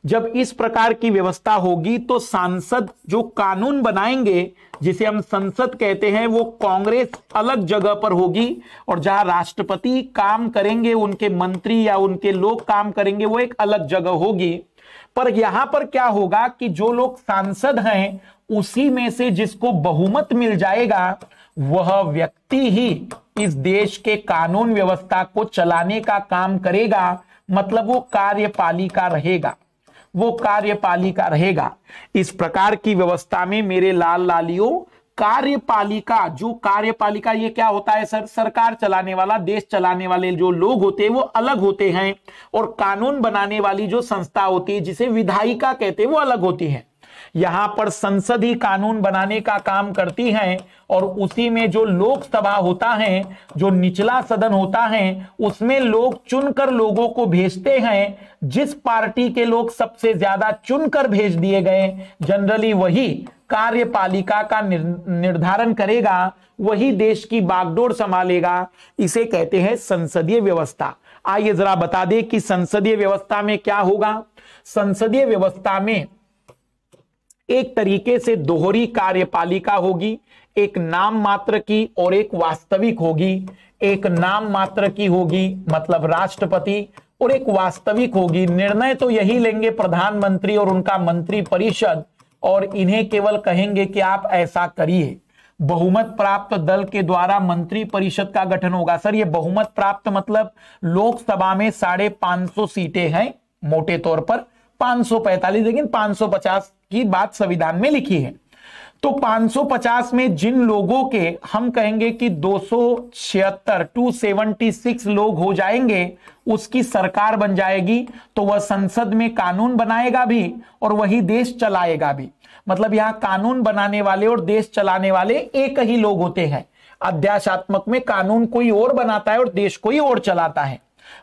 जब इस प्रकार की व्यवस्था होगी तो सांसद जो कानून बनाएंगे जिसे हम संसद कहते हैं वो कांग्रेस अलग जगह पर होगी और जहां राष्ट्रपति काम करेंगे उनके मंत्री या उनके लोग काम करेंगे वो एक अलग जगह होगी पर यहां पर क्या होगा कि जो लोग सांसद हैं उसी में से जिसको बहुमत मिल जाएगा वह व्यक्ति ही इस देश के कानून व्यवस्था को चलाने का काम करेगा मतलब वो कार्यपालिका रहेगा वो कार्यपालिका रहेगा इस प्रकार की व्यवस्था में मेरे लाल लालियों कार्यपालिका जो कार्यपालिका ये क्या होता है सर सरकार चलाने वाला देश चलाने वाले जो लोग होते हैं वो अलग होते हैं और कानून बनाने वाली जो संस्था होती है जिसे विधायिका कहते हैं वो अलग होती है यहां पर संसद ही कानून बनाने का काम करती है और उसी में जो लोकसभा होता है जो निचला सदन होता है उसमें लोग चुनकर लोगों को भेजते हैं जिस पार्टी के लोग सबसे ज्यादा चुनकर भेज दिए गए जनरली वही कार्यपालिका का निर्धारण करेगा वही देश की बागडोर संभालेगा इसे कहते हैं संसदीय व्यवस्था आइए जरा बता दें कि संसदीय व्यवस्था में क्या होगा संसदीय व्यवस्था में एक तरीके से दोहरी कार्यपालिका होगी एक नाम मात्र की और एक वास्तविक होगी एक नाम मात्र की होगी मतलब राष्ट्रपति और एक वास्तविक होगी निर्णय तो यही लेंगे प्रधानमंत्री और उनका मंत्री परिषद और इन्हें केवल कहेंगे कि आप ऐसा करिए बहुमत प्राप्त दल के द्वारा मंत्री परिषद का गठन होगा सर ये बहुमत प्राप्त मतलब लोकसभा में साढ़े पांच सौ सीटें हैं मोटे तौर पर 545 लेकिन 550 की बात संविधान में लिखी है तो 550 में जिन लोगों के हम कहेंगे कि दो सौ छिहत्तर टू सेवेंटी सिक्स लोग हो जाएंगे उसकी सरकार बन जाएगी तो वह संसद में कानून बनाएगा भी और वही देश चलाएगा भी मतलब यहां कानून बनाने वाले और देश चलाने वाले एक ही लोग होते हैं अध्याशात्मक में कानून कोई और बनाता है और देश कोई और चलाता है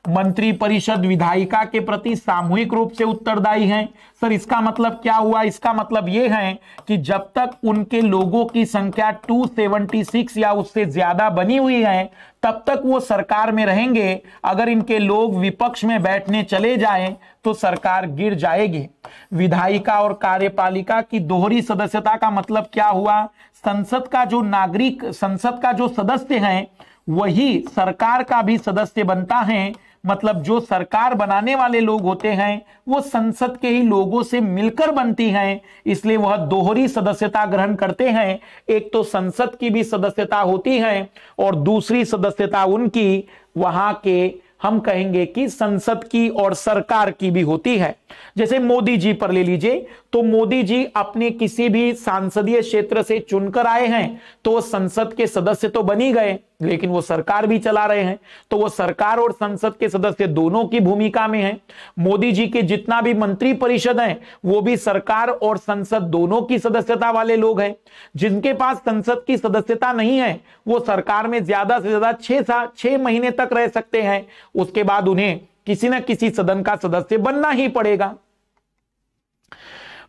मंत्रिपरिषद विधायिका के प्रति सामूहिक रूप से उत्तरदायी हैं सर इसका मतलब क्या हुआ इसका मतलब यह है कि जब तक उनके लोगों की संख्या 276 या उससे ज्यादा बनी हुई है तब तक वो सरकार में रहेंगे अगर इनके लोग विपक्ष में बैठने चले जाएं तो सरकार गिर जाएगी विधायिका और कार्यपालिका की दोहरी सदस्यता का मतलब क्या हुआ संसद का जो नागरिक संसद का जो सदस्य है वही सरकार का भी सदस्य बनता है मतलब जो सरकार बनाने वाले लोग होते हैं वो संसद के ही लोगों से मिलकर बनती हैं इसलिए वह दोहरी सदस्यता ग्रहण करते हैं एक तो संसद की भी सदस्यता होती है और दूसरी सदस्यता उनकी वहां के हम कहेंगे कि संसद की और सरकार की भी होती है जैसे मोदी जी पर ले लीजिए तो मोदी जी अपने किसी भी सांसदीय क्षेत्र से चुनकर आए हैं तो संसद के सदस्य तो बनी गए लेकिन वो सरकार भी चला रहे हैं तो वो सरकार और संसद के सदस्य दोनों की भूमिका में है मोदी जी के जितना भी मंत्री परिषद है वो भी सरकार और संसद दोनों की सदस्यता वाले लोग हैं जिनके पास संसद की सदस्यता नहीं है वो सरकार में ज्यादा से ज्यादा छह साल छह महीने तक रह सकते हैं उसके बाद उन्हें किसी न किसी सदन का सदस्य बनना ही पड़ेगा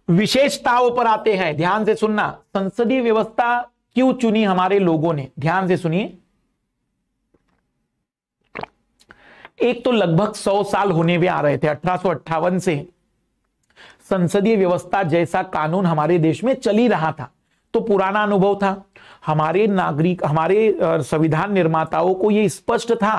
विशेषताओं पर आते हैं ध्यान से सुनना संसदीय व्यवस्था क्यों चुनी हमारे लोगों ने ध्यान से सुनिए एक तो लगभग सौ साल होने में आ रहे थे अठारह से संसदीय व्यवस्था जैसा कानून हमारे देश में चली रहा था तो पुराना अनुभव था हमारे नागरिक हमारे संविधान निर्माताओं को यह स्पष्ट था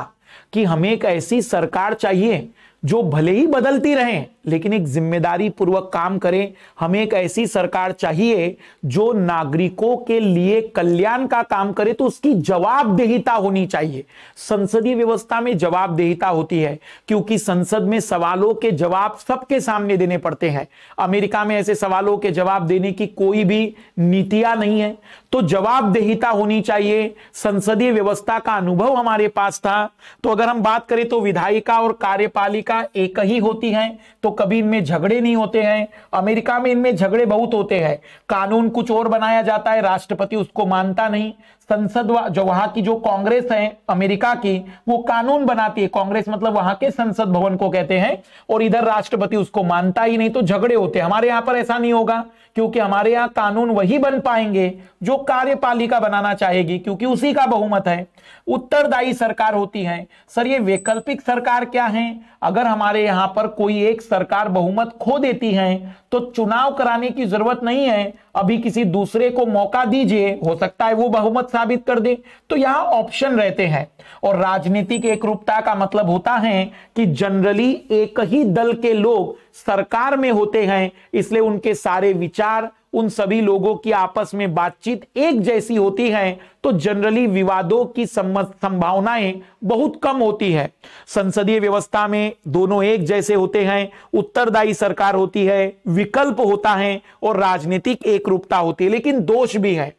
कि हमें एक ऐसी सरकार चाहिए जो भले ही बदलती रहे लेकिन एक जिम्मेदारी पूर्वक काम करें हमें एक ऐसी सरकार चाहिए जो नागरिकों के लिए कल्याण का काम करे तो उसकी जवाबदेहिता होनी चाहिए संसदीय व्यवस्था में जवाबदेहिता होती है क्योंकि संसद में सवालों के जवाब सबके सामने देने पड़ते हैं अमेरिका में ऐसे सवालों के जवाब देने की कोई भी नीतियां नहीं है तो जवाबदेहिता होनी चाहिए संसदीय व्यवस्था का अनुभव हमारे पास था तो अगर हम बात करें तो विधायिका और कार्यपालिका एक ही होती है तो तो कभी इनमें झगड़े नहीं होते हैं अमेरिका में इनमें झगड़े बहुत होते हैं कानून कुछ और बनाया जाता है राष्ट्रपति उसको मानता नहीं संसद जो वहां की जो कांग्रेस है अमेरिका की वो कानून बनाती है कांग्रेस मतलब वहां के संसद भवन को कहते हैं और इधर राष्ट्रपति उसको मानता ही नहीं तो झगड़े होते हैं हमारे यहां पर ऐसा नहीं होगा क्योंकि हमारे यहाँ कानून वही बन पाएंगे जो कार्यपालिका बनाना चाहेगी क्योंकि उसी का बहुमत है उत्तरदायी सरकार होती है सर ये वैकल्पिक सरकार क्या है अगर हमारे यहाँ पर कोई एक सरकार बहुमत खो देती है तो चुनाव कराने की जरूरत नहीं है अभी किसी दूसरे को मौका दीजिए हो सकता है वो बहुमत साबित कर दे तो यहां ऑप्शन रहते हैं और राजनीतिक एक रूपता का मतलब होता है कि जनरली एक ही दल के लोग सरकार में होते हैं इसलिए उनके सारे विचार उन सभी लोगों की आपस में बातचीत एक जैसी होती है तो जनरली विवादों की संभावनाएं बहुत कम होती है संसदीय व्यवस्था में दोनों एक जैसे होते हैं उत्तरदायी सरकार होती है विकल्प होता है और राजनीतिक एक रूपता होती है लेकिन दोष भी है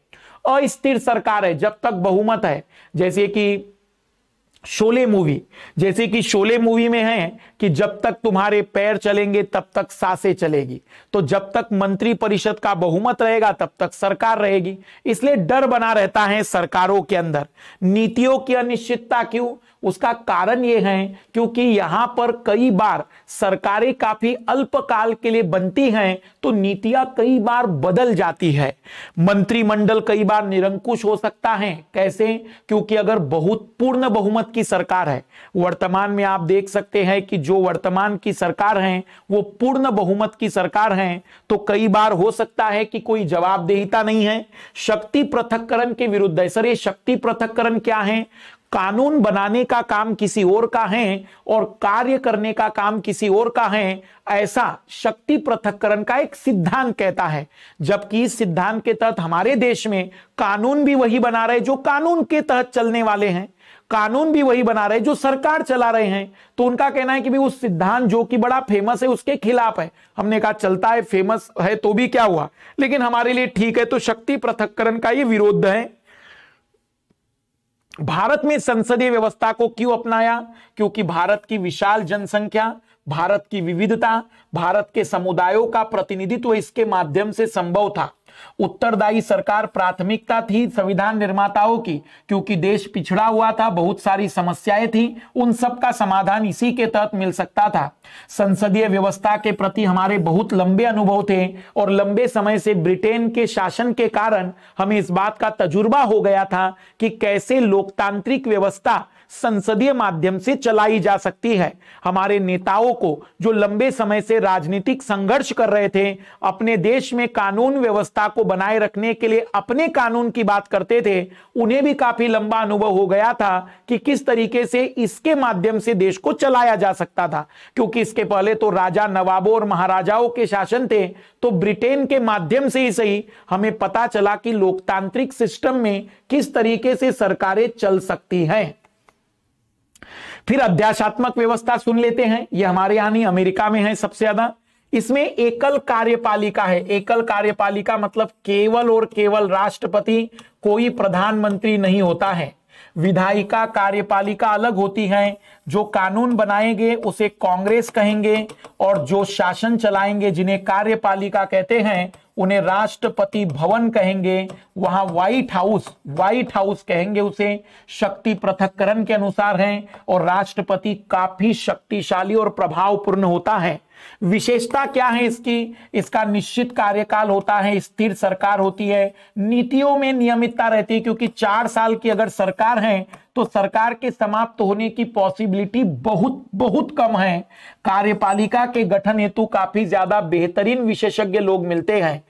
अस्थिर सरकार है जब तक बहुमत है जैसे कि शोले मूवी जैसे कि शोले मूवी में है कि जब तक तुम्हारे पैर चलेंगे तब तक सांसें चलेगी तो जब तक मंत्री परिषद का बहुमत रहेगा तब तक सरकार रहेगी इसलिए डर बना रहता है सरकारों के अंदर नीतियों की अनिश्चितता क्यों उसका कारण यह है क्योंकि यहां पर कई बार सरकारें काफी अल्पकाल के लिए बनती हैं तो नीतियां कई बार बदल जाती है मंत्रिमंडल कई बार निरंकुश हो सकता है कैसे क्योंकि अगर बहुत पूर्ण बहुमत की सरकार है वर्तमान में आप देख सकते हैं कि जो वर्तमान की सरकार है वो पूर्ण बहुमत की सरकार है तो कई बार हो सकता है कि कोई जवाबदेहिता नहीं है शक्ति पृथककरण के विरुद्ध है सर ये शक्ति पृथककरण क्या है कानून बनाने का काम किसी और का है और कार्य करने का काम किसी और का है ऐसा शक्ति पृथककरण का एक सिद्धांत कहता है जबकि इस सिद्धांत के तहत हमारे देश में कानून भी वही बना रहे जो कानून के तहत चलने वाले हैं कानून भी वही बना रहे जो सरकार चला रहे हैं तो उनका कहना है कि भी उस सिद्धांत जो कि बड़ा फेमस है उसके खिलाफ है हमने कहा चलता है फेमस है तो भी क्या हुआ लेकिन हमारे लिए ठीक है तो शक्ति पृथककरण का ये विरोध है भारत में संसदीय व्यवस्था को क्यों अपनाया क्योंकि भारत की विशाल जनसंख्या भारत की विविधता भारत के समुदायों का प्रतिनिधित्व इसके माध्यम से संभव था उत्तरदायी सरकार प्राथमिकता थी संविधान निर्माताओं की क्योंकि देश पिछड़ा हुआ था बहुत सारी समस्याएं थी उन सब का समाधान इसी के तहत मिल सकता था संसदीय व्यवस्था के प्रति हमारे बहुत लंबे अनुभव थे और लंबे समय से ब्रिटेन के शासन के कारण हमें इस बात का तजुर्बा हो गया था कि कैसे लोकतांत्रिक व्यवस्था संसदीय माध्यम से चलाई जा सकती है हमारे नेताओं को जो लंबे समय से राजनीतिक संघर्ष कर रहे थे अपने देश में कानून व्यवस्था को बनाए रखने के लिए अपने कानून की बात करते थे उन्हें भी काफी लंबा अनुभव हो गया था कि किस तरीके से इसके माध्यम से देश को चलाया जा सकता था क्योंकि इसके पहले तो राजा नवाबों और महाराजाओं के शासन थे तो ब्रिटेन के माध्यम से ही सही हमें पता चला कि लोकतांत्रिक सिस्टम में किस तरीके से सरकारें चल सकती हैं फिर अध्याशात्मक व्यवस्था सुन लेते हैं ये हमारे यहां नहीं अमेरिका में है सबसे ज्यादा इसमें एकल कार्यपालिका है एकल कार्यपालिका मतलब केवल और केवल राष्ट्रपति कोई प्रधानमंत्री नहीं होता है विधायिका कार्यपालिका अलग होती है जो कानून बनाएंगे उसे कांग्रेस कहेंगे और जो शासन चलाएंगे जिन्हें कार्यपालिका कहते हैं उन्हें राष्ट्रपति भवन कहेंगे वहां व्हाइट हाउस व्हाइट हाउस कहेंगे उसे शक्ति पृथककरण के अनुसार है और राष्ट्रपति काफी शक्तिशाली और प्रभावपूर्ण होता है विशेषता क्या है इसकी इसका निश्चित कार्यकाल होता है स्थिर सरकार होती है नीतियों में नियमितता रहती है क्योंकि चार साल की अगर सरकार है तो सरकार के समाप्त होने की पॉसिबिलिटी बहुत बहुत कम है कार्यपालिका के गठन हेतु काफी ज्यादा बेहतरीन विशेषज्ञ लोग मिलते हैं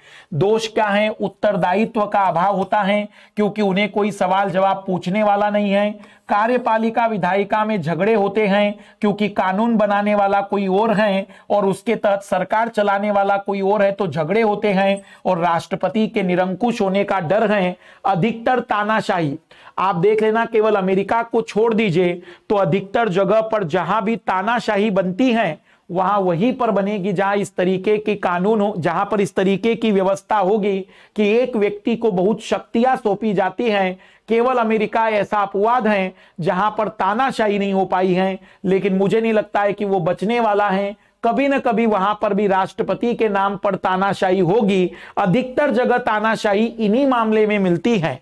दोष क्या है उत्तरदायित्व का अभाव होता है क्योंकि उन्हें कोई सवाल जवाब पूछने वाला नहीं है कार्यपालिका विधायिका में झगड़े होते हैं क्योंकि कानून बनाने वाला कोई और है और उसके तहत सरकार चलाने वाला कोई और है तो झगड़े होते हैं और राष्ट्रपति के निरंकुश होने का डर है अधिकतर तानाशाही आप देख लेना केवल अमेरिका को छोड़ दीजिए तो अधिकतर जगह पर जहां भी तानाशाही बनती है वहां वहीं पर बनेगी जहां इस तरीके की कानून हो जहां पर इस तरीके की व्यवस्था होगी कि एक व्यक्ति को बहुत शक्तियां सौंपी जाती हैं केवल अमेरिका ऐसा अपवाद है जहां पर तानाशाही नहीं हो पाई है लेकिन मुझे नहीं लगता है कि वो बचने वाला है कभी ना कभी वहां पर भी राष्ट्रपति के नाम पर तानाशाही होगी अधिकतर जगह तानाशाही इन्हीं मामले में मिलती है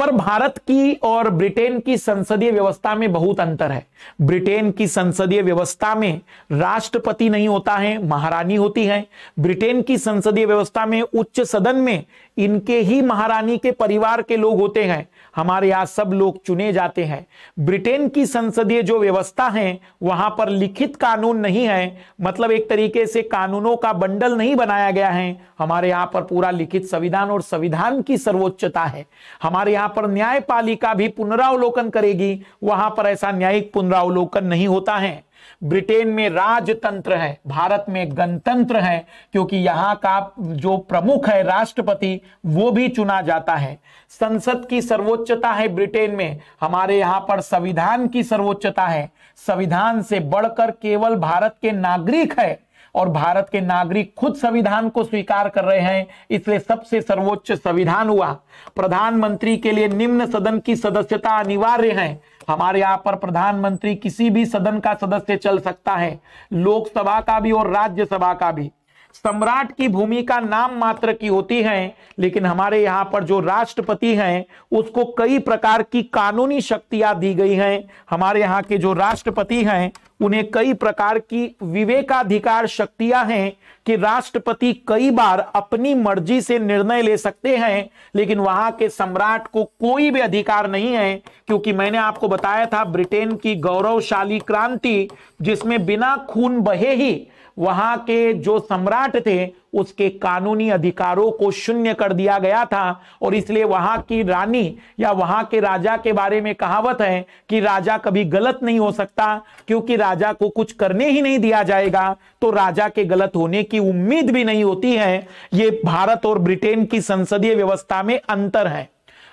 पर भारत की और ब्रिटेन की संसदीय व्यवस्था में बहुत अंतर है ब्रिटेन की संसदीय व्यवस्था में राष्ट्रपति नहीं होता है महारानी होती है ब्रिटेन की संसदीय व्यवस्था में उच्च सदन में इनके ही महारानी के परिवार के लोग होते हैं हमारे यहाँ सब लोग चुने जाते हैं ब्रिटेन की संसदीय जो व्यवस्था है वहां पर लिखित कानून नहीं है मतलब एक तरीके से कानूनों का बंडल नहीं बनाया गया है हमारे यहाँ पर पूरा लिखित संविधान और संविधान की सर्वोच्चता है हमारे यहाँ पर न्यायपालिका भी पुनरावलोकन करेगी वहां पर ऐसा न्यायिक पुनरावलोकन नहीं होता है ब्रिटेन में राजतंत्र है भारत में गणतंत्र है क्योंकि यहाँ का जो प्रमुख है राष्ट्रपति वो भी चुना जाता है संसद की सर्वोच्चता है ब्रिटेन में हमारे यहाँ पर संविधान की सर्वोच्चता है संविधान से बढ़कर केवल भारत के नागरिक है और भारत के नागरिक खुद संविधान को स्वीकार कर रहे हैं इसलिए सबसे सर्वोच्च संविधान हुआ प्रधानमंत्री के लिए निम्न सदन की सदस्यता अनिवार्य है हमारे यहाँ पर प्रधानमंत्री किसी भी सदन का सदस्य चल सकता है लोकसभा का भी और राज्यसभा का भी सम्राट की भूमिका नाम मात्र की होती है लेकिन हमारे यहाँ पर जो राष्ट्रपति हैं उसको कई प्रकार की कानूनी शक्तियां दी गई हैं हमारे यहाँ के जो राष्ट्रपति हैं उन्हें कई प्रकार की विवेकाधिकार शक्तियां हैं कि राष्ट्रपति कई बार अपनी मर्जी से निर्णय ले सकते हैं लेकिन वहां के सम्राट को कोई भी अधिकार नहीं है क्योंकि मैंने आपको बताया था ब्रिटेन की गौरवशाली क्रांति जिसमें बिना खून बहे ही वहां के जो सम्राट थे उसके कानूनी अधिकारों को शून्य कर दिया गया था और इसलिए वहां की रानी या वहां के राजा के बारे में कहावत है कि राजा कभी गलत नहीं हो सकता क्योंकि राजा को कुछ करने ही नहीं दिया जाएगा तो राजा के गलत होने की उम्मीद भी नहीं होती है ये भारत और ब्रिटेन की संसदीय व्यवस्था में अंतर है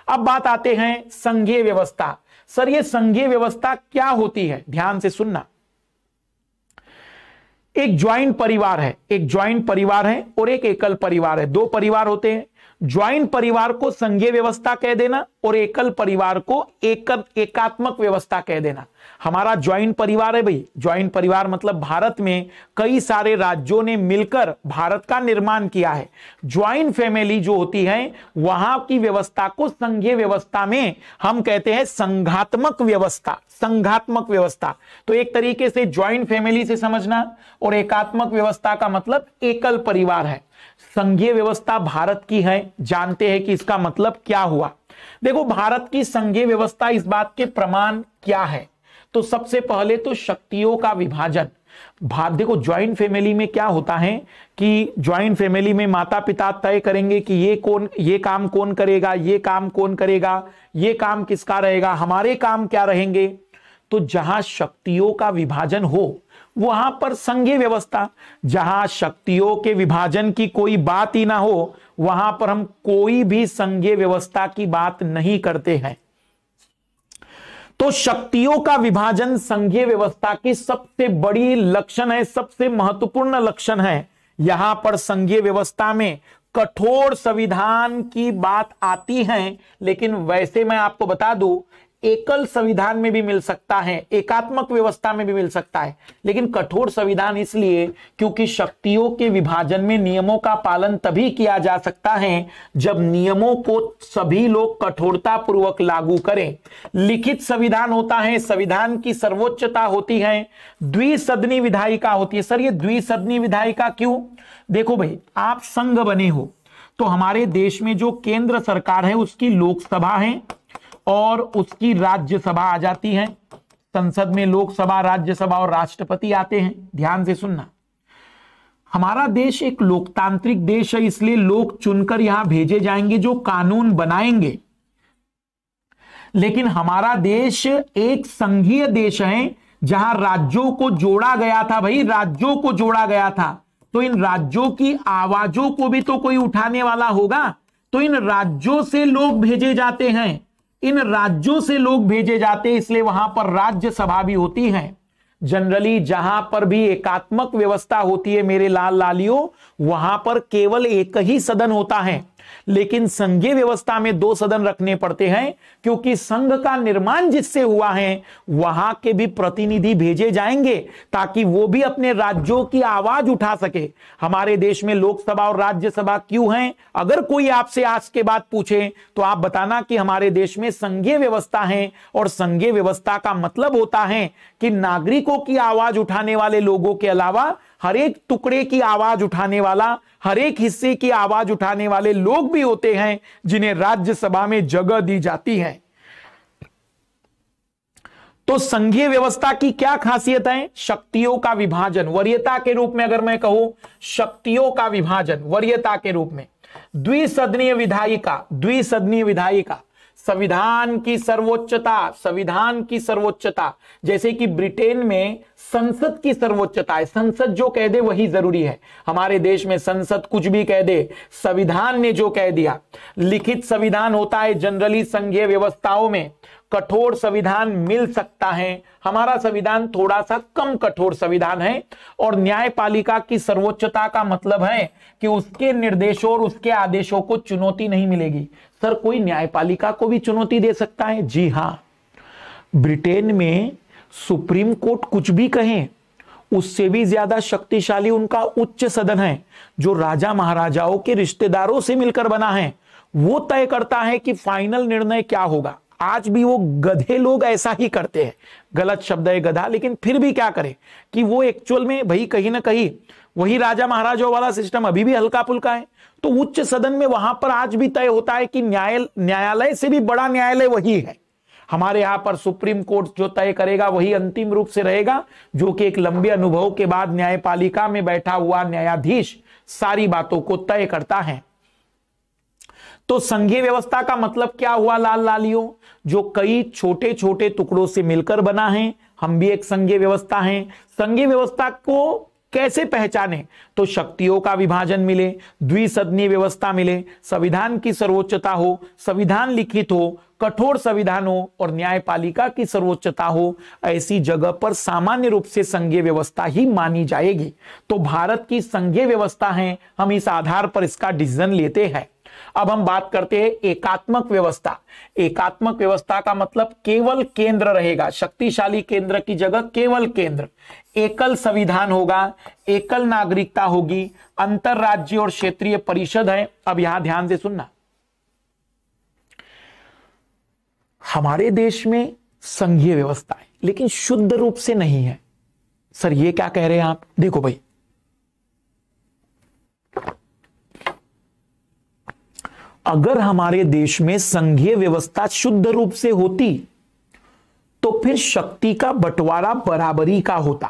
अब बात आते हैं संघीय व्यवस्था सर ये संघीय व्यवस्था क्या होती है ध्यान से सुनना एक ज्वाइंट परिवार है एक ज्वाइंट परिवार है और एक एकल परिवार है दो परिवार होते हैं ज्वाइंट परिवार को संघीय व्यवस्था कह देना और एकल परिवार को एक एकात्मक व्यवस्था कह देना हमारा ज्वाइंट परिवार है भाई ज्वाइंट परिवार मतलब भारत में कई सारे राज्यों ने मिलकर भारत का निर्माण किया है ज्वाइंट फैमिली जो होती है वहां की व्यवस्था को संघीय व्यवस्था में हम कहते हैं संघात्मक व्यवस्था संघात्मक व्यवस्था तो एक तरीके से ज्वाइंट फैमिली से समझना और एकात्मक व्यवस्था का मतलब एकल परिवार है संघीय व्यवस्था भारत की है जानते हैं कि इसका मतलब क्या हुआ देखो भारत की संघीय व्यवस्था इस बात के प्रमाण क्या है तो सबसे पहले तो शक्तियों का विभाजन भात देखो ज्वाइंट फैमिली में क्या होता है कि ज्वाइंट फैमिली में माता पिता तय करेंगे कि ये कौन ये काम कौन करेगा ये काम कौन करेगा ये काम किसका रहेगा हमारे काम क्या रहेंगे तो जहां शक्तियों का विभाजन हो वहां पर संघीय व्यवस्था जहां शक्तियों के विभाजन की कोई बात ही ना हो वहां पर हम कोई भी संघीय व्यवस्था की बात नहीं करते हैं तो शक्तियों का विभाजन संघीय व्यवस्था की सबसे बड़ी लक्षण है सबसे महत्वपूर्ण लक्षण है यहां पर संघीय व्यवस्था में कठोर संविधान की बात आती है लेकिन वैसे मैं आपको बता दूं एकल संविधान में भी मिल सकता है एकात्मक व्यवस्था में भी मिल सकता है लेकिन कठोर संविधान इसलिए क्योंकि शक्तियों के विभाजन में नियमों का पालन तभी किया जा सकता है जब नियमों को सभी लोग कठोरता पूर्वक लागू करें लिखित संविधान होता है संविधान की सर्वोच्चता होती है द्विसदनी विधायिका होती है सर यह द्विसदनी विधायिका क्यों देखो भाई आप संघ बने हो तो हमारे देश में जो केंद्र सरकार है उसकी लोकसभा है और उसकी राज्यसभा आ जाती है संसद में लोकसभा राज्यसभा और राष्ट्रपति आते हैं ध्यान से सुनना हमारा देश एक लोकतांत्रिक देश है इसलिए लोग चुनकर यहां भेजे जाएंगे जो कानून बनाएंगे लेकिन हमारा देश एक संघीय देश है जहां राज्यों को जोड़ा गया था भाई राज्यों को जोड़ा गया था तो इन राज्यों की आवाजों को भी तो कोई उठाने वाला होगा तो इन राज्यों से लोग भेजे जाते हैं इन राज्यों से लोग भेजे जाते हैं इसलिए वहां पर राज्यसभा भी होती है जनरली जहां पर भी एकात्मक व्यवस्था होती है मेरे लाल लालियों वहां पर केवल एक ही सदन होता है लेकिन संघीय व्यवस्था में दो सदन रखने पड़ते हैं क्योंकि संघ का निर्माण जिससे हुआ है वहां के भी प्रतिनिधि भेजे जाएंगे ताकि वो भी अपने राज्यों की आवाज उठा सके हमारे देश में लोकसभा और राज्यसभा क्यों है अगर कोई आपसे आज के बाद पूछे तो आप बताना कि हमारे देश में संघीय व्यवस्था है और संघीय व्यवस्था का मतलब होता है कि नागरिकों की आवाज उठाने वाले लोगों के अलावा हर एक टुकड़े की आवाज उठाने वाला हर एक हिस्से की आवाज उठाने वाले लोग भी होते हैं जिन्हें राज्यसभा में जगह दी जाती है तो संघीय व्यवस्था की क्या खासियत है शक्तियों का विभाजन वरीयता के रूप में अगर मैं कहूं शक्तियों का विभाजन वरीयता के रूप में द्विसदनीय विधायिका द्विसदनीय विधायिका संविधान की सर्वोच्चता संविधान की सर्वोच्चता जैसे कि ब्रिटेन में संसद की सर्वोच्चता है संसद जो कह दे वही जरूरी है हमारे देश में संसद कुछ भी कह दे संविधान ने जो कह दिया लिखित संविधान होता है जनरली संघीय व्यवस्थाओं में कठोर संविधान मिल सकता है हमारा संविधान थोड़ा सा कम कठोर संविधान है और न्यायपालिका की सर्वोच्चता का मतलब है कि उसके निर्देशों और उसके आदेशों को चुनौती नहीं मिलेगी सर कोई न्यायपालिका को भी चुनौती दे सकता है जी हाँ ब्रिटेन में सुप्रीम कोर्ट कुछ भी कहें उससे भी ज्यादा शक्तिशाली उनका उच्च सदन है जो राजा महाराजाओं के रिश्तेदारों से मिलकर बना है वो तय करता है कि फाइनल निर्णय क्या होगा आज भी वो गधे लोग ऐसा ही करते हैं गलत शब्द है गधा लेकिन फिर भी क्या करें कि वो एक्चुअल में भाई कहीं ना कहीं वही राजा महाराजा वाला सिस्टम अभी भी हल्का फुल्का है तो उच्च सदन में वहां पर आज भी तय होता है कि न्याय न्यायालय से भी बड़ा न्यायालय वही है हमारे यहां पर सुप्रीम कोर्ट जो तय करेगा वही अंतिम रूप से रहेगा जो कि एक लंबे अनुभव के बाद न्यायपालिका में बैठा हुआ न्यायाधीश सारी बातों को तय करता है तो संघीय व्यवस्था का मतलब क्या हुआ लाल लालियों जो कई छोटे छोटे टुकड़ों से मिलकर बना है हम भी एक संघीय व्यवस्था है संघीय व्यवस्था को कैसे पहचाने तो शक्तियों का विभाजन मिले द्विसदनीय व्यवस्था मिले संविधान की सर्वोच्चता हो संविधान लिखित हो कठोर संविधान हो और न्यायपालिका की सर्वोच्चता हो ऐसी जगह पर सामान्य रूप से संघीय व्यवस्था ही मानी जाएगी तो भारत की संघीय व्यवस्था है हम इस आधार पर इसका डिसीजन लेते हैं अब हम बात करते हैं एकात्मक व्यवस्था एकात्मक व्यवस्था का मतलब केवल केंद्र रहेगा शक्तिशाली केंद्र की जगह केवल केंद्र एकल संविधान होगा एकल नागरिकता होगी अंतर राज्य और क्षेत्रीय परिषद है अब यहां ध्यान से सुनना हमारे देश में संघीय व्यवस्था है लेकिन शुद्ध रूप से नहीं है सर ये क्या कह रहे हैं आप देखो भाई अगर हमारे देश में संघीय व्यवस्था शुद्ध रूप से होती तो फिर शक्ति का बंटवारा बराबरी का होता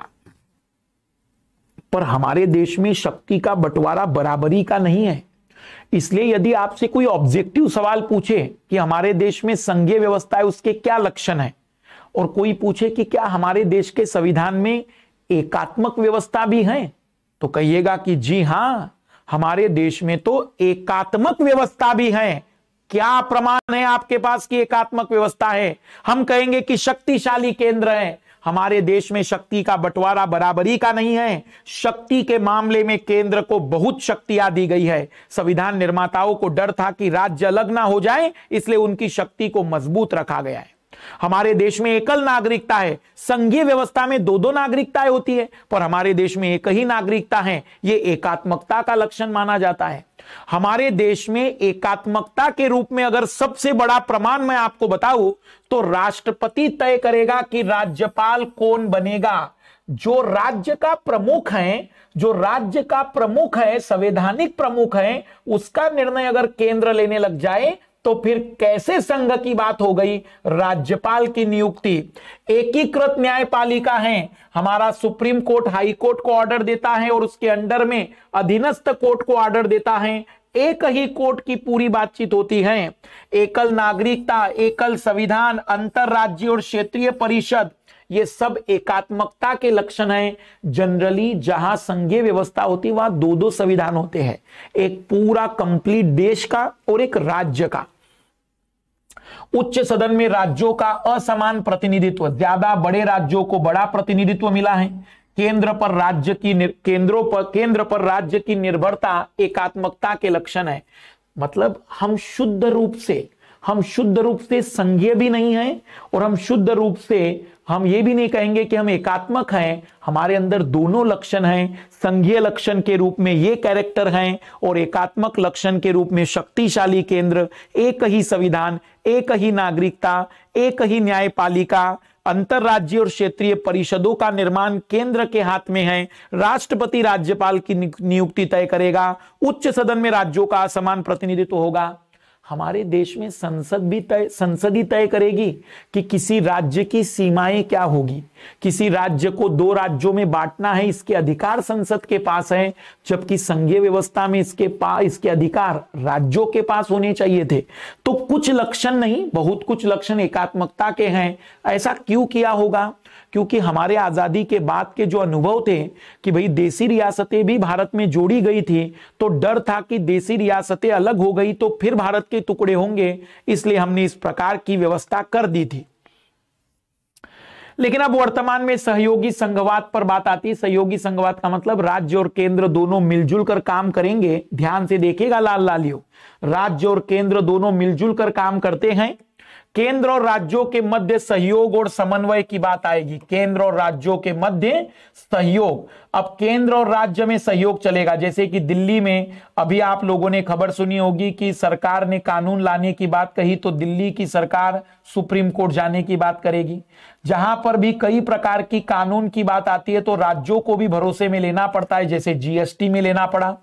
पर हमारे देश में शक्ति का बंटवारा बराबरी का नहीं है इसलिए यदि आपसे कोई ऑब्जेक्टिव सवाल पूछे कि हमारे देश में संघीय व्यवस्था है उसके क्या लक्षण है और कोई पूछे कि क्या हमारे देश के संविधान में एकात्मक व्यवस्था भी है तो कहिएगा कि जी हां हमारे देश में तो एकात्मक व्यवस्था भी है क्या प्रमाण है आपके पास की एकात्मक व्यवस्था है हम कहेंगे कि शक्तिशाली केंद्र है हमारे देश में शक्ति का बंटवारा बराबरी का नहीं है शक्ति के मामले में केंद्र को बहुत शक्तियां दी गई है संविधान निर्माताओं को डर था कि राज्य अलग ना हो जाए इसलिए उनकी शक्ति को मजबूत रखा गया है हमारे देश में एकल नागरिकता है संघीय व्यवस्था में दो दो नागरिकताएं होती है पर हमारे देश में एक ही नागरिकता है ये एकात्मकता का लक्षण माना जाता है हमारे देश में एकात्मकता के रूप में अगर सबसे बड़ा प्रमाण मैं आपको बताऊं तो राष्ट्रपति तय करेगा कि राज्यपाल कौन बनेगा जो राज्य का प्रमुख है जो राज्य का प्रमुख है संवैधानिक प्रमुख है उसका निर्णय अगर केंद्र लेने लग जाए तो फिर कैसे संघ की बात हो गई राज्यपाल की नियुक्ति एकीकृत न्यायपालिका है हमारा सुप्रीम कोर्ट हाई कोर्ट को ऑर्डर देता है और उसके अंडर में अधीनस्थ कोर्ट को ऑर्डर देता है एक ही कोर्ट की पूरी बातचीत होती है एकल नागरिकता एकल संविधान अंतर राज्य और क्षेत्रीय परिषद ये सब एकात्मकता के लक्षण हैं जनरली जहां संघीय व्यवस्था होती वहां दो दो संविधान होते हैं एक पूरा कंप्लीट देश का और एक राज्य का उच्च सदन में राज्यों का असमान प्रतिनिधित्व ज्यादा बड़े राज्यों को बड़ा प्रतिनिधित्व मिला है केंद्र पर राज्य की केंद्रों पर केंद्र पर राज्य की निर्भरता एकात्मकता के लक्षण है मतलब हम शुद्ध रूप से हम शुद्ध रूप से संघीय भी नहीं है और हम शुद्ध रूप से हम ये भी नहीं कहेंगे कि हम एकात्मक हैं हमारे अंदर दोनों लक्षण हैं संघीय लक्षण के रूप में ये कैरेक्टर हैं और एकात्मक लक्षण के रूप में शक्तिशाली केंद्र एक ही संविधान एक ही नागरिकता एक ही न्यायपालिका अंतर्राज्य और क्षेत्रीय परिषदों का निर्माण केंद्र के हाथ में है राष्ट्रपति राज्यपाल की नियुक्ति तय करेगा उच्च सदन में राज्यों का समान प्रतिनिधित्व होगा हमारे देश में संसद भी तय संसद ही तय करेगी कि किसी राज्य की सीमाएं क्या होगी किसी राज्य को दो राज्यों में बांटना है इसके अधिकार संसद के पास है जबकि संघीय व्यवस्था में इसके पास इसके अधिकार राज्यों के पास होने चाहिए थे तो कुछ लक्षण नहीं बहुत कुछ लक्षण एकात्मकता के हैं ऐसा क्यों किया होगा क्योंकि हमारे आज़ादी के बाद के जो अनुभव थे कि भाई देसी रियासतें भी भारत में जोड़ी गई थी तो डर था कि देसी रियासतें अलग हो गई तो फिर भारत के टुकड़े होंगे इसलिए हमने इस प्रकार की व्यवस्था कर दी थी लेकिन अब वर्तमान में सहयोगी संघवाद पर बात आती है सहयोगी संघवाद का मतलब राज्य और केंद्र दोनों मिलजुल कर काम करेंगे ध्यान से देखेगा लाल लालियो राज्य और केंद्र दोनों मिलजुल कर काम करते हैं केंद्र और राज्यों के मध्य सहयोग और समन्वय की बात आएगी केंद्र और राज्यों के मध्य सहयोग अब केंद्र और राज्य में सहयोग चलेगा जैसे कि दिल्ली में अभी आप लोगों ने खबर सुनी होगी कि सरकार ने कानून लाने की बात कही तो दिल्ली की सरकार सुप्रीम कोर्ट जाने की बात करेगी जहां पर भी कई प्रकार की कानून की बात आती है तो राज्यों को भी भरोसे में लेना पड़ता है जैसे जीएसटी में लेना पड़ा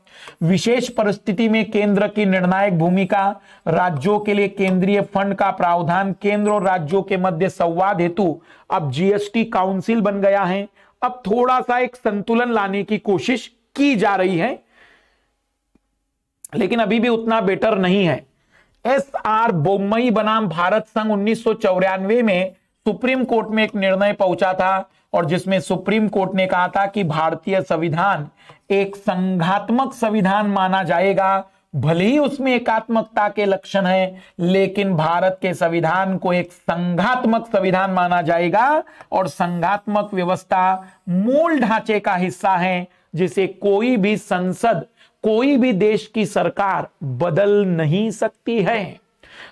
विशेष परिस्थिति में केंद्र की निर्णायक भूमिका राज्यों के लिए केंद्रीय फंड का प्रावधान केंद्र और राज्यों के मध्य संवाद हेतु अब जीएसटी काउंसिल बन गया है अब थोड़ा सा एक संतुलन लाने की कोशिश की जा रही है लेकिन अभी भी उतना बेटर नहीं है एस आर बोमई बनाम भारत संघ उन्नीस में सुप्रीम कोर्ट में एक निर्णय पहुंचा था और जिसमें सुप्रीम कोर्ट ने कहा था कि भारतीय संविधान एक संघात्मक संविधान माना जाएगा भले ही उसमें एकात्मकता के लक्षण है लेकिन भारत के संविधान को एक संघात्मक संविधान माना जाएगा और संघात्मक व्यवस्था मूल ढांचे का हिस्सा है जिसे कोई भी संसद कोई भी देश की सरकार बदल नहीं सकती है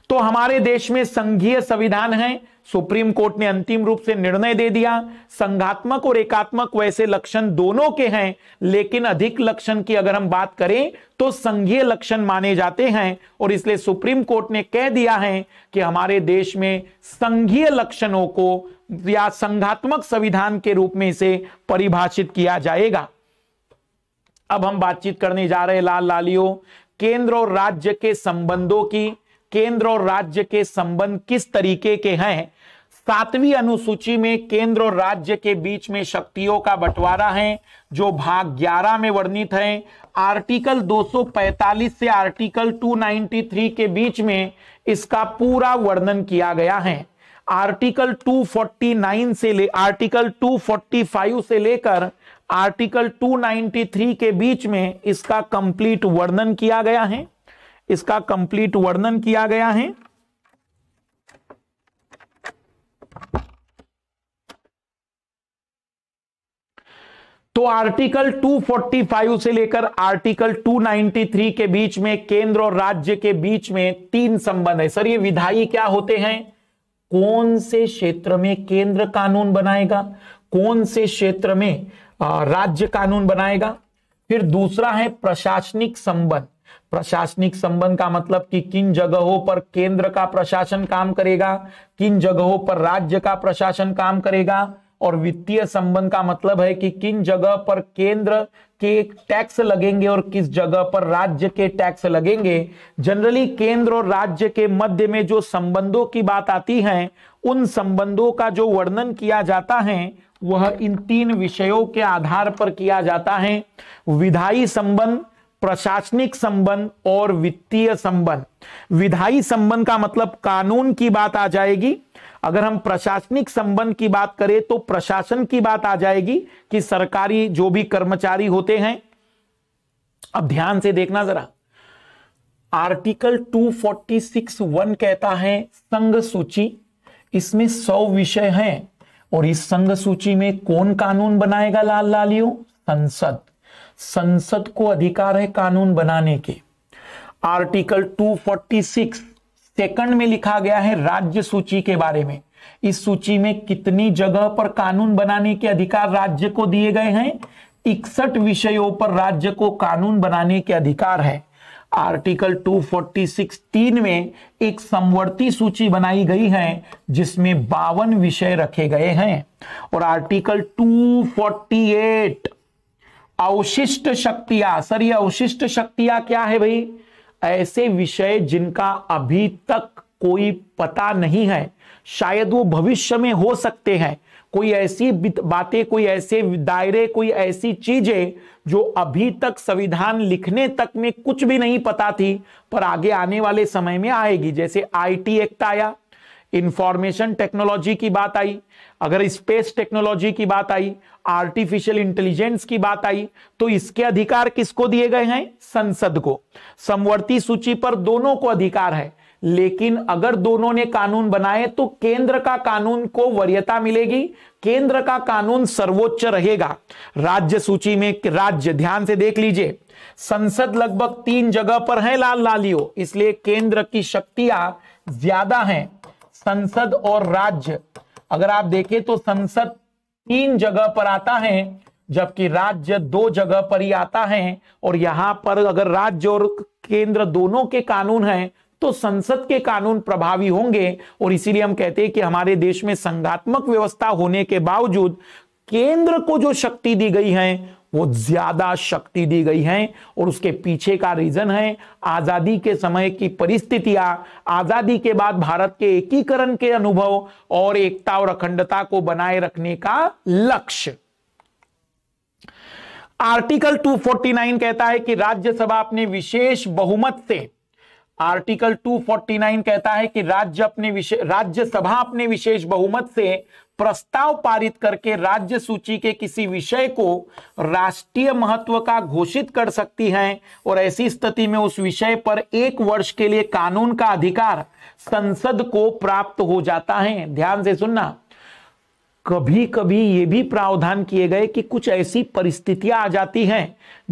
तो हमारे देश में संघीय संविधान है सुप्रीम कोर्ट ने अंतिम रूप से निर्णय दे दिया संघात्मक और एकात्मक वैसे लक्षण दोनों के हैं लेकिन अधिक लक्षण की अगर हम बात करें तो संघीय लक्षण माने जाते हैं और इसलिए सुप्रीम कोर्ट ने कह दिया है कि हमारे देश में संघीय लक्षणों को या संघात्मक संविधान के रूप में इसे परिभाषित किया जाएगा अब हम बातचीत करने जा रहे लाल लालियो केंद्र और राज्य के संबंधों की केंद्र और राज्य के संबंध किस तरीके के हैं सातवीं अनुसूची में केंद्र और राज्य के बीच में शक्तियों का बंटवारा है जो भाग 11 में वर्णित है आर्टिकल 245 से आर्टिकल 293 के बीच में इसका पूरा वर्णन किया गया है आर्टिकल 249 से ले आर्टिकल 245 से लेकर आर्टिकल 293 के बीच में इसका कंप्लीट वर्णन किया गया है इसका कंप्लीट वर्णन किया गया है तो आर्टिकल 245 से लेकर आर्टिकल 293 के बीच में केंद्र और राज्य के बीच में तीन संबंध है सर ये विधायी क्या होते हैं कौन से क्षेत्र में केंद्र कानून बनाएगा कौन से क्षेत्र में राज्य कानून बनाएगा फिर दूसरा है प्रशासनिक संबंध प्रशासनिक संबंध का मतलब कि किन जगहों पर केंद्र का प्रशासन काम करेगा किन जगहों पर राज्य का प्रशासन काम करेगा और वित्तीय संबंध का मतलब है कि किन जगह पर केंद्र के टैक्स लगेंगे और किस जगह पर राज्य के टैक्स लगेंगे जनरली केंद्र और राज्य के मध्य में जो संबंधों की बात आती है उन संबंधों का जो वर्णन किया जाता है वह इन तीन विषयों के आधार पर किया जाता है विधायी संबंध प्रशासनिक संबंध और वित्तीय संबंध विधायी संबंध का मतलब कानून की बात आ जाएगी अगर हम प्रशासनिक संबंध की बात करें तो प्रशासन की बात आ जाएगी कि सरकारी जो भी कर्मचारी होते हैं अब ध्यान से देखना जरा आर्टिकल 246 वन कहता है संघ सूची इसमें सौ विषय हैं और इस संघ सूची में कौन कानून बनाएगा लाल लालियो संसद संसद को अधिकार है कानून बनाने के आर्टिकल 246 सेकंड में लिखा गया है राज्य सूची के बारे में इस सूची में कितनी जगह पर कानून बनाने के अधिकार राज्य को दिए गए हैं इकसठ विषयों पर राज्य को कानून बनाने के अधिकार है आर्टिकल 246 तीन में एक समवर्ती सूची बनाई गई है जिसमें बावन विषय रखे गए हैं और आर्टिकल 248 अवशिष्ट शक्तियां सर अवशिष्ट शक्तियां क्या है भाई ऐसे विषय जिनका अभी तक कोई पता नहीं है शायद वो भविष्य में हो सकते हैं कोई ऐसी बातें कोई ऐसे दायरे कोई ऐसी चीजें जो अभी तक संविधान लिखने तक में कुछ भी नहीं पता थी पर आगे आने वाले समय में आएगी जैसे आईटी एक्ट आया इंफॉर्मेशन टेक्नोलॉजी की बात आई अगर स्पेस टेक्नोलॉजी की बात आई आर्टिफिशियल इंटेलिजेंस की बात आई तो इसके अधिकार किसको दिए गए हैं संसद को समवर्ती सूची पर दोनों को अधिकार है लेकिन अगर दोनों ने कानून बनाए तो केंद्र का कानून को वरीयता मिलेगी केंद्र का कानून सर्वोच्च रहेगा राज्य सूची में राज्य ध्यान से देख लीजिए संसद लगभग तीन जगह पर है लाल लालियो इसलिए केंद्र की शक्तियां ज्यादा हैं संसद और राज्य अगर आप देखें तो संसद तीन जगह पर आता है जबकि राज्य दो जगह पर ही आता है और यहां पर अगर राज्य और केंद्र दोनों के कानून हैं तो संसद के कानून प्रभावी होंगे और इसीलिए हम कहते हैं कि हमारे देश में संघात्मक व्यवस्था होने के बावजूद केंद्र को जो शक्ति दी गई है वो ज्यादा शक्ति दी गई है और उसके पीछे का रीजन है आजादी के समय की परिस्थितियां आजादी के बाद भारत के एकीकरण के अनुभव और एकता और अखंडता को बनाए रखने का लक्ष्य आर्टिकल 249 कहता है कि राज्यसभा अपने विशेष बहुमत से आर्टिकल 249 कहता है कि राज्य अपने राज्यसभा अपने विशेष बहुमत से प्रस्ताव पारित करके राज्य सूची के किसी विषय को राष्ट्रीय महत्व का घोषित कर सकती है और ऐसी स्थिति में उस विषय पर एक वर्ष के लिए कानून का अधिकार संसद को प्राप्त हो जाता है ध्यान से सुनना कभी कभी ये भी प्रावधान किए गए कि कुछ ऐसी परिस्थितियां आ जाती हैं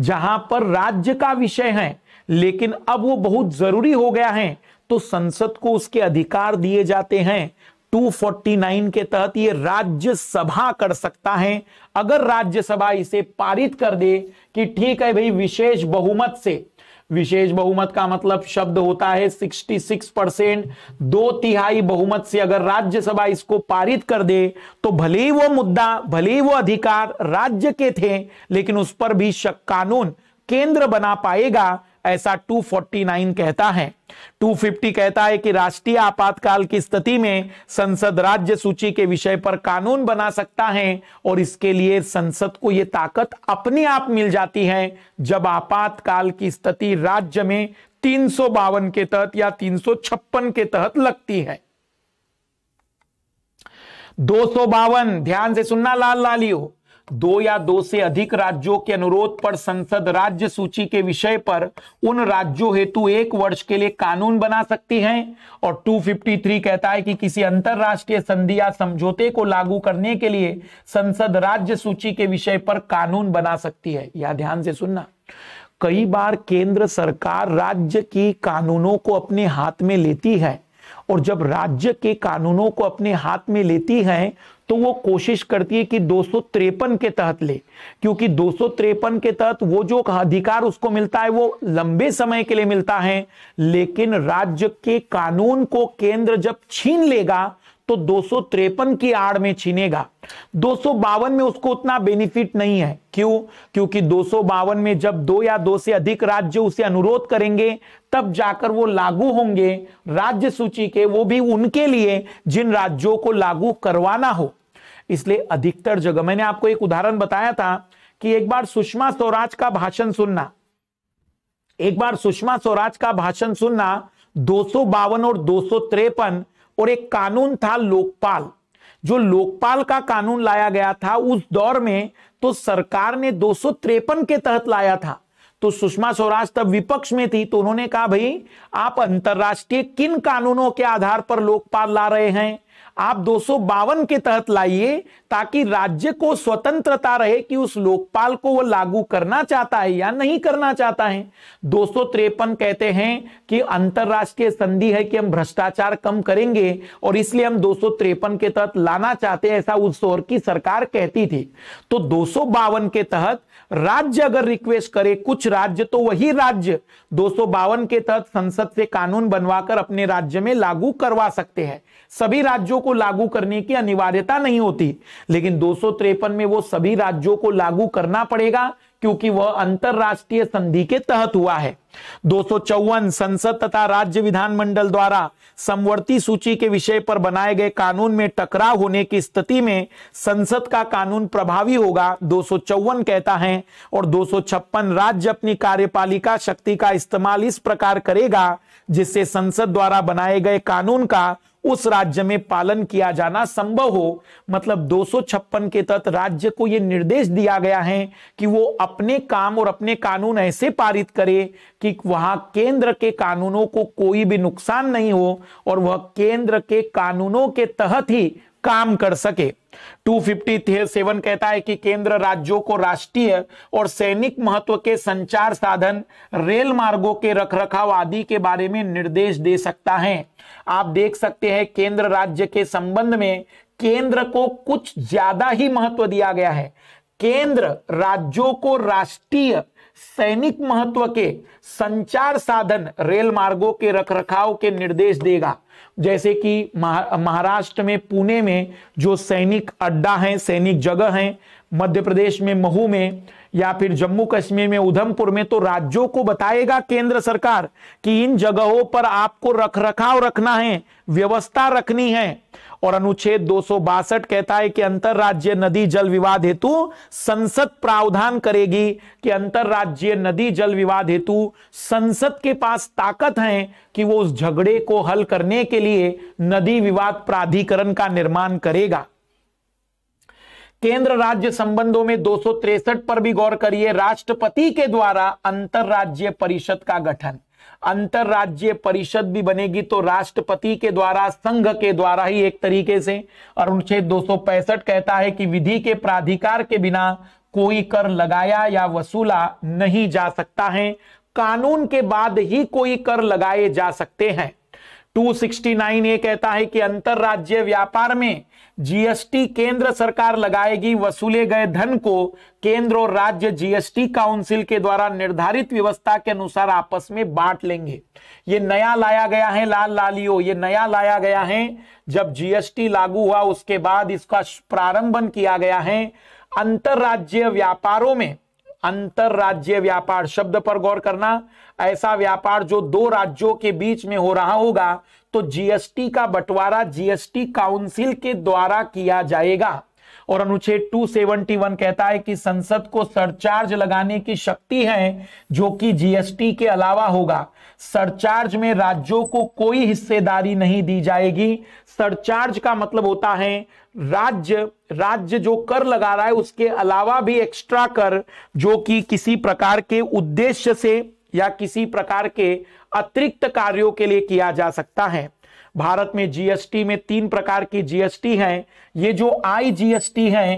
जहां पर राज्य का विषय है लेकिन अब वो बहुत जरूरी हो गया है तो संसद को उसके अधिकार दिए जाते हैं 249 के तहत ये राज्यसभा कर सकता है अगर राज्यसभा इसे पारित कर दे कि ठीक है भाई विशेष बहुमत से विशेष बहुमत का मतलब शब्द होता है 66 परसेंट दो तिहाई बहुमत से अगर राज्यसभा इसको पारित कर दे तो भले ही वो मुद्दा भले ही वो अधिकार राज्य के थे लेकिन उस पर भी कानून केंद्र बना पाएगा ऐसा 249 कहता है 250 कहता है कि राष्ट्रीय आपातकाल की स्थिति में संसद राज्य सूची के विषय पर कानून बना सकता है और इसके लिए संसद को यह ताकत अपने आप मिल जाती है जब आपातकाल की स्थिति राज्य में तीन के तहत या तीन के तहत लगती है दो ध्यान से सुनना लाल लालियो दो या दो से अधिक राज्यों के अनुरोध पर संसद राज्य सूची के विषय पर उन राज्यों हेतु एक वर्ष के लिए कानून बना सकती है और 253 कहता है कि किसी अंतरराष्ट्रीय संधि या समझौते को लागू करने के लिए संसद राज्य सूची के विषय पर कानून बना सकती है यह ध्यान से सुनना कई बार केंद्र सरकार राज्य की कानूनों को अपने हाथ में लेती है और जब राज्य के कानूनों को अपने हाथ में लेती है तो वो कोशिश करती है कि दो के तहत ले क्योंकि दो के तहत वो जो अधिकार उसको मिलता है वो लंबे समय के लिए मिलता है लेकिन राज्य के कानून को केंद्र जब छीन लेगा तो दो की आड़ में छीनेगा दो में उसको उतना बेनिफिट नहीं है क्यों क्योंकि दो में जब दो या दो से अधिक राज्य उसे अनुरोध करेंगे तब जाकर वो लागू होंगे राज्य सूची के वो भी उनके लिए जिन राज्यों को लागू करवाना हो इसलिए अधिकतर जगह मैंने आपको एक उदाहरण बताया था कि एक बार सुषमा स्वराज का भाषण सुनना एक बार सुषमा स्वराज का भाषण सुनना दो और दो और एक कानून था लोकपाल जो लोकपाल का कानून लाया गया था उस दौर में तो सरकार ने दो के तहत लाया था तो सुषमा स्वराज तब विपक्ष में थी तो उन्होंने कहा भाई आप अंतर्राष्ट्रीय किन कानूनों के आधार पर लोकपाल ला रहे हैं आप दो के तहत लाइए ताकि राज्य को स्वतंत्रता रहे कि उस लोकपाल को वो लागू करना चाहता है या नहीं करना चाहता है दो कहते हैं कि अंतरराष्ट्रीय संधि है कि हम भ्रष्टाचार कम करेंगे और इसलिए हम दो के तहत लाना चाहते हैं ऐसा उस की सरकार कहती थी तो दो के तहत राज्य अगर रिक्वेस्ट करे कुछ राज्य तो वही राज्य दो के तहत संसद से कानून बनवाकर अपने राज्य में लागू करवा सकते हैं सभी राज्यों को लागू करने की अनिवार्यता नहीं होती लेकिन दो में वो सभी राज्यों को लागू करना पड़ेगा क्योंकि वह अंतरराष्ट्रीय संधि के तहत हुआ है दो संसद तथा राज्य विधानमंडल द्वारा समवर्ती सूची के विषय पर बनाए गए कानून में टकराव होने की स्थिति में संसद का कानून प्रभावी होगा दो कहता है और दो राज्य अपनी कार्यपालिका शक्ति का इस्तेमाल इस प्रकार करेगा जिससे संसद द्वारा बनाए गए कानून का उस राज्य में पालन किया जाना संभव हो मतलब दो के तहत राज्य को यह निर्देश दिया गया है कि वो अपने काम और अपने कानून ऐसे पारित करे कि वहां केंद्र के कानूनों को कोई भी नुकसान नहीं हो और वह केंद्र के कानूनों के तहत ही काम कर सके फिफ्टी सेवन कहता है कि केंद्र राज्यों को राष्ट्रीय और सैनिक महत्व के संचार साधन रेल मार्गों के रखरखाव आदि के बारे में निर्देश दे सकता है आप देख सकते हैं केंद्र राज्य के संबंध में केंद्र को कुछ ज्यादा ही महत्व दिया गया है केंद्र राज्यों को राष्ट्रीय सैनिक महत्व के संचार साधन रेल मार्गों के रखरखाव के निर्देश देगा जैसे कि महाराष्ट्र में पुणे में जो सैनिक अड्डा हैं सैनिक जगह हैं मध्य प्रदेश में महू में या फिर जम्मू कश्मीर में उधमपुर में तो राज्यों को बताएगा केंद्र सरकार कि इन जगहों पर आपको रख रखाव रखना है व्यवस्था रखनी है और अनुच्छेद दो कहता है कि अंतरराज्य नदी जल विवाद हेतु संसद प्रावधान करेगी कि अंतरराज्य नदी जल विवाद हेतु संसद के पास ताकत है कि वो उस झगड़े को हल करने के लिए नदी विवाद प्राधिकरण का निर्माण करेगा केंद्र राज्य संबंधों में दो पर भी गौर करिए राष्ट्रपति के द्वारा अंतरराज्य परिषद का गठन अंतरराज्य परिषद भी बनेगी तो राष्ट्रपति के द्वारा संघ के द्वारा ही एक तरीके से और अनुच्छेद दो कहता है कि विधि के प्राधिकार के बिना कोई कर लगाया या वसूला नहीं जा सकता है कानून के बाद ही कोई कर लगाए जा सकते हैं 269 ए कहता है कि अंतरराज्य व्यापार में जीएसटी केंद्र सरकार लगाएगी वसूले गए धन को केंद्र और राज्य जीएसटी काउंसिल के द्वारा निर्धारित व्यवस्था के अनुसार आपस में बांट लेंगे ये नया लाया गया है लाल लालियो ये नया लाया गया है जब जीएसटी लागू हुआ उसके बाद इसका प्रारंभन किया गया है अंतरराज्य व्यापारों में अंतरराज्य व्यापार शब्द पर गौर करना ऐसा व्यापार जो दो राज्यों के बीच में हो रहा होगा तो जीएसटी का बंटवारा जीएसटी काउंसिल के द्वारा किया जाएगा और अनुच्छेद 271 कहता है कि संसद को सरचार्ज लगाने की शक्ति है जो कि जीएसटी के अलावा होगा सरचार्ज में राज्यों को कोई हिस्सेदारी नहीं दी जाएगी सरचार्ज का मतलब होता है राज्य राज्य जो कर लगा रहा है उसके अलावा भी एक्स्ट्रा कर जो कि किसी प्रकार के उद्देश्य से या किसी प्रकार के अतिरिक्त कार्यों के लिए किया जा सकता है भारत में जीएसटी में तीन प्रकार की जीएसटी है ये जो आई जीएसटी है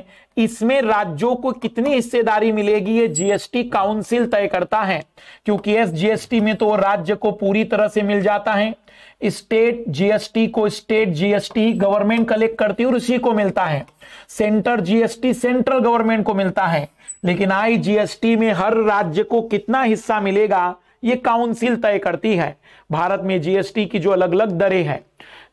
इसमें राज्यों को कितनी हिस्सेदारी मिलेगी ये जीएसटी काउंसिल तय करता है क्योंकि एस जीएसटी में तो राज्य को पूरी तरह से मिल जाता है स्टेट जीएसटी को स्टेट जीएसटी गवर्नमेंट कलेक्ट करती है और उसी को मिलता है सेंटर जीएसटी सेंट्रल गवर्नमेंट को मिलता है लेकिन आईजीएसटी में हर राज्य को कितना हिस्सा मिलेगा ये काउंसिल तय करती है भारत में जीएसटी की जो अलग अलग दरें हैं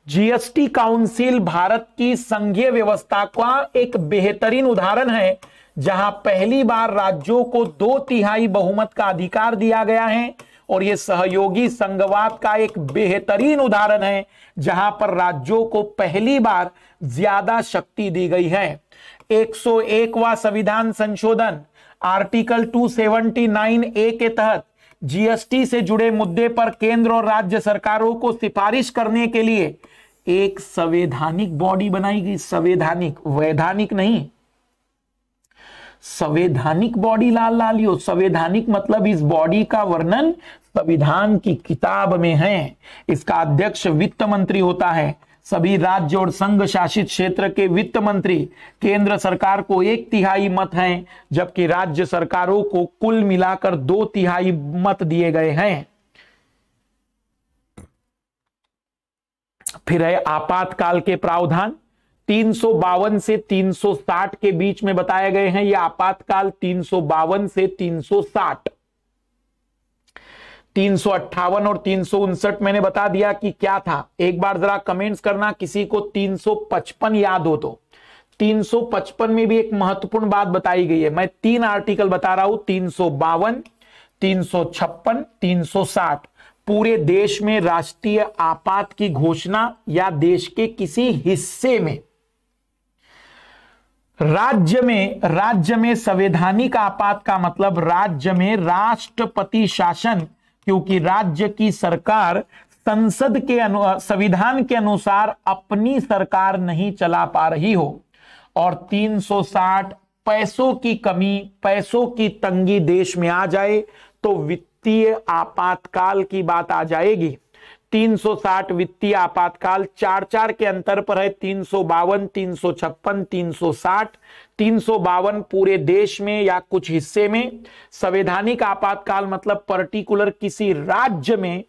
जीएसटी काउंसिल भारत की संघीय व्यवस्था का एक बेहतरीन उदाहरण है जहां पहली बार राज्यों को दो तिहाई बहुमत का अधिकार दिया गया है और यह सहयोगी संघवाद का एक बेहतरीन उदाहरण है जहां पर राज्यों को पहली बार ज्यादा शक्ति दी गई है 101वां संविधान संशोधन आर्टिकल 279 ए के तहत जीएसटी से जुड़े मुद्दे पर केंद्र और राज्य सरकारों को सिफारिश करने के लिए एक संवैधानिक बॉडी बनाई गई संवैधानिक वैधानिक नहीं संवैधानिक बॉडी लाल लालियो संवैधानिक मतलब इस बॉडी का वर्णन संविधान की किताब में है इसका अध्यक्ष वित्त मंत्री होता है सभी राज्य और संघ शासित क्षेत्र के वित्त मंत्री केंद्र सरकार को एक तिहाई मत हैं जबकि राज्य सरकारों को कुल मिलाकर दो तिहाई मत दिए गए हैं फिर है आपातकाल के प्रावधान तीन से 360 के बीच में बताए गए हैं ये आपातकाल तीन से 360 तीन और तीन मैंने बता दिया कि क्या था एक बार जरा कमेंट्स करना किसी को 355 याद हो तो 355 में भी एक महत्वपूर्ण बात बताई गई है मैं तीन आर्टिकल बता रहा हूं तीन सौ बावन तीन सौ छप्पन तीन सौ साठ पूरे देश में राष्ट्रीय आपात की घोषणा या देश के किसी हिस्से में राज्य में राज्य में संवैधानिक आपात का मतलब राज्य में राष्ट्रपति शासन क्योंकि राज्य की सरकार संसद के संविधान के अनुसार अपनी सरकार नहीं चला पा रही हो और 360 पैसों की कमी पैसों की तंगी देश में आ जाए तो वित्तीय आपातकाल की बात आ जाएगी 360 वित्तीय आपातकाल चार चार के अंतर पर है तीन सौ बावन तीन सौ छप्पन तीन सौ साठ तीन सौ बावन पूरे देश में या कुछ हिस्से में संवैधानिक आपातकाल मतलब पर्टिकुलर किसी राज्य में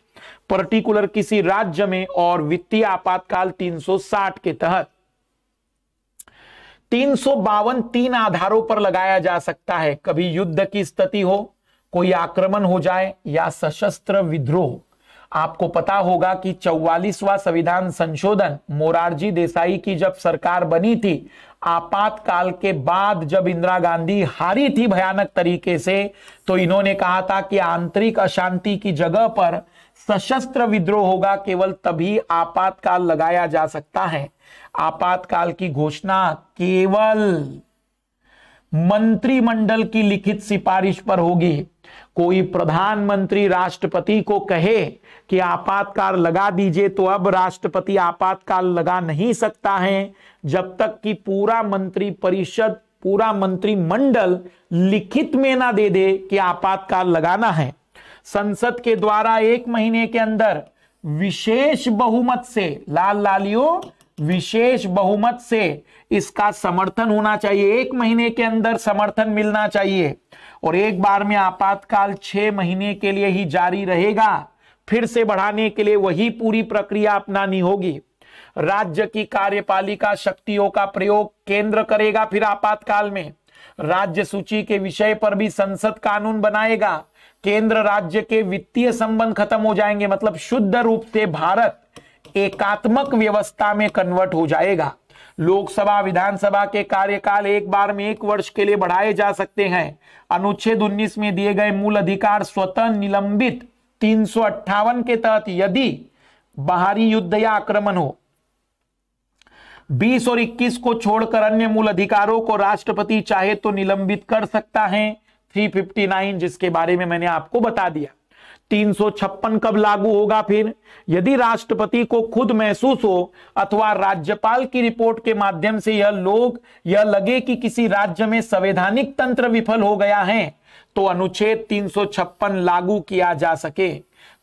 पर्टिकुलर किसी राज्य में और वित्तीय आपातकाल 360 के तहत तीन सौ बावन तीन आधारों पर लगाया जा सकता है कभी युद्ध की स्थिति हो कोई आक्रमण हो जाए या सशस्त्र विद्रोह आपको पता होगा कि चौवालीसवा संविधान संशोधन मोरारजी देसाई की जब सरकार बनी थी आपातकाल के बाद जब इंदिरा गांधी हारी थी भयानक तरीके से तो इन्होंने कहा था कि आंतरिक अशांति की जगह पर सशस्त्र विद्रोह होगा केवल तभी आपातकाल लगाया जा सकता है आपातकाल की घोषणा केवल मंत्रिमंडल की लिखित सिफारिश पर होगी कोई प्रधानमंत्री राष्ट्रपति को कहे कि आपातकाल लगा दीजिए तो अब राष्ट्रपति आपातकाल लगा नहीं सकता है जब तक कि पूरा मंत्री परिषद पूरा मंत्रिमंडल लिखित में ना दे दे कि आपातकाल लगाना है संसद के द्वारा एक महीने के अंदर विशेष बहुमत से लाल लालियो विशेष बहुमत से इसका समर्थन होना चाहिए एक महीने के अंदर समर्थन मिलना चाहिए और एक बार में आपातकाल छह महीने के लिए ही जारी रहेगा फिर से बढ़ाने के लिए वही पूरी प्रक्रिया अपनानी होगी राज्य की कार्यपालिका शक्तियों का प्रयोग केंद्र करेगा फिर आपातकाल में राज्य सूची के विषय पर भी संसद कानून बनाएगा केंद्र राज्य के वित्तीय संबंध खत्म हो जाएंगे मतलब शुद्ध रूप से भारत एकात्मक व्यवस्था में कन्वर्ट हो जाएगा लोकसभा विधानसभा के कार्यकाल एक बार में एक वर्ष के लिए बढ़ाए जा सकते हैं अनुच्छेद उन्नीस में दिए गए मूल अधिकार स्वतः निलंबित तीन के तहत यदि बाहरी युद्ध या आक्रमण हो 20 और 21 को छोड़कर अन्य मूल अधिकारों को राष्ट्रपति चाहे तो निलंबित कर सकता है 359 जिसके बारे में मैंने आपको बता दिया तीन कब लागू होगा फिर यदि राष्ट्रपति को खुद महसूस हो अथवा राज्यपाल की रिपोर्ट के माध्यम से यह लोग यह लगे कि किसी राज्य में संवैधानिक तंत्र विफल हो गया है तो अनुच्छेद 356 लागू किया जा सके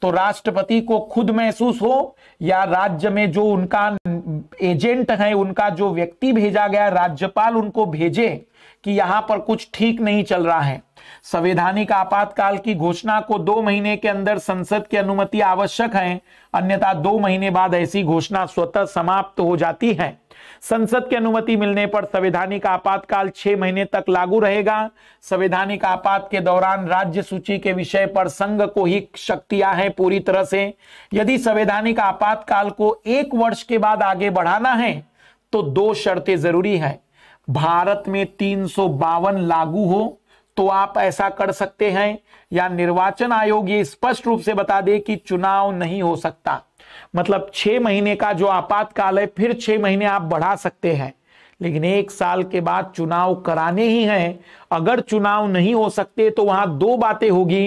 तो राष्ट्रपति को खुद महसूस हो या राज्य में जो उनका एजेंट है उनका जो व्यक्ति भेजा गया राज्यपाल उनको भेजे कि यहां पर कुछ ठीक नहीं चल रहा है संवैधानिक आपातकाल की घोषणा को दो महीने के अंदर संसद की अनुमति आवश्यक है अन्यथा दो महीने बाद ऐसी घोषणा स्वतः समाप्त हो जाती है संसद की अनुमति मिलने पर संवैधानिक आपातकाल छह महीने तक लागू रहेगा संवैधानिक आपात के दौरान राज्य सूची के विषय पर संघ को ही शक्तियां हैं पूरी तरह से यदि संवैधानिक आपातकाल को एक वर्ष के बाद आगे बढ़ाना है तो दो शर्तें जरूरी है भारत में तीन लागू हो तो आप ऐसा कर सकते हैं या निर्वाचन आयोग ये स्पष्ट रूप से बता दे कि चुनाव नहीं हो सकता मतलब छह महीने का जो आपातकाल है फिर छह महीने आप बढ़ा सकते हैं लेकिन एक साल के बाद चुनाव कराने ही हैं अगर चुनाव नहीं हो सकते तो वहां दो बातें होगी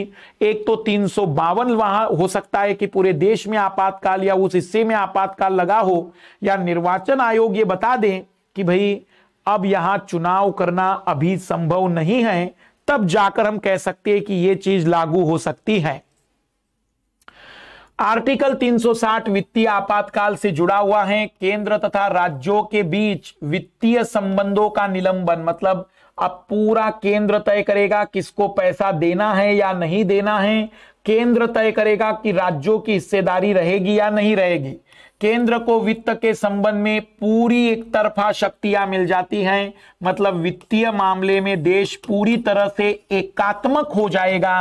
एक तो तीन सौ बावन वहां हो सकता है कि पूरे देश में आपातकाल या उस हिस्से में आपातकाल लगा हो या निर्वाचन आयोग ये बता दें कि भाई अब यहां चुनाव करना अभी संभव नहीं है तब जाकर हम कह सकते हैं कि यह चीज लागू हो सकती है आर्टिकल 360 वित्तीय आपातकाल से जुड़ा हुआ है केंद्र तथा राज्यों के बीच वित्तीय संबंधों का निलंबन मतलब अब पूरा केंद्र तय करेगा किसको पैसा देना है या नहीं देना है केंद्र तय करेगा कि राज्यों की हिस्सेदारी रहेगी या नहीं रहेगी केंद्र को वित्त के संबंध में पूरी एक तरफा शक्तियां मिल जाती हैं मतलब वित्तीय मामले में देश पूरी तरह से एकात्मक हो जाएगा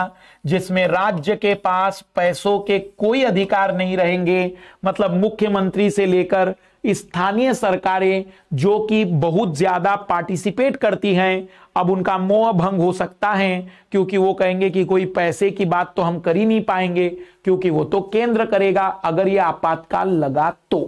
जिसमें राज्य के पास पैसों के कोई अधिकार नहीं रहेंगे मतलब मुख्यमंत्री से लेकर स्थानीय सरकारें जो कि बहुत ज़्यादा पार्टिसिपेट करती हैं अब उनका मोह भंग हो सकता है क्योंकि वो कहेंगे कि कोई पैसे की बात तो हम कर ही नहीं पाएंगे क्योंकि वो तो केंद्र करेगा अगर ये आपातकाल लगा तो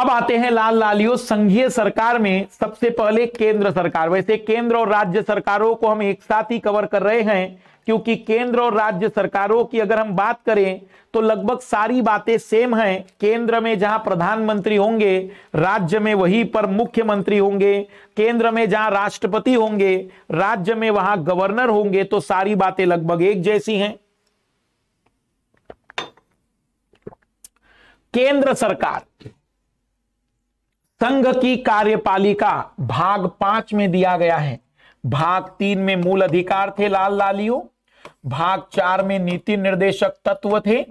अब आते हैं लाल लालियो संघीय सरकार में सबसे पहले केंद्र सरकार वैसे केंद्र और राज्य सरकारों को हम एक साथ ही कवर कर रहे हैं क्योंकि केंद्र और राज्य सरकारों की अगर हम बात करें तो लगभग सारी बातें सेम हैं केंद्र में जहां प्रधानमंत्री होंगे राज्य में वहीं पर मुख्यमंत्री होंगे केंद्र में जहां राष्ट्रपति होंगे राज्य में वहां गवर्नर होंगे तो सारी बातें लगभग एक जैसी हैं केंद्र सरकार संघ की कार्यपालिका भाग पांच में दिया गया है भाग तीन में मूल अधिकार थे लाल लालियों भाग चार में नीति निर्देशक तत्व थे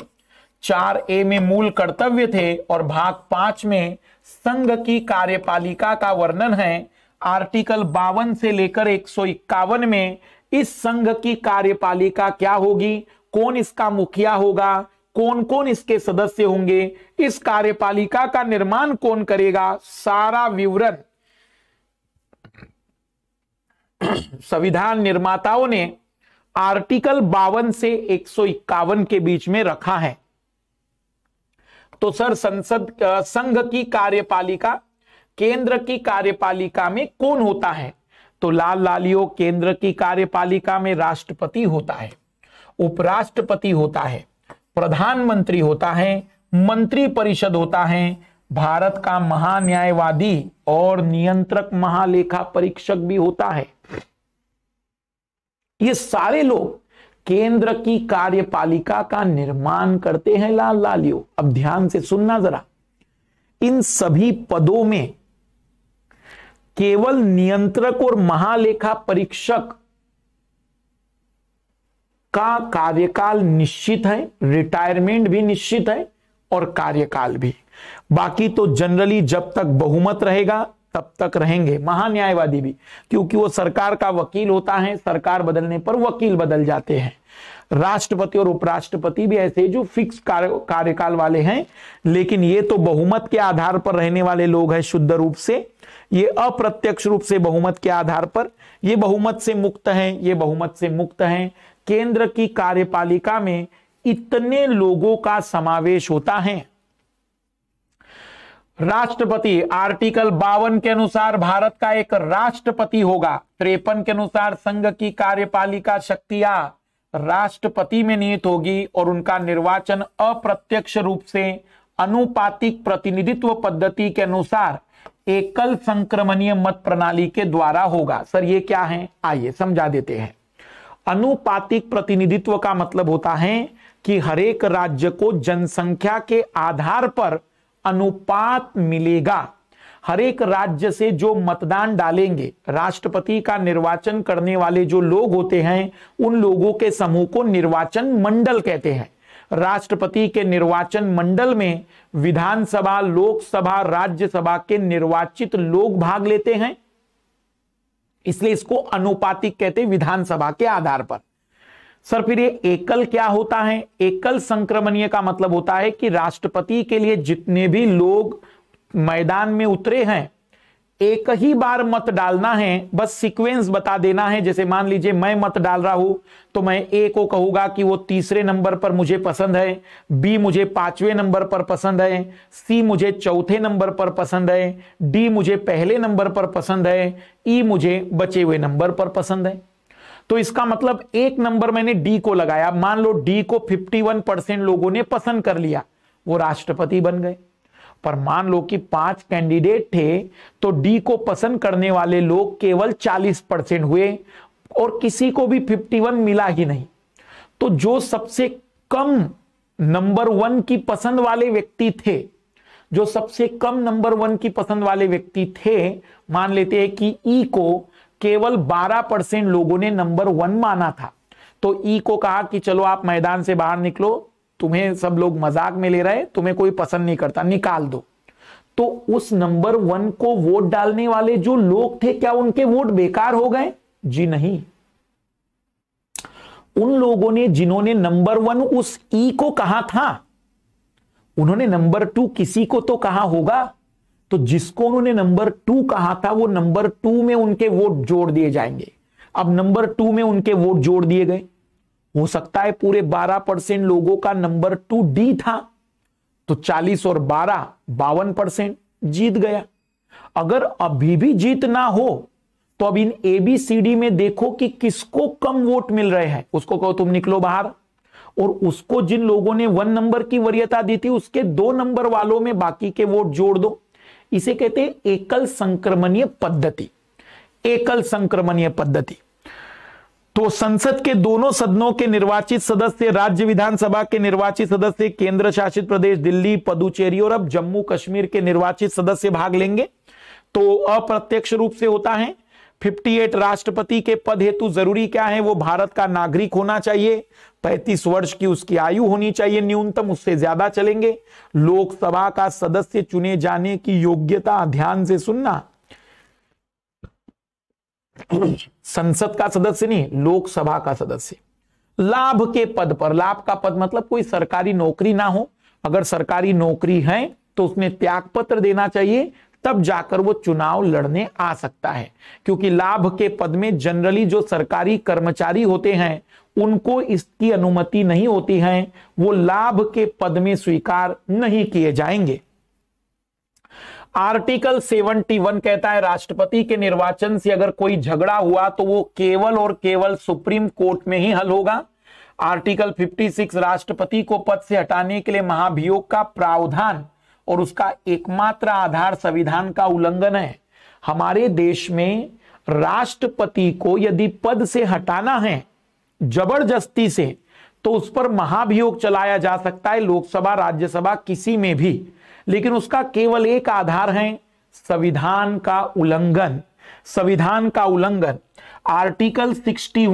चार ए में मूल कर्तव्य थे और भाग पांच में संघ की कार्यपालिका का वर्णन है आर्टिकल बावन से लेकर एक में इस संघ की कार्यपालिका क्या होगी कौन इसका मुखिया होगा कौन कौन इसके सदस्य होंगे इस कार्यपालिका का निर्माण कौन करेगा सारा विवरण संविधान निर्माताओं ने आर्टिकल बावन से एक के बीच में रखा है तो सर संसद संघ की कार्यपालिका केंद्र की कार्यपालिका में कौन होता है तो लाल लालियो केंद्र की कार्यपालिका में राष्ट्रपति होता है उपराष्ट्रपति होता है प्रधानमंत्री होता है मंत्री परिषद होता है भारत का महान्यायवादी और नियंत्रक महालेखा परीक्षक भी होता है ये सारे लोग केंद्र की कार्यपालिका का निर्माण करते हैं लाल लालियो अब ध्यान से सुनना जरा इन सभी पदों में केवल नियंत्रक और महालेखा परीक्षक का कार्यकाल निश्चित है रिटायरमेंट भी निश्चित है और कार्यकाल भी बाकी तो जनरली जब तक बहुमत रहेगा तब तक रहेंगे महान्यायवादी भी क्योंकि वो सरकार का वकील होता है सरकार बदलने पर वकील बदल जाते हैं राष्ट्रपति और उपराष्ट्रपति भी ऐसे जो फिक्स कार्यकाल वाले हैं लेकिन ये तो बहुमत के आधार पर रहने वाले लोग हैं शुद्ध रूप से ये अप्रत्यक्ष रूप से बहुमत के आधार पर ये बहुमत से मुक्त हैं ये बहुमत से मुक्त हैं केंद्र की कार्यपालिका में इतने लोगों का समावेश होता है राष्ट्रपति आर्टिकल बावन के अनुसार भारत का एक राष्ट्रपति होगा त्रेपन के अनुसार संघ की कार्यपालिका शक्तियां राष्ट्रपति में निहित होगी और उनका निर्वाचन अप्रत्यक्ष रूप से अनुपातिक प्रतिनिधित्व पद्धति के अनुसार एकल संक्रमणीय मत प्रणाली के द्वारा होगा सर ये क्या है आइए समझा देते हैं अनुपातिक प्रतिनिधित्व का मतलब होता है कि हरेक राज्य को जनसंख्या के आधार पर अनुपात मिलेगा हर एक राज्य से जो मतदान डालेंगे राष्ट्रपति का निर्वाचन करने वाले जो लोग होते हैं उन लोगों के समूह को निर्वाचन मंडल कहते हैं राष्ट्रपति के निर्वाचन मंडल में विधानसभा लोकसभा राज्यसभा के निर्वाचित लोग भाग लेते हैं इसलिए इसको अनुपातिक कहते विधानसभा के आधार पर सर फिर ये एकल क्या होता है एकल संक्रमणीय का मतलब होता है कि राष्ट्रपति के लिए जितने भी लोग मैदान में उतरे हैं एक ही बार मत डालना है बस सीक्वेंस बता देना है जैसे मान लीजिए मैं मत डाल रहा हूं तो मैं ए को कहूंगा कि वो तीसरे नंबर पर मुझे पसंद है बी मुझे पांचवें नंबर पर पसंद है सी मुझे चौथे नंबर पर पसंद है डी मुझे पहले नंबर पर पसंद है ई e मुझे बचे हुए नंबर पर पसंद है तो इसका मतलब एक नंबर मैंने डी को लगाया मान लो डी को 51 परसेंट लोगों ने पसंद कर लिया वो राष्ट्रपति बन गए पर मान लो कि पांच कैंडिडेट थे तो डी को पसंद करने वाले लोग केवल 40 परसेंट हुए और किसी को भी 51 मिला ही नहीं तो जो सबसे कम नंबर वन की पसंद वाले व्यक्ति थे जो सबसे कम नंबर वन की पसंद वाले व्यक्ति थे मान लेते हैं कि ई e को केवल 12 परसेंट लोगों ने नंबर वन माना था तो ई को कहा कि चलो आप मैदान से बाहर निकलो तुम्हें सब लोग मजाक में ले रहे तुम्हें कोई पसंद नहीं करता निकाल दो तो उस नंबर वन को वोट डालने वाले जो लोग थे क्या उनके वोट बेकार हो गए जी नहीं उन लोगों ने जिन्होंने नंबर वन उस ई को कहा था उन्होंने नंबर टू किसी को तो कहा होगा तो जिसको उन्होंने नंबर टू कहा था वो नंबर टू में उनके वोट जोड़ दिए जाएंगे अब नंबर टू में उनके वोट जोड़ दिए गए हो सकता है पूरे 12 परसेंट लोगों का नंबर टू डी था तो 40 और 12 बावन परसेंट जीत गया अगर अभी भी जीत ना हो तो अब इन एबीसीडी में देखो कि किसको कम वोट मिल रहे हैं उसको कहो तुम निकलो बाहर और उसको जिन लोगों ने वन नंबर की वरीयता दी थी उसके दो नंबर वालों में बाकी के वोट जोड़ दो इसे कहते हैं एकल संक्रमणीय पद्धति एकल संक्रमणीय पद्धति तो संसद के दोनों सदनों के निर्वाचित सदस्य राज्य विधानसभा के निर्वाचित सदस्य केंद्र शासित प्रदेश दिल्ली पुदुचेरी और अब जम्मू कश्मीर के निर्वाचित सदस्य भाग लेंगे तो अप्रत्यक्ष रूप से होता है 58 राष्ट्रपति के पद हेतु जरूरी क्या है वो भारत का नागरिक होना चाहिए पैंतीस वर्ष की उसकी आयु होनी चाहिए न्यूनतम उससे ज्यादा चलेंगे लोकसभा का सदस्य चुने जाने की योग्यता ध्यान से सुनना संसद का सदस्य नहीं लोकसभा का सदस्य लाभ के पद पर लाभ का पद मतलब कोई सरकारी नौकरी ना हो अगर सरकारी नौकरी है तो उसमें त्याग पत्र देना चाहिए तब जाकर वो चुनाव लड़ने आ सकता है क्योंकि लाभ के पद में जनरली जो सरकारी कर्मचारी होते हैं उनको इसकी अनुमति नहीं होती है वो लाभ के पद में स्वीकार नहीं किए जाएंगे आर्टिकल 71 कहता है राष्ट्रपति के निर्वाचन से अगर कोई झगड़ा हुआ तो वो केवल और केवल सुप्रीम कोर्ट में ही हल होगा आर्टिकल 56 राष्ट्रपति को पद से हटाने के लिए महाभियोग का प्रावधान और उसका एकमात्र आधार संविधान का उल्लंघन है हमारे देश में राष्ट्रपति को यदि पद से हटाना है जबरदस्ती से तो उस पर महाभियोग चलाया जा सकता है लोकसभा राज्यसभा किसी में भी लेकिन उसका केवल एक आधार है संविधान का उल्लंघन संविधान का उल्लंघन आर्टिकल 61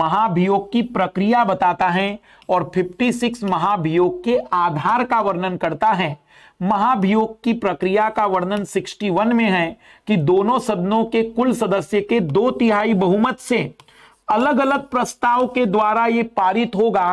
महाभियोग की प्रक्रिया बताता है और 56 महाभियोग के आधार का वर्णन करता है महाभियोग की प्रक्रिया का वर्णन 61 में है कि दोनों सदनों के कुल सदस्य के दो तिहाई बहुमत से अलग अलग प्रस्ताव के द्वारा ये पारित होगा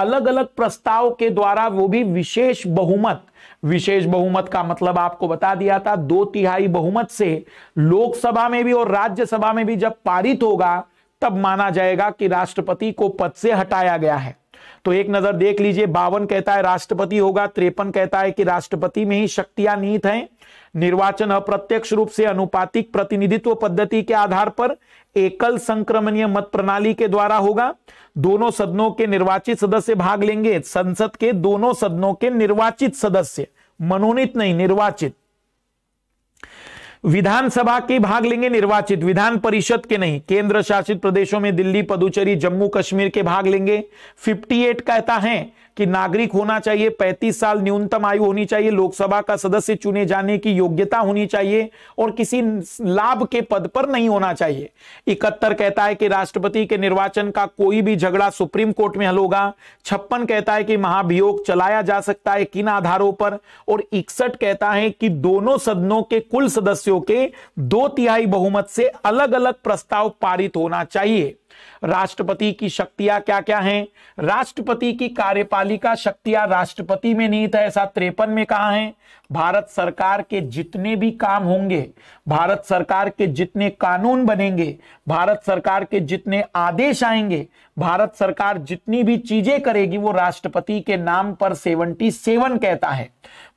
अलग अलग प्रस्ताव के द्वारा वो भी विशेष बहुमत विशेष बहुमत का मतलब आपको बता दिया था दो तिहाई बहुमत से लोकसभा में भी और राज्यसभा में भी जब पारित होगा तब माना जाएगा कि राष्ट्रपति को पद से हटाया गया है तो एक नजर देख लीजिए बावन कहता है राष्ट्रपति होगा त्रेपन कहता है कि राष्ट्रपति में ही शक्तियां नीत हैं निर्वाचन अप्रत्यक्ष रूप से अनुपातिक प्रतिनिधित्व पद्धति के आधार पर एकल संक्रमणीय मत प्रणाली के द्वारा होगा दोनों सदनों के निर्वाचित सदस्य भाग लेंगे संसद के दोनों सदनों के निर्वाचित सदस्य मनोनीत नहीं निर्वाचित विधानसभा के भाग लेंगे निर्वाचित विधान परिषद के नहीं केंद्र शासित प्रदेशों में दिल्ली पदुचेरी जम्मू कश्मीर के भाग लेंगे 58 कहता है कि नागरिक होना चाहिए 35 साल न्यूनतम आयु होनी चाहिए लोकसभा का सदस्य चुने जाने की योग्यता होनी चाहिए और किसी लाभ के पद पर नहीं होना चाहिए इकहत्तर कहता है कि राष्ट्रपति के निर्वाचन का कोई भी झगड़ा सुप्रीम कोर्ट में हल होगा छप्पन कहता है कि महाभियोग चलाया जा सकता है किन आधारों पर और इकसठ कहता है कि दोनों सदनों के कुल सदस्यों के दो तिहाई बहुमत से अलग अलग प्रस्ताव पारित होना चाहिए राष्ट्रपति की शक्तियां क्या क्या हैं राष्ट्रपति की कार्यपालिका शक्तियां राष्ट्रपति में निहित तो है ऐसा त्रेपन में कहा है भारत सरकार के जितने भी काम होंगे भारत सरकार के जितने कानून बनेंगे भारत सरकार के जितने आदेश आएंगे भारत सरकार जितनी भी चीजें करेगी वो राष्ट्रपति के नाम पर 77 कहता है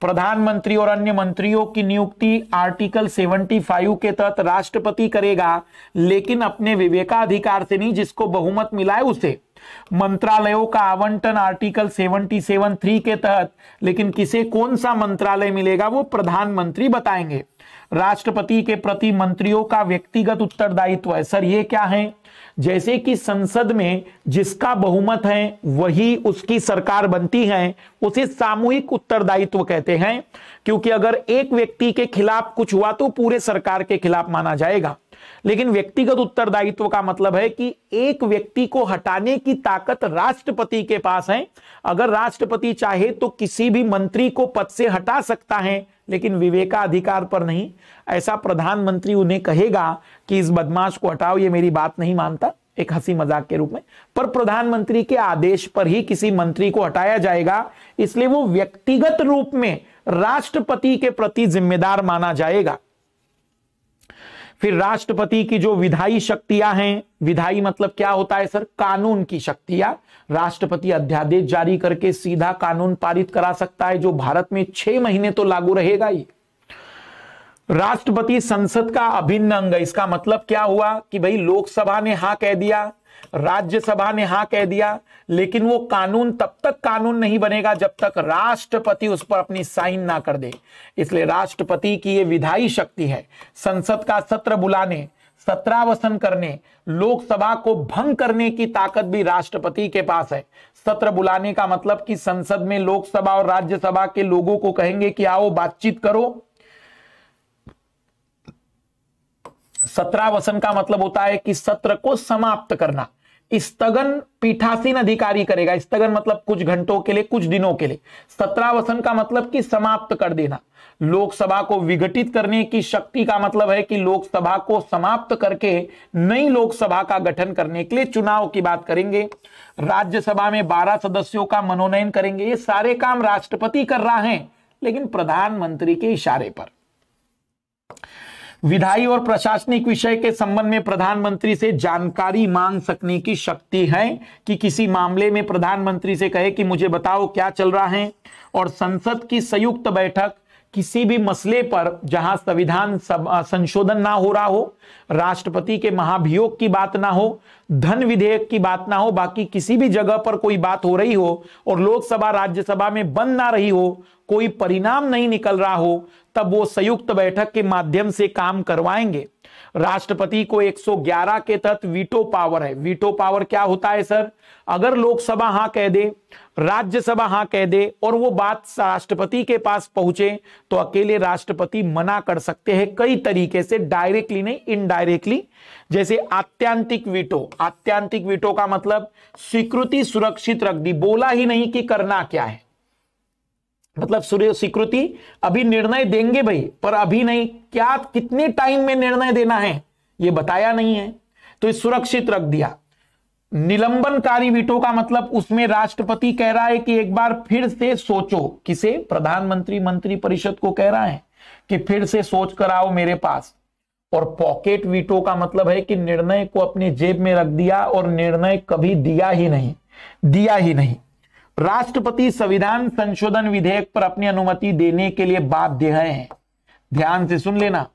प्रधानमंत्री और अन्य मंत्रियों की नियुक्ति आर्टिकल 75 के तहत राष्ट्रपति करेगा लेकिन अपने विवेकाधिकार से नहीं जिसको बहुमत मिला है उसे मंत्रालयों का आवंटन आर्टिकल सेवन थ्री के तहत लेकिन किसे कौन सा मंत्रालय मिलेगा वो प्रधानमंत्री बताएंगे राष्ट्रपति के प्रति मंत्रियों का व्यक्तिगत उत्तरदायित्व है सर ये क्या है जैसे कि संसद में जिसका बहुमत है वही उसकी सरकार बनती है उसे सामूहिक उत्तरदायित्व कहते हैं क्योंकि अगर एक व्यक्ति के खिलाफ कुछ हुआ तो पूरे सरकार के खिलाफ माना जाएगा लेकिन व्यक्तिगत उत्तरदायित्व का मतलब है कि एक व्यक्ति को हटाने की ताकत राष्ट्रपति के पास है अगर राष्ट्रपति चाहे तो किसी भी मंत्री को पद से हटा सकता है लेकिन विवेका अधिकार पर नहीं ऐसा प्रधानमंत्री उन्हें कहेगा कि इस बदमाश को हटाओ ये मेरी बात नहीं मानता एक हंसी मजाक के रूप में पर प्रधानमंत्री के आदेश पर ही किसी मंत्री को हटाया जाएगा इसलिए वो व्यक्तिगत रूप में राष्ट्रपति के प्रति जिम्मेदार माना जाएगा फिर राष्ट्रपति की जो विधायी शक्तियां हैं विधायी मतलब क्या होता है सर कानून की शक्तियां राष्ट्रपति अध्यादेश जारी करके सीधा कानून पारित करा सकता है जो भारत में छह महीने तो लागू रहेगा ही राष्ट्रपति संसद का अभिन्न अंग इसका मतलब क्या हुआ कि भाई लोकसभा ने हा कह दिया राज्यसभा ने हा कह दिया लेकिन वो कानून तब तक कानून नहीं बनेगा जब तक राष्ट्रपति उस पर अपनी साइन ना कर दे इसलिए राष्ट्रपति की ये विधायी शक्ति है संसद का सत्र बुलाने सत्रावसन करने लोकसभा को भंग करने की ताकत भी राष्ट्रपति के पास है सत्र बुलाने का मतलब कि संसद में लोकसभा और राज्यसभा के लोगों को कहेंगे कि आओ बातचीत करो सत्रावसन का मतलब होता है कि सत्र को समाप्त करना स्थगन पीठासीन अधिकारी करेगा स्थगन मतलब कुछ घंटों के लिए कुछ दिनों के लिए सत्रावसन का मतलब कि समाप्त कर देना लोकसभा को विघटित करने की शक्ति का मतलब है कि लोकसभा को समाप्त करके नई लोकसभा का गठन करने के लिए चुनाव की बात करेंगे राज्यसभा में 12 सदस्यों का मनोनयन करेंगे ये सारे काम राष्ट्रपति कर रहा है लेकिन प्रधानमंत्री के इशारे पर विधायी और प्रशासनिक विषय के संबंध में प्रधानमंत्री से जानकारी मांग सकने की शक्ति है कि किसी मामले में प्रधानमंत्री से कहे कि मुझे बताओ क्या चल रहा है और संसद की संयुक्त बैठक किसी भी मसले पर जहां संविधान संशोधन ना हो रहा हो राष्ट्रपति के महाभियोग की बात ना हो धन विधेयक की बात ना हो बाकी किसी भी जगह पर कोई बात हो रही हो और लोकसभा राज्यसभा में बंद ना रही हो कोई परिणाम नहीं निकल रहा हो तब वो संयुक्त बैठक के माध्यम से काम करवाएंगे राष्ट्रपति को 111 के तहत वीटो पावर है वीटो पावर क्या होता है सर अगर लोकसभा हां कह दे राज्यसभा हां कह दे और वो बात राष्ट्रपति के पास पहुंचे तो अकेले राष्ट्रपति मना कर सकते हैं कई तरीके से डायरेक्टली नहीं इनडायरेक्टली जैसे आत्यांतिक वीटो आत्यांतिक वीटो का मतलब स्वीकृति सुरक्षित रख दी बोला ही नहीं कि करना क्या है मतलब सूर्य स्वीकृति अभी निर्णय देंगे भाई पर अभी नहीं क्या कितने टाइम में निर्णय देना है ये बताया नहीं है तो इस सुरक्षित रख दिया निलंबनकारी वीटो का मतलब उसमें राष्ट्रपति कह रहा है कि एक बार फिर से सोचो किसे प्रधानमंत्री मंत्री परिषद को कह रहा है कि फिर से सोच कर आओ मेरे पास और पॉकेट वीटो का मतलब है कि निर्णय को अपने जेब में रख दिया और निर्णय कभी दिया ही नहीं दिया ही नहीं राष्ट्रपति संविधान संशोधन विधेयक पर अपनी अनुमति देने के लिए बाध्य है ध्यान से सुन लेना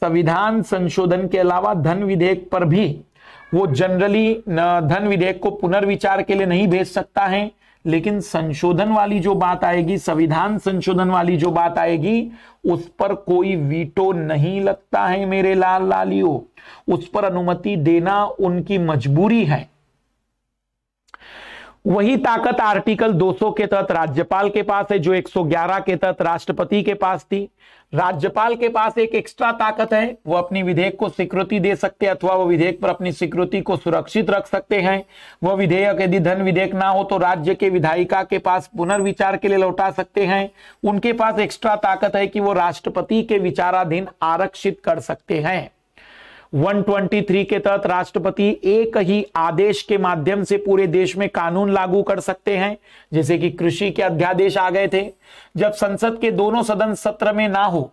संविधान संशोधन के अलावा धन विधेयक पर भी वो जनरली धन विधेयक को पुनर्विचार के लिए नहीं भेज सकता है लेकिन संशोधन वाली जो बात आएगी संविधान संशोधन वाली जो बात आएगी उस पर कोई वीटो नहीं लगता है मेरे लाल लालियो उस पर अनुमति देना उनकी मजबूरी है वही ताकत आर्टिकल 200 के तहत राज्यपाल के पास है जो 111 के तहत राष्ट्रपति के पास थी राज्यपाल के पास एक एक्स्ट्रा ताकत है वो अपनी विधेयक को स्वीकृति दे सकते हैं अथवा वो विधेयक पर अपनी स्वीकृति को सुरक्षित रख सकते हैं वह विधेयक यदि धन विधेयक ना हो तो राज्य के विधायिका के पास पुनर्विचार के लिए लौटा सकते हैं उनके पास एक्स्ट्रा ताकत है कि वो राष्ट्रपति के विचाराधीन आरक्षित कर सकते हैं 123 के तहत राष्ट्रपति एक ही आदेश के माध्यम से पूरे देश में कानून लागू कर सकते हैं जैसे कि कृषि के अध्यादेश आ गए थे जब संसद के दोनों सदन सत्र में ना हो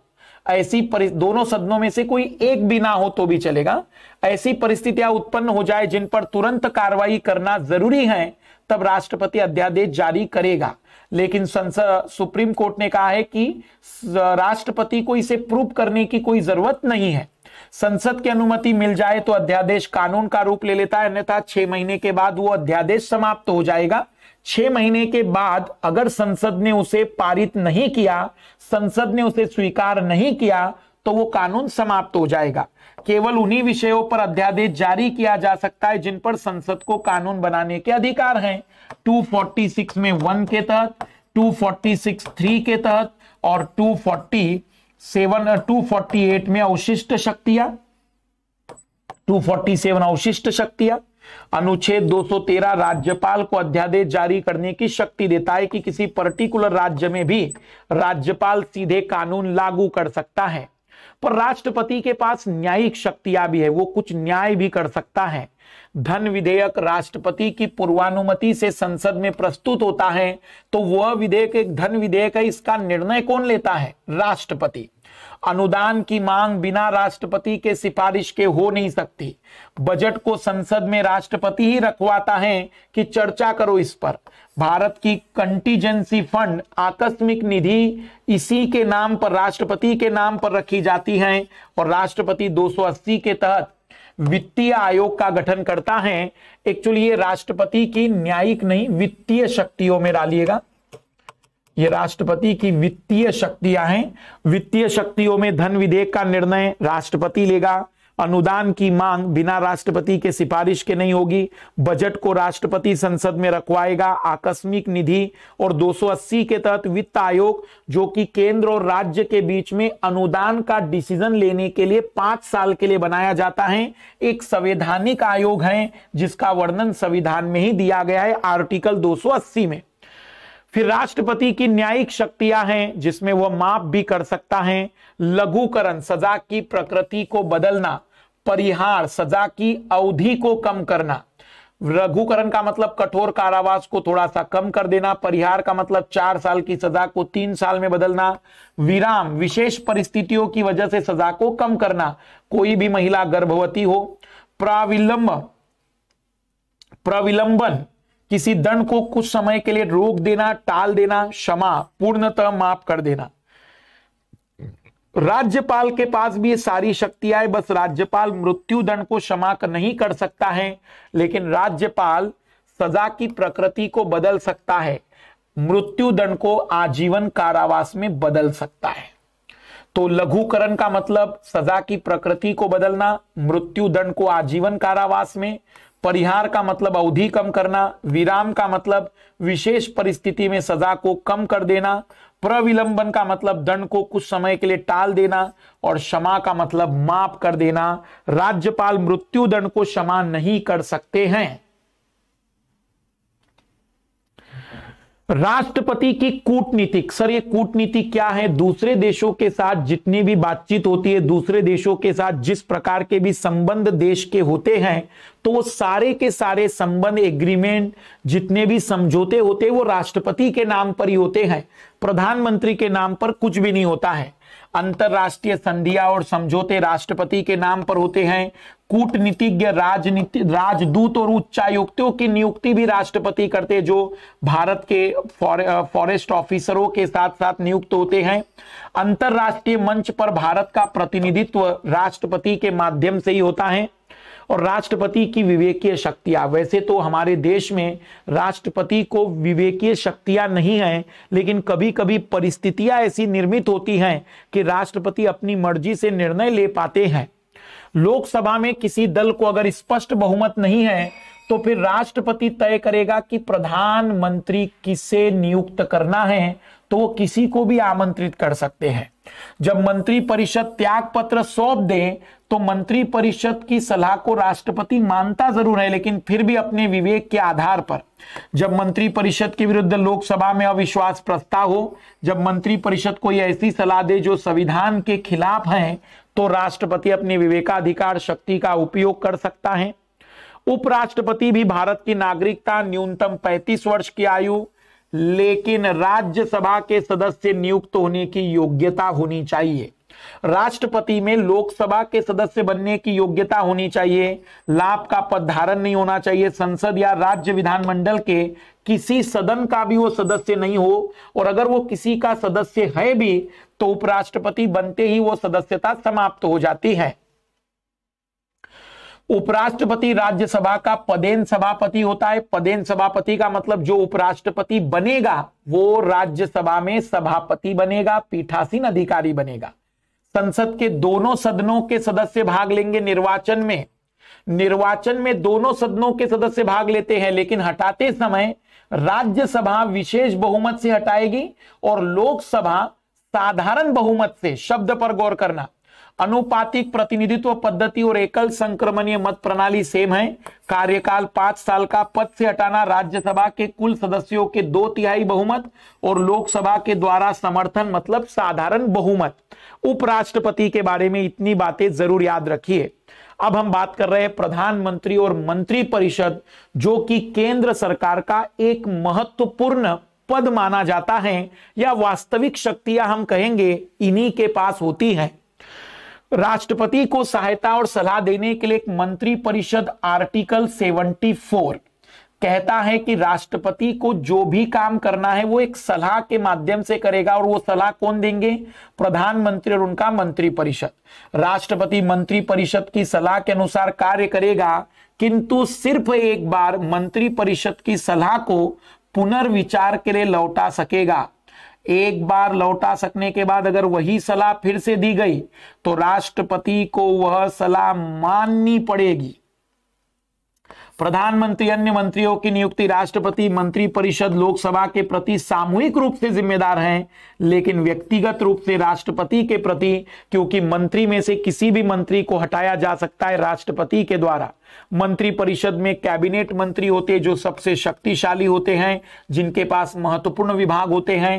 ऐसी दोनों सदनों में से कोई एक भी ना हो तो भी चलेगा ऐसी परिस्थितियां उत्पन्न हो जाए जिन पर तुरंत कार्रवाई करना जरूरी है तब राष्ट्रपति अध्यादेश जारी करेगा लेकिन संसद सुप्रीम कोर्ट ने कहा है कि राष्ट्रपति को इसे प्रूव करने की कोई जरूरत नहीं है संसद की अनुमति मिल जाए तो अध्यादेश कानून का रूप ले लेता है अन्यथा छह महीने के बाद वो अध्यादेश समाप्त हो जाएगा छह महीने के बाद अगर संसद ने उसे पारित नहीं किया संसद ने उसे स्वीकार नहीं किया तो वो कानून समाप्त हो जाएगा केवल उन्हीं विषयों पर अध्यादेश जारी किया जा सकता है जिन पर संसद को कानून बनाने के अधिकार हैं 246 में वन के तहत 246 थ्री के तहत और forty seven to forty eight में अवशिष्ट शक्तियां टू फोर्टी सेवन अवशिष्ट शक्तियां अनुच्छेद तेरह राज्यपाल को अध्यादेश जारी करने की शक्ति देता है कि किसी पर्टिकुलर राज्य में भी राज्यपाल सीधे कानून लागू कर सकता है पर राष्ट्रपति के पास न्यायिक शक्तियां भी है वो कुछ न्याय भी कर सकता है धन विधेयक राष्ट्रपति की पूर्वानुमति से संसद में प्रस्तुत होता है तो वह विधेयक एक धन विधेयक है इसका निर्णय कौन लेता है राष्ट्रपति अनुदान की मांग बिना राष्ट्रपति के सिफारिश के हो नहीं सकती बजट को संसद में राष्ट्रपति ही रखवाता है कि चर्चा करो इस पर भारत की कंटीजेंसी फंड आकस्मिक निधि इसी के नाम पर राष्ट्रपति के नाम पर रखी जाती है और राष्ट्रपति 280 के तहत वित्तीय आयोग का गठन करता है एक्चुअली ये राष्ट्रपति की न्यायिक नहीं वित्तीय शक्तियों में डालिएगा ये राष्ट्रपति की वित्तीय शक्तियां हैं वित्तीय शक्तियों में धन विधेयक का निर्णय राष्ट्रपति लेगा अनुदान की मांग बिना राष्ट्रपति के सिफारिश के नहीं होगी बजट को राष्ट्रपति संसद में रखवाएगा आकस्मिक निधि और 280 के तहत वित्त आयोग जो कि केंद्र और राज्य के बीच में अनुदान का डिसीजन लेने के लिए पांच साल के लिए बनाया जाता है एक संवैधानिक आयोग है जिसका वर्णन संविधान में ही दिया गया है आर्टिकल दो में फिर राष्ट्रपति की न्यायिक शक्तियां हैं जिसमें वह माप भी कर सकता है लघुकरण सजा की प्रकृति को बदलना परिहार सजा की अवधि को कम करना लघुकरण का मतलब कठोर कारावास को थोड़ा सा कम कर देना परिहार का मतलब चार साल की सजा को तीन साल में बदलना विराम विशेष परिस्थितियों की वजह से सजा को कम करना कोई भी महिला गर्भवती हो प्रविलंब प्रविलंबन किसी दंड को कुछ समय के लिए रोक देना टाल देना क्षमा पूर्णतः माफ कर देना राज्यपाल के पास भी ये सारी शक्तियां है बस राज्यपाल मृत्यु दंड को क्षमा नहीं कर सकता है लेकिन राज्यपाल सजा की प्रकृति को बदल सकता है मृत्यु दंड को आजीवन कारावास में बदल सकता है तो लघुकरण का मतलब सजा की प्रकृति को बदलना मृत्यु दंड को आजीवन कारावास में परिहार का मतलब अवधि कम करना विराम का मतलब विशेष परिस्थिति में सजा को कम कर देना प्रविलंबन का मतलब दंड को कुछ समय के लिए टाल देना और क्षमा का मतलब माफ कर देना राज्यपाल मृत्यु दंड को क्षमा नहीं कर सकते हैं राष्ट्रपति की कूटनीतिक सर ये कूटनीति क्या है दूसरे देशों के साथ जितनी भी बातचीत होती है दूसरे देशों के साथ जिस प्रकार के भी संबंध देश के होते हैं तो वो सारे के सारे संबंध एग्रीमेंट जितने भी समझौते होते हैं वो राष्ट्रपति के नाम पर ही होते हैं प्रधानमंत्री के नाम पर कुछ भी नहीं होता है अंतरराष्ट्रीय संधिया और समझौते राष्ट्रपति के नाम पर होते हैं कूटनीतिज्ञ राजनीति राजदूत और उच्चायुक्तों की नियुक्ति भी राष्ट्रपति करते जो भारत के फॉरेस्ट फॉरेस्ट ऑफिसरों के साथ साथ नियुक्त होते हैं अंतरराष्ट्रीय मंच पर भारत का प्रतिनिधित्व राष्ट्रपति के माध्यम से ही होता है और राष्ट्रपति की विवेकीय शक्तियां वैसे तो हमारे देश में राष्ट्रपति को विवेकीय शक्तियां नहीं हैं लेकिन कभी कभी परिस्थितियां ऐसी निर्मित होती हैं कि राष्ट्रपति अपनी मर्जी से निर्णय ले पाते हैं लोकसभा में किसी दल को अगर स्पष्ट बहुमत नहीं है तो फिर राष्ट्रपति तय करेगा कि प्रधानमंत्री किसे नियुक्त करना है तो वो किसी को भी आमंत्रित कर सकते हैं जब मंत्री परिषद त्याग पत्र सौंप दे तो मंत्री परिषद की सलाह को राष्ट्रपति मानता जरूर है लेकिन फिर भी अपने विवेक के आधार पर जब मंत्री परिषद के विरुद्ध लोकसभा में अविश्वास प्रस्ताव हो जब मंत्री परिषद कोई ऐसी सलाह दे जो संविधान के खिलाफ है तो राष्ट्रपति अपनी विवेकाधिकार शक्ति का उपयोग कर सकता है उपराष्ट्रपति भी भारत की नागरिकता न्यूनतम 35 वर्ष की आयु लेकिन राज्यसभा के सदस्य नियुक्त होने की योग्यता होनी चाहिए राष्ट्रपति में लोकसभा के सदस्य बनने की योग्यता होनी चाहिए लाभ का पद धारण नहीं होना चाहिए संसद या राज्य विधानमंडल के किसी सदन का भी वो सदस्य नहीं हो और अगर वो किसी का सदस्य है भी तो उपराष्ट्रपति बनते ही वो सदस्यता समाप्त हो जाती है उपराष्ट्रपति राज्यसभा का पदेन सभापति होता है पदेन सभापति का मतलब जो उपराष्ट्रपति बनेगा वो राज्यसभा में सभापति बनेगा पीठासीन अधिकारी बनेगा संसद के दोनों सदनों के सदस्य भाग लेंगे निर्वाचन में निर्वाचन में दोनों सदनों के सदस्य भाग लेते हैं लेकिन हटाते समय राज्यसभा विशेष बहुमत से हटाएगी और लोकसभा साधारण बहुमत से शब्द पर गौर करना अनुपातिक प्रतिनिधित्व पद्धति और एकल संक्रमणीय मत प्रणाली सेम है कार्यकाल पांच साल का पद से हटाना राज्यसभा के कुल सदस्यों के दो तिहाई बहुमत और लोकसभा के द्वारा समर्थन मतलब साधारण बहुमत उपराष्ट्रपति के बारे में इतनी बातें जरूर याद रखिए अब हम बात कर रहे हैं प्रधानमंत्री और मंत्रिपरिषद जो कि केंद्र सरकार का एक महत्वपूर्ण पद माना जाता है या वास्तविक शक्तियां हम कहेंगे इन्हीं के पास होती हैं राष्ट्रपति को सहायता और सलाह देने के लिए एक मंत्री परिषद आर्टिकल 74 कहता है कि राष्ट्रपति को जो भी काम करना है वो एक सलाह के माध्यम से करेगा और वो सलाह कौन देंगे प्रधानमंत्री और उनका मंत्री परिषद राष्ट्रपति मंत्री परिषद की सलाह के अनुसार कार्य करेगा किंतु सिर्फ एक बार मंत्री परिषद की सलाह को पुनर्विचार के लिए लौटा सकेगा एक बार लौटा सकने के बाद अगर वही सलाह फिर से दी गई तो राष्ट्रपति को वह सलाह माननी पड़ेगी प्रधानमंत्री अन्य मंत्रियों की नियुक्ति राष्ट्रपति मंत्री परिषद लोकसभा के प्रति सामूहिक रूप से जिम्मेदार हैं लेकिन व्यक्तिगत रूप से राष्ट्रपति के प्रति क्योंकि मंत्री में से किसी भी मंत्री को हटाया जा सकता है राष्ट्रपति के द्वारा मंत्रिपरिषद में कैबिनेट मंत्री होते जो सबसे शक्तिशाली होते हैं जिनके पास महत्वपूर्ण विभाग होते हैं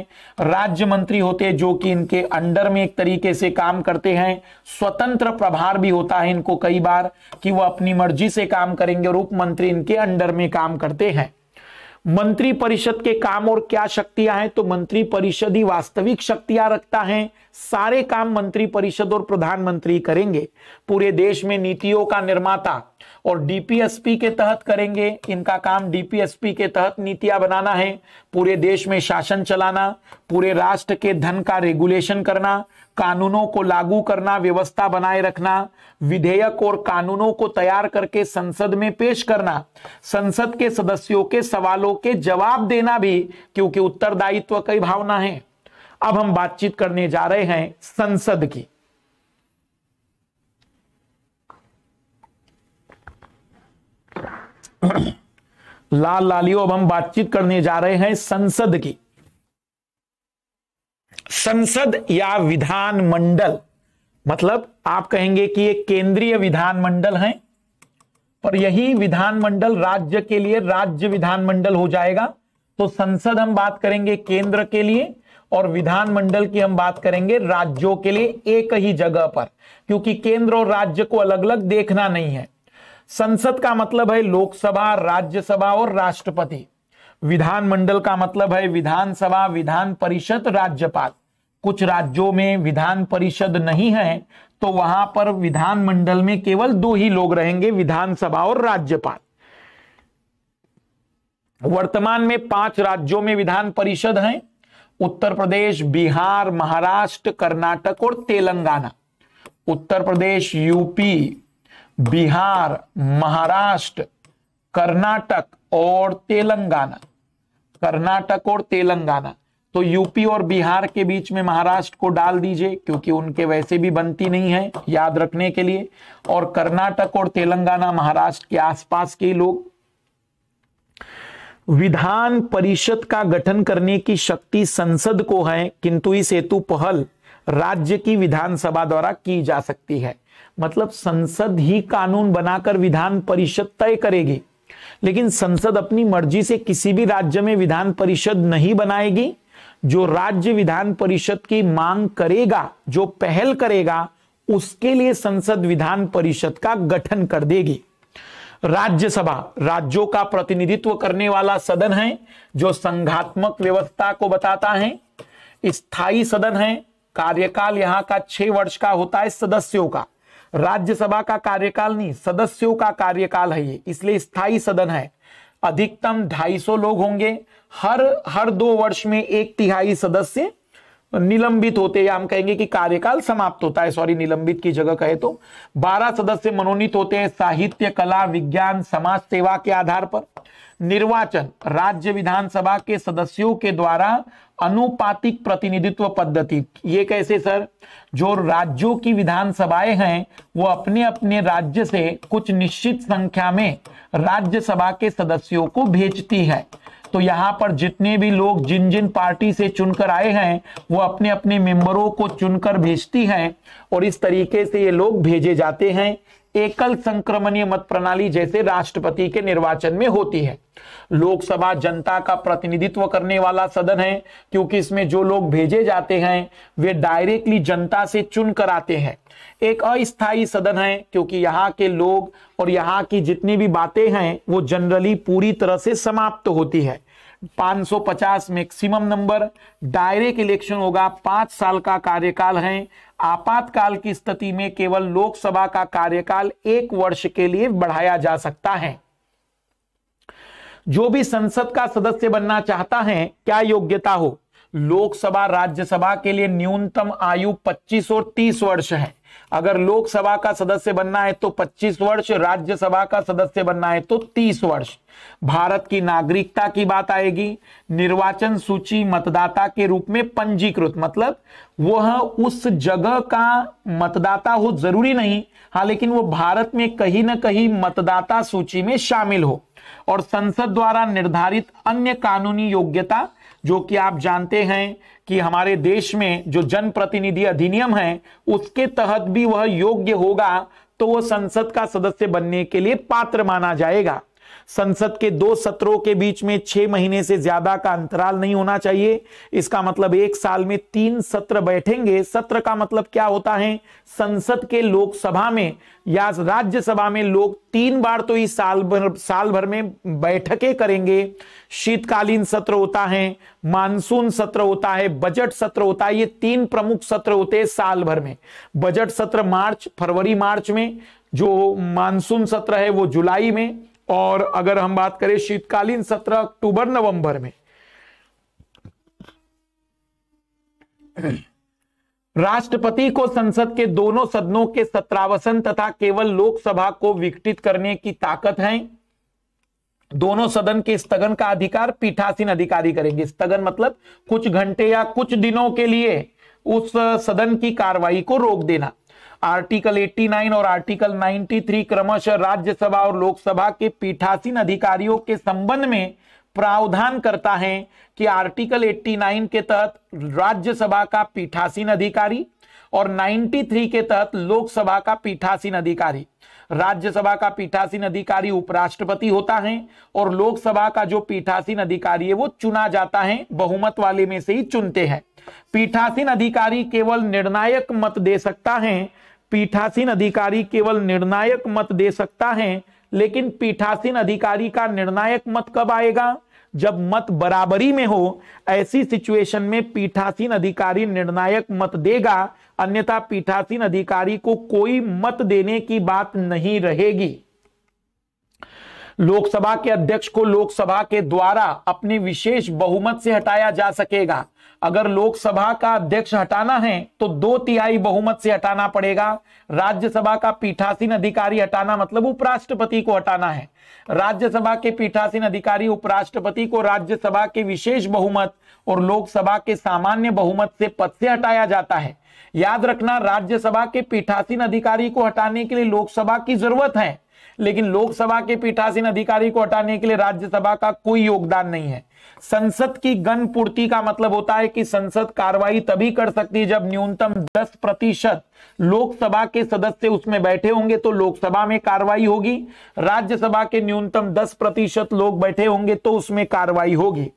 राज्य मंत्री होते जो कि इनके अंडर में एक तरीके से काम करते हैं स्वतंत्र प्रभार भी होता है इनको कई बार कि वह अपनी मर्जी से काम करेंगे और उप मंत्री इनके अंडर में काम करते हैं मंत्रिपरिषद के काम और क्या शक्तियां हैं तो मंत्रिपरिषद ही वास्तविक शक्तियां रखता है सारे काम मंत्री परिषद और प्रधानमंत्री करेंगे पूरे देश में नीतियों का निर्माता और डीपीएसपी के तहत करेंगे इनका काम डीपीएसपी के तहत नीतियां बनाना है पूरे देश में शासन चलाना पूरे राष्ट्र के धन का रेगुलेशन करना कानूनों को लागू करना व्यवस्था बनाए रखना विधेयक और कानूनों को तैयार करके संसद में पेश करना संसद के सदस्यों के सवालों के जवाब देना भी क्योंकि उत्तरदायित्व कई भावना है अब हम बातचीत करने जा रहे हैं संसद की लाल लालियो अब हम बातचीत करने जा रहे हैं संसद की संसद या विधान मंडल मतलब आप कहेंगे कि ये केंद्रीय विधानमंडल है और यही विधानमंडल राज्य के लिए राज्य विधानमंडल हो जाएगा तो संसद हम बात करेंगे केंद्र के लिए और विधानमंडल की हम बात करेंगे राज्यों के लिए एक ही जगह पर क्योंकि केंद्र और राज्य को अलग अलग देखना नहीं है संसद का मतलब है लोकसभा राज्यसभा और राष्ट्रपति विधानमंडल का मतलब है विधानसभा विधान परिषद राज्यपाल कुछ राज्यों में विधान परिषद नहीं है तो वहां पर विधानमंडल में केवल दो ही लोग रहेंगे विधानसभा और राज्यपाल वर्तमान में पांच राज्यों में विधान परिषद हैं उत्तर प्रदेश बिहार महाराष्ट्र कर्नाटक और तेलंगाना उत्तर प्रदेश यूपी बिहार महाराष्ट्र कर्नाटक और तेलंगाना कर्नाटक और तेलंगाना तो यूपी और बिहार के बीच में महाराष्ट्र को डाल दीजिए क्योंकि उनके वैसे भी बनती नहीं है याद रखने के लिए और कर्नाटक और तेलंगाना महाराष्ट्र के आसपास के लोग विधान परिषद का गठन करने की शक्ति संसद को है किंतु इस हेतु पहल राज्य की विधानसभा द्वारा की जा सकती है मतलब संसद ही कानून बनाकर विधान परिषद तय करेगी लेकिन संसद अपनी मर्जी से किसी भी राज्य में विधान परिषद नहीं बनाएगी जो राज्य विधान परिषद की मांग करेगा जो पहल करेगा उसके लिए संसद विधान परिषद का गठन कर देगी राज्यसभा राज्यों का प्रतिनिधित्व करने वाला सदन है जो संघात्मक व्यवस्था को बताता है स्थायी सदन है कार्यकाल यहां का छह वर्ष का होता है सदस्यों का राज्यसभा का कार्यकाल नहीं सदस्यों का कार्यकाल है ये इसलिए स्थायी सदन है अधिकतम 250 लोग होंगे हर हर दो वर्ष में एक तिहाई सदस्य निलंबित होते या हम कहेंगे कि कार्यकाल समाप्त होता है सॉरी निलंबित की जगह कहे तो बारह सदस्य मनोनीत होते हैं साहित्य कला विज्ञान समाज सेवा के आधार पर निर्वाचन राज्य विधानसभा के सदस्यों के द्वारा अनुपातिक प्रतिनिधित्व पद्धति ये कैसे सर जो राज्यों की विधानसभाएं हैं वो अपने अपने राज्य से कुछ निश्चित संख्या में राज्यसभा के सदस्यों को भेजती है तो यहाँ पर जितने भी लोग जिन जिन पार्टी से चुनकर आए हैं वो अपने अपने मेंबरों को चुनकर भेजती हैं और इस तरीके से ये लोग भेजे जाते हैं एकल संक्रमणीय मत प्रणाली जैसे राष्ट्रपति के निर्वाचन में होती है लोकसभा जनता का प्रतिनिधित्व करने वाला सदन है क्योंकि इसमें जो लोग भेजे जाते हैं वे डायरेक्टली जनता से चुन कर आते हैं एक अस्थायी सदन है क्योंकि यहाँ के लोग और यहाँ की जितनी भी बातें हैं वो जनरली पूरी तरह से समाप्त होती है 550 मैक्सिमम नंबर डायरेक्ट इलेक्शन होगा पांच साल का कार्यकाल है आपातकाल की स्थिति में केवल लोकसभा का कार्यकाल एक वर्ष के लिए बढ़ाया जा सकता है जो भी संसद का सदस्य बनना चाहता है क्या योग्यता हो लोकसभा राज्यसभा के लिए न्यूनतम आयु 25 और 30 वर्ष है अगर लोकसभा का सदस्य बनना है तो 25 वर्ष राज्यसभा का सदस्य बनना है तो 30 वर्ष भारत की नागरिकता की बात आएगी निर्वाचन सूची मतदाता के रूप में पंजीकृत मतलब वह उस जगह का मतदाता हो जरूरी नहीं हाँ लेकिन वह भारत में कहीं ना कहीं मतदाता सूची में शामिल हो और संसद द्वारा निर्धारित अन्य कानूनी योग्यता जो कि आप जानते हैं कि हमारे देश में जो जनप्रतिनिधि अधिनियम है उसके तहत भी वह योग्य होगा तो वह संसद का सदस्य बनने के लिए पात्र माना जाएगा संसद के दो सत्रों के बीच में छह महीने से ज्यादा का अंतराल नहीं होना चाहिए इसका मतलब एक साल में तीन सत्र बैठेंगे सत्र का मतलब क्या होता है संसद के लोकसभा में या राज्यसभा में लोग तीन बार तो इस साल भर साल भर में बैठकें करेंगे शीतकालीन सत्र होता है मानसून सत्र होता है बजट सत्र होता है ये तीन प्रमुख सत्र होते हैं साल भर में बजट सत्र मार्च फरवरी मार्च में जो मानसून सत्र है वो जुलाई में और अगर हम बात करें शीतकालीन सत्र अक्टूबर नवंबर में राष्ट्रपति को संसद के दोनों सदनों के सत्रावसन तथा केवल लोकसभा को विकटित करने की ताकत है दोनों सदन के स्थगन का अधिकार पीठासीन अधिकारी करेंगे स्थगन मतलब कुछ घंटे या कुछ दिनों के लिए उस सदन की कार्रवाई को रोक देना आर्टिकल 89 और आर्टिकल 93 क्रमशः राज्यसभा और लोकसभा के पीठासीन अधिकारियों के संबंध में प्रावधान करता है कि आर्टिकल 89 के तहत राज्यसभा का पीठासीन अधिकारी और 93 के तहत लोकसभा का पीठासीन अधिकारी राज्यसभा का पीठासीन अधिकारी उपराष्ट्रपति होता है और लोकसभा का जो पीठासीन अधिकारी है वो चुना जाता है बहुमत वाले में से ही चुनते हैं पीठासीन अधिकारी केवल निर्णायक मत दे सकता है पीठासीन अधिकारी केवल निर्णायक मत दे सकता है लेकिन पीठासीन अधिकारी का निर्णायक मत कब आएगा जब मत बराबरी में हो ऐसी सिचुएशन में पीठासीन अधिकारी निर्णायक मत देगा अन्यथा पीठासीन अधिकारी को कोई मत देने की बात नहीं रहेगी लोकसभा के अध्यक्ष को लोकसभा के द्वारा अपनी विशेष बहुमत से हटाया जा सकेगा अगर लोकसभा का अध्यक्ष हटाना है तो दो तिहाई बहुमत से हटाना पड़ेगा राज्यसभा का पीठासीन अधिकारी हटाना मतलब उपराष्ट्रपति को हटाना है राज्यसभा के पीठासीन अधिकारी उपराष्ट्रपति को राज्यसभा के विशेष बहुमत और लोकसभा के सामान्य बहुमत से पद से हटाया जाता है याद रखना राज्यसभा के पीठासीन अधिकारी को हटाने के लिए लोकसभा की जरूरत है लेकिन लोकसभा के पीठासीन अधिकारी को हटाने के लिए राज्यसभा का कोई योगदान नहीं है संसद की गन पूर्ति का मतलब होता है कि संसद कार्रवाई तभी कर सकती है जब न्यूनतम 10 प्रतिशत लोकसभा के सदस्य उसमें बैठे होंगे तो लोकसभा में कार्रवाई होगी राज्यसभा के न्यूनतम 10 प्रतिशत लोग बैठे होंगे तो उसमें कार्रवाई होगी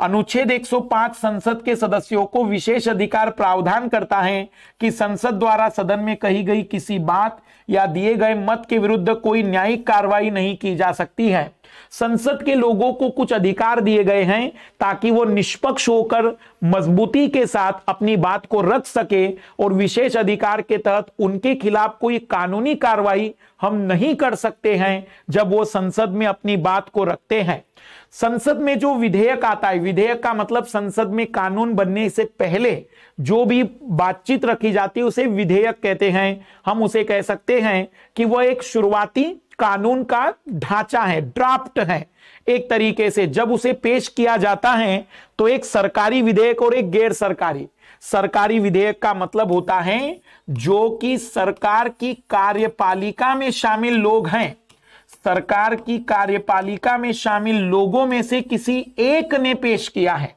अनुच्छेद 105 संसद के सदस्यों को विशेष अधिकार प्रावधान करता है कि संसद द्वारा सदन में कही गई किसी बात या दिए गए मत के विरुद्ध कोई न्यायिक कार्रवाई नहीं की जा सकती है संसद के लोगों को कुछ अधिकार दिए गए हैं ताकि वो निष्पक्ष होकर मजबूती के साथ अपनी बात को रख सके और विशेष अधिकार के तहत उनके खिलाफ कोई कानूनी कार्रवाई हम नहीं कर सकते हैं जब वो संसद में अपनी बात को रखते हैं संसद में जो विधेयक आता है विधेयक का मतलब संसद में कानून बनने से पहले जो भी बातचीत रखी जाती है उसे विधेयक कहते हैं हम उसे कह सकते हैं कि वह एक शुरुआती कानून का ढांचा है ड्राफ्ट है एक तरीके से जब उसे पेश किया जाता है तो एक सरकारी विधेयक और एक गैर सरकारी सरकारी विधेयक का मतलब होता है जो कि सरकार की कार्यपालिका में शामिल लोग हैं सरकार की कार्यपालिका में शामिल लोगों में से किसी एक ने पेश किया है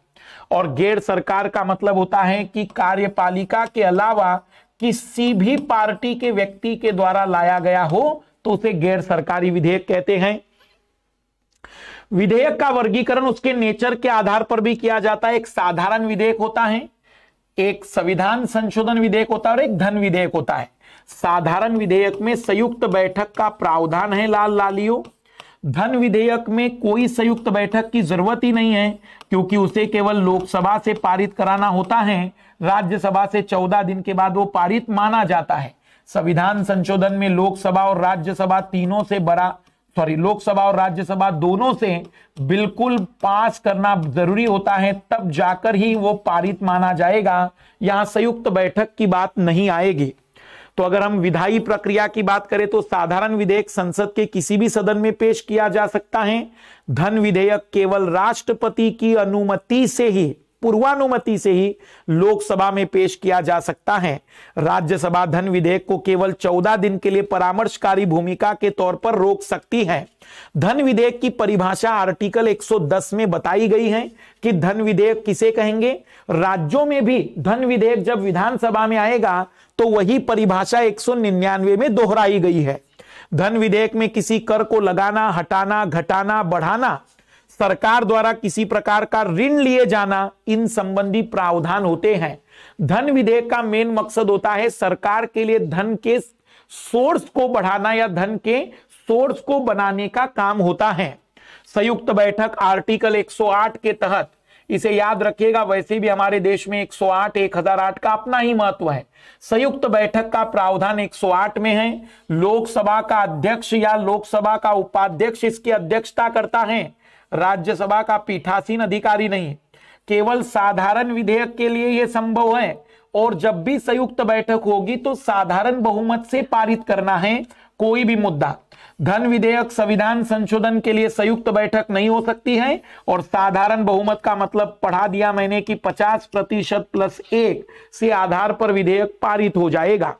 और गैर सरकार का मतलब होता है कि कार्यपालिका के अलावा किसी भी पार्टी के व्यक्ति के द्वारा लाया गया हो तो उसे गैर सरकारी विधेयक कहते हैं विधेयक का वर्गीकरण उसके नेचर के आधार पर भी किया जाता है एक साधारण विधेयक होता है एक संविधान संशोधन विधेयक होता है और एक धन विधेयक होता है साधारण विधेयक में संयुक्त बैठक का प्रावधान है लाल लालियो धन विधेयक में कोई संयुक्त बैठक की जरूरत ही नहीं है क्योंकि उसे केवल लोकसभा से पारित कराना होता है राज्यसभा से चौदह दिन के बाद वो पारित माना जाता है संविधान संशोधन में लोकसभा और राज्यसभा तीनों से बड़ा सॉरी लोकसभा और राज्यसभा दोनों से बिल्कुल पास करना जरूरी होता है तब जाकर ही वो पारित माना जाएगा यहां संयुक्त बैठक की बात नहीं आएगी तो अगर हम विधायी प्रक्रिया की बात करें तो साधारण विधेयक संसद के किसी भी सदन में पेश किया जा सकता है धन विधेयक केवल राष्ट्रपति की अनुमति से ही पूर्वानुमति से ही लोकसभा में पेश किया जा सकता है राज्यसभा धन विधेयक को केवल 14 दिन के लिए परामर्शकारी भूमिका के तौर पर रोक सकती है धन विधेयक की परिभाषा आर्टिकल 110 में बताई गई है कि धन विधेयक किसे कहेंगे राज्यों में भी धन विधेयक जब विधानसभा में आएगा तो वही परिभाषा एक में दोहराई गई है धन विधेयक में किसी कर को लगाना हटाना घटाना बढ़ाना सरकार द्वारा किसी प्रकार का ऋण लिए जाना इन संबंधी प्रावधान होते हैं धन विधेयक का मेन मकसद होता है सरकार के लिए धन के सोर्स को बढ़ाना या धन के सोर्स को बनाने का काम होता है संयुक्त बैठक आर्टिकल 108 के तहत इसे याद रखिएगा वैसे भी हमारे देश में 108 1008 का अपना ही महत्व है संयुक्त बैठक का प्रावधान 108 में है लोकसभा का अध्यक्ष या लोकसभा का उपाध्यक्ष इसकी अध्यक्षता करता है राज्यसभा का पीठासीन अधिकारी नहीं है केवल साधारण विधेयक के लिए यह संभव है और जब भी संयुक्त बैठक होगी तो साधारण बहुमत से पारित करना है कोई भी मुद्दा धन विधेयक संविधान संशोधन के लिए संयुक्त बैठक नहीं हो सकती है और साधारण बहुमत का मतलब पढ़ा दिया मैंने कि 50 प्रतिशत प्लस एक से आधार पर विधेयक पारित हो जाएगा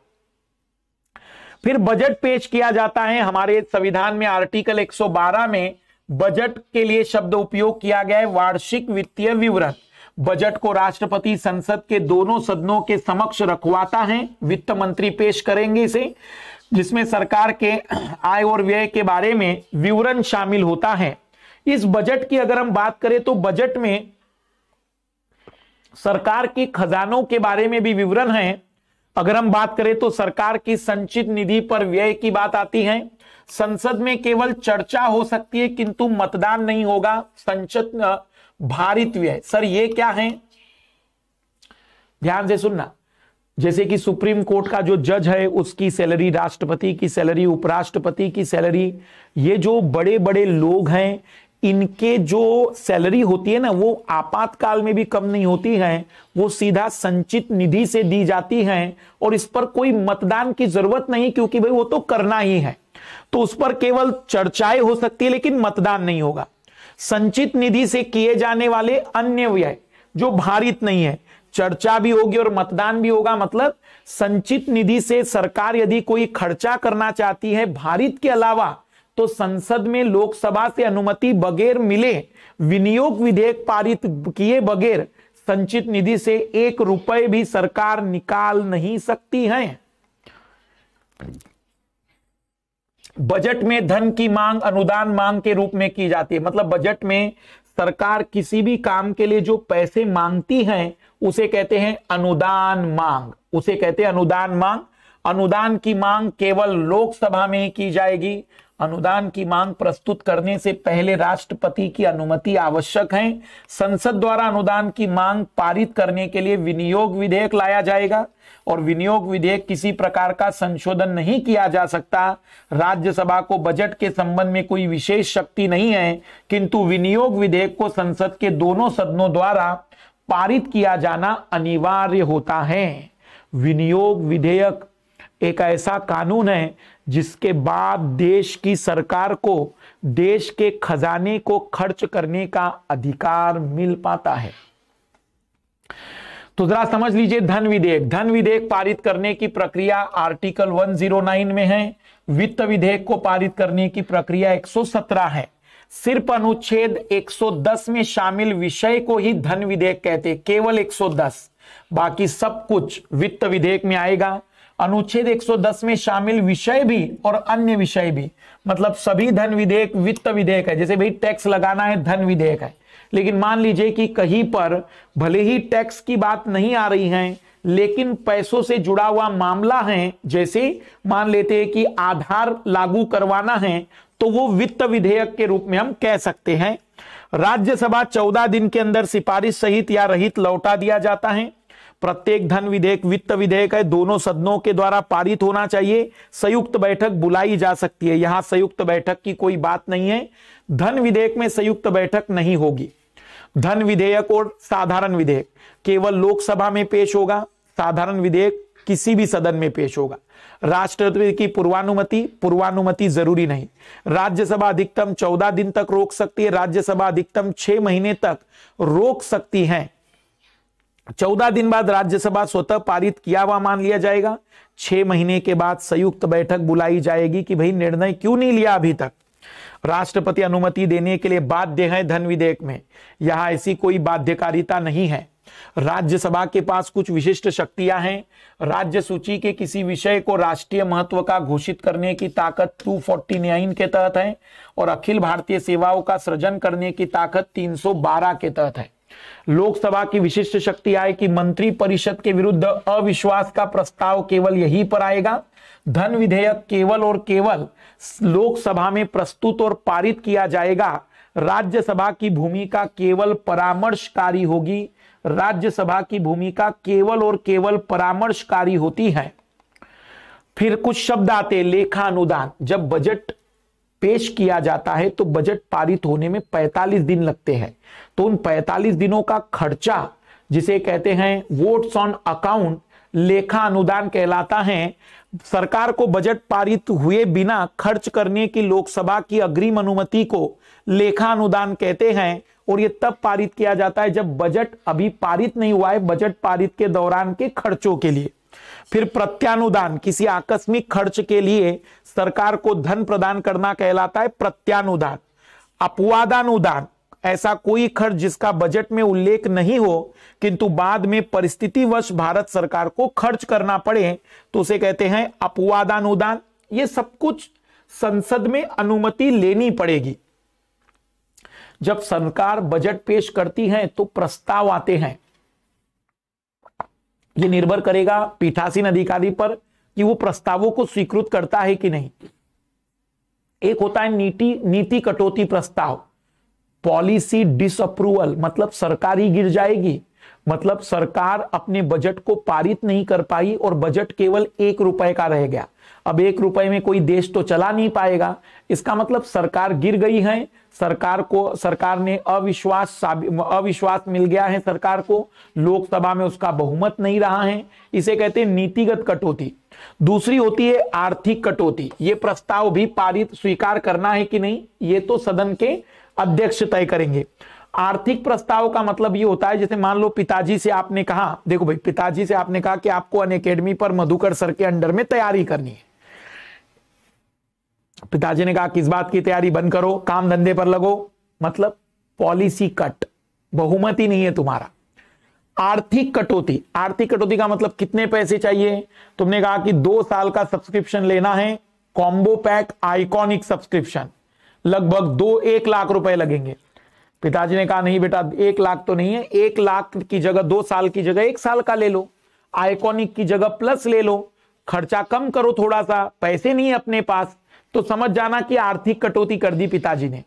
फिर बजट पेश किया जाता है हमारे संविधान में आर्टिकल 112 में बजट के लिए शब्द उपयोग किया गया है वार्षिक वित्तीय विवरण बजट को राष्ट्रपति संसद के दोनों सदनों के समक्ष रखवाता है वित्त मंत्री पेश करेंगे इसे जिसमें सरकार के आय और व्यय के बारे में विवरण शामिल होता है इस बजट की अगर हम बात करें तो बजट में सरकार के खजानों के बारे में भी विवरण है अगर हम बात करें तो सरकार की संचित निधि पर व्यय की बात आती है संसद में केवल चर्चा हो सकती है किंतु मतदान नहीं होगा संसद भारित व्यय सर ये क्या है ध्यान से सुनना जैसे कि सुप्रीम कोर्ट का जो जज है उसकी सैलरी राष्ट्रपति की सैलरी उपराष्ट्रपति की सैलरी ये जो बड़े बड़े लोग हैं इनके जो सैलरी होती है ना वो आपातकाल में भी कम नहीं होती है वो सीधा संचित निधि से दी जाती है और इस पर कोई मतदान की जरूरत नहीं क्योंकि भाई वो तो करना ही है तो उस पर केवल चर्चाएं हो सकती है लेकिन मतदान नहीं होगा संचित निधि से किए जाने वाले अन्य व्यय जो भारित नहीं है चर्चा भी होगी और मतदान भी होगा मतलब संचित निधि से सरकार यदि कोई खर्चा करना चाहती है भारित के अलावा तो संसद में लोकसभा से अनुमति बगैर मिले विनियोग विधेयक पारित किए बगैर संचित निधि से एक रुपए भी सरकार निकाल नहीं सकती है बजट में धन की मांग अनुदान मांग के रूप में की जाती है मतलब बजट में सरकार किसी भी काम के लिए जो पैसे मांगती है उसे कहते हैं अनुदान मांग उसे कहते हैं अनुदान मांग अनुदान की मांग केवल लोकसभा में ही की जाएगी अनुदान की मांग प्रस्तुत करने से पहले राष्ट्रपति की अनुमति आवश्यक है संसद द्वारा अनुदान की मांग पारित करने के लिए विनियोग विधेयक लाया जाएगा और विनियोग विधेयक किसी प्रकार का संशोधन नहीं किया जा सकता राज्यसभा को बजट के संबंध में कोई विशेष शक्ति नहीं है किंतु विनियोग विधेयक को संसद के दोनों सदनों द्वारा पारित किया जाना अनिवार्य होता है विनियोग विधेयक एक ऐसा कानून है जिसके बाद देश की सरकार को देश के खजाने को खर्च करने का अधिकार मिल पाता है तो जरा समझ लीजिए धन विधेयक धन विधेयक पारित करने की प्रक्रिया आर्टिकल 109 में है वित्त विधेयक को पारित करने की प्रक्रिया 117 है सिर्फ अनुच्छेद 110 में शामिल विषय को ही धन विधेयक कहते केवल 110 बाकी सब कुछ वित्त विधेयक में आएगा अनुच्छेद 110 में शामिल विषय भी और अन्य विषय भी मतलब सभी धन विधेयक वित्त विधेयक है जैसे भाई टैक्स लगाना है धन विधेयक है लेकिन मान लीजिए कि कहीं पर भले ही टैक्स की बात नहीं आ रही है लेकिन पैसों से जुड़ा हुआ मामला है जैसे मान लेते हैं कि आधार लागू करवाना है तो वो वित्त विधेयक के रूप में हम कह सकते हैं राज्यसभा चौदह दिन के अंदर सिफारिश सहित या रहित लौटा दिया जाता है प्रत्येक धन विधेयक वित्त विधेयक है दोनों सदनों के द्वारा पारित होना चाहिए संयुक्त बैठक बुलाई जा सकती है यहां संयुक्त बैठक की कोई बात नहीं है धन विधेयक में संयुक्त बैठक नहीं होगी धन विधेयक और साधारण विधेयक केवल लोकसभा में पेश होगा साधारण विधेयक किसी भी सदन में पेश होगा राष्ट्रपति की पूर्वानुमति पूर्वानुमति जरूरी नहीं राज्यसभा अधिकतम चौदह दिन तक रोक सकती है राज्यसभा अधिकतम छह महीने तक रोक सकती है चौदह दिन बाद राज्यसभा स्वतः पारित किया हुआ मान लिया जाएगा छह महीने के बाद संयुक्त बैठक बुलाई जाएगी कि भाई निर्णय क्यों नहीं लिया अभी तक राष्ट्रपति अनुमति देने के लिए बाध्य है धन विधेयक में यहां ऐसी कोई बाध्यकारिता नहीं है राज्यसभा के पास कुछ विशिष्ट शक्तियां हैं राज्य सूची के किसी विषय को राष्ट्रीय महत्व का घोषित करने की ताकत 249 के तहत है और अखिल भारतीय सेवाओं का सृजन करने की ताकत 312 के तहत है लोकसभा की विशिष्ट शक्ति आए कि मंत्री परिषद के विरुद्ध अविश्वास का प्रस्ताव केवल यही पर आएगा धन विधेयक केवल और केवल लोकसभा में प्रस्तुत और पारित किया जाएगा राज्यसभा की भूमिका केवल परामर्शकारी होगी राज्यसभा की भूमिका केवल और केवल परामर्शकारी होती है फिर कुछ शब्द आते लेखा अनुदान जब बजट पेश किया जाता है तो बजट पारित होने में 45 दिन लगते हैं तो उन 45 दिनों का खर्चा जिसे कहते हैं वोट्स ऑन अकाउंट लेखा अनुदान कहलाता है सरकार को बजट पारित हुए बिना खर्च करने की लोकसभा की अग्रिम अनुमति को लेखा अनुदान कहते हैं और यह तब पारित किया जाता है जब बजट अभी पारित नहीं हुआ है बजट पारित के दौरान के खर्चों के लिए फिर प्रत्यानुदान किसी आकस्मिक खर्च के लिए सरकार को धन प्रदान करना कहलाता है प्रत्यानुदान अपवादानुदान ऐसा कोई खर्च जिसका बजट में उल्लेख नहीं हो किंतु बाद में परिस्थितिवश भारत सरकार को खर्च करना पड़े तो उसे कहते हैं अपवादानुदान ये सब कुछ संसद में अनुमति लेनी पड़ेगी जब सरकार बजट पेश करती है तो प्रस्ताव आते हैं ये निर्भर करेगा पीठासीन अधिकारी पर कि वो प्रस्तावों को स्वीकृत करता है कि नहीं एक होता है नीति नीति कटौती प्रस्ताव पॉलिसी डिसअप्रूवल मतलब सरकार ही गिर जाएगी मतलब सरकार अपने बजट को पारित नहीं कर पाई और बजट केवल एक रुपए का रह गया अब एक रुपए में कोई देश तो चला नहीं पाएगा इसका मतलब सरकार गिर गई है सरकार को सरकार ने अविश्वास अविश्वास मिल गया है सरकार को लोकसभा में उसका बहुमत नहीं रहा है इसे कहते हैं नीतिगत कटौती दूसरी होती है आर्थिक कटौती ये प्रस्ताव भी पारित स्वीकार करना है कि नहीं ये तो सदन के अध्यक्ष तय करेंगे आर्थिक प्रस्ताव का मतलब ये होता है जैसे मान लो पिताजी से आपने कहा देखो भाई पिताजी से आपने कहा कि आपको अन अकेडमी पर मधुकर सर के अंडर में तैयारी करनी है पिताजी ने कहा किस बात की तैयारी बंद करो काम धंधे पर लगो मतलब पॉलिसी कट बहुमत ही नहीं है तुम्हारा आर्थिक कटौती आर्थिक कटौती का मतलब कितने पैसे चाहिए तुमने कहा कि दो साल का सब्सक्रिप्शन लेना है कॉम्बो पैक आइकॉनिक सब्सक्रिप्शन लगभग दो एक लाख रुपए लगेंगे पिताजी ने कहा नहीं बेटा एक लाख तो नहीं है एक लाख की जगह दो साल की जगह एक साल का ले लो आइकॉनिक की जगह प्लस ले लो खर्चा कम करो थोड़ा सा पैसे नहीं है अपने पास तो समझ जाना कि आर्थिक कटौती कर दी पिताजी ने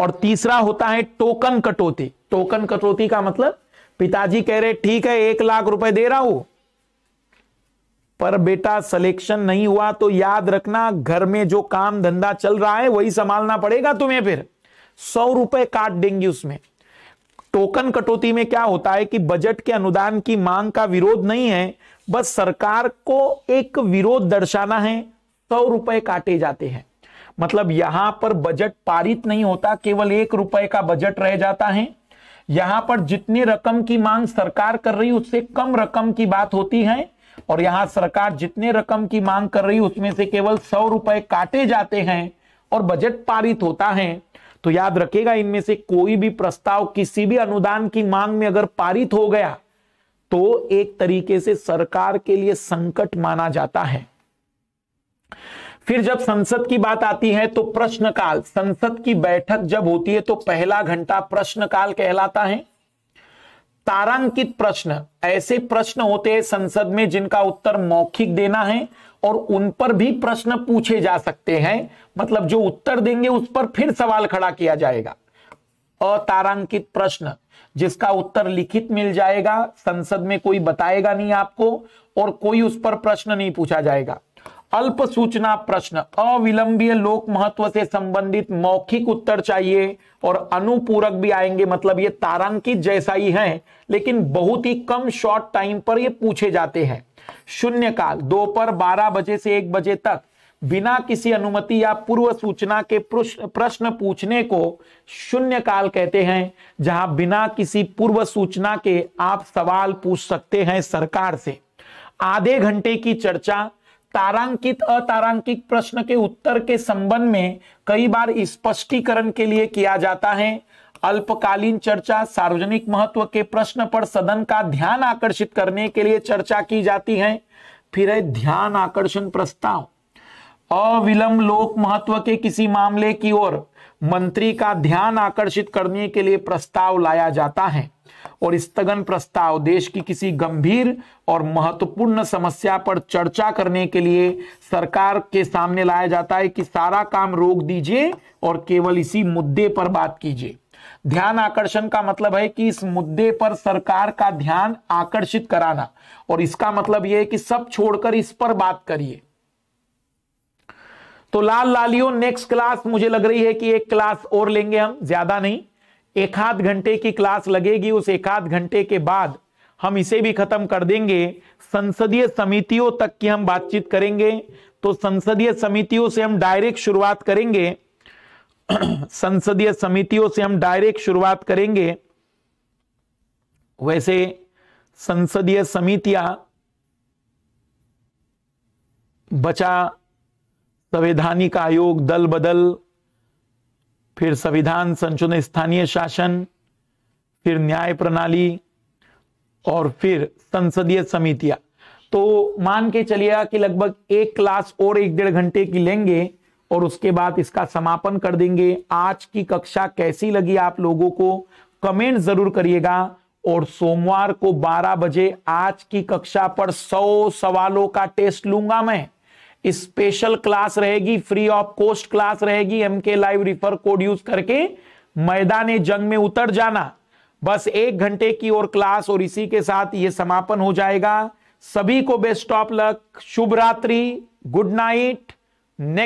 और तीसरा होता है टोकन कटौती टोकन कटौती का मतलब पिताजी कह रहे ठीक है एक लाख रुपए दे रहा हूं पर बेटा सिलेक्शन नहीं हुआ तो याद रखना घर में जो काम धंधा चल रहा है वही संभालना पड़ेगा तुम्हें फिर सौ रुपए काट देंगी उसमें टोकन कटौती में क्या होता है कि बजट के अनुदान की मांग का विरोध नहीं है बस सरकार को एक विरोध दर्शाना है सौ रुपए काटे जाते हैं मतलब यहां पर बजट पारित नहीं होता केवल एक रुपए का बजट रह जाता है यहां पर जितनी रकम की मांग सरकार कर रही उससे कम रकम की बात होती है और यहां सरकार जितने रकम की मांग कर रही उसमें से केवल सौ रुपए काटे जाते हैं और बजट पारित होता है तो याद रखेगा इनमें से कोई भी प्रस्ताव किसी भी अनुदान की मांग में अगर पारित हो गया तो एक तरीके से सरकार के लिए संकट माना जाता है फिर जब संसद की बात आती है तो प्रश्नकाल संसद की बैठक जब होती है तो पहला घंटा प्रश्नकाल कहलाता है तारांकित प्रश्न ऐसे प्रश्न होते हैं संसद में जिनका उत्तर मौखिक देना है और उन पर भी प्रश्न पूछे जा सकते हैं मतलब जो उत्तर देंगे उस पर फिर सवाल खड़ा किया जाएगा अतारांकित प्रश्न जिसका उत्तर लिखित मिल जाएगा संसद में कोई बताएगा नहीं आपको और कोई उस पर प्रश्न नहीं पूछा जाएगा अल्प सूचना प्रश्न अविलंबीय लोक महत्व से संबंधित मौखिक उत्तर चाहिए और अनुपूरक भी आएंगे मतलब ये तारांकित जैसा ही है लेकिन बहुत ही कम शॉर्ट टाइम पर ये पूछे जाते हैं शून्य काल दोपहर बारह बजे से एक बजे तक बिना किसी अनुमति या पूर्व सूचना के प्रश्न पूछने को शून्य काल कहते हैं जहां बिना किसी पूर्व सूचना के आप सवाल पूछ सकते हैं सरकार से आधे घंटे की चर्चा तारांकित अतारांकित प्रश्न के उत्तर के संबंध में कई बार स्पष्टीकरण के लिए किया जाता है अल्पकालीन चर्चा सार्वजनिक महत्व के प्रश्न पर सदन का ध्यान आकर्षित करने के लिए चर्चा की जाती है फिर है ध्यान आकर्षण प्रस्ताव अविलंब लोक महत्व के किसी मामले की ओर मंत्री का ध्यान आकर्षित करने के लिए प्रस्ताव लाया जाता है और स्थगन प्रस्ताव देश की किसी गंभीर और महत्वपूर्ण समस्या पर चर्चा करने के लिए सरकार के सामने लाया जाता है कि सारा काम रोक दीजिए और केवल इसी मुद्दे पर बात कीजिए ध्यान आकर्षण का मतलब है कि इस मुद्दे पर सरकार का ध्यान आकर्षित कराना और इसका मतलब यह है कि सब छोड़कर इस पर बात करिए तो लाल लालियो नेक्स्ट क्लास मुझे लग रही है कि एक क्लास और लेंगे हम ज्यादा नहीं एक आध घंटे की क्लास लगेगी उस एक आध घंटे के बाद हम इसे भी खत्म कर देंगे संसदीय समितियों तक की हम बातचीत करेंगे तो संसदीय समितियों से हम डायरेक्ट शुरुआत करेंगे संसदीय समितियों से हम डायरेक्ट शुरुआत करेंगे वैसे संसदीय समितियां बचा संवैधानिक आयोग दल बदल फिर संविधान संशोधन स्थानीय शासन फिर न्याय प्रणाली और फिर संसदीय समितियां तो मान के चलिएगा कि लगभग एक क्लास और एक डेढ़ घंटे की लेंगे और उसके बाद इसका समापन कर देंगे आज की कक्षा कैसी लगी आप लोगों को कमेंट जरूर करिएगा और सोमवार को 12 बजे आज की कक्षा पर 100 सवालों का टेस्ट लूंगा मैं स्पेशल क्लास रहेगी फ्री ऑफ कॉस्ट क्लास रहेगी MK live refer code use करके मैदान जंग में उतर जाना बस एक घंटे की और क्लास और इसी के साथ ये समापन हो जाएगा सभी को बेस्ट ऑफ लक शुभ रात्रि गुड नाइट नेक्स्ट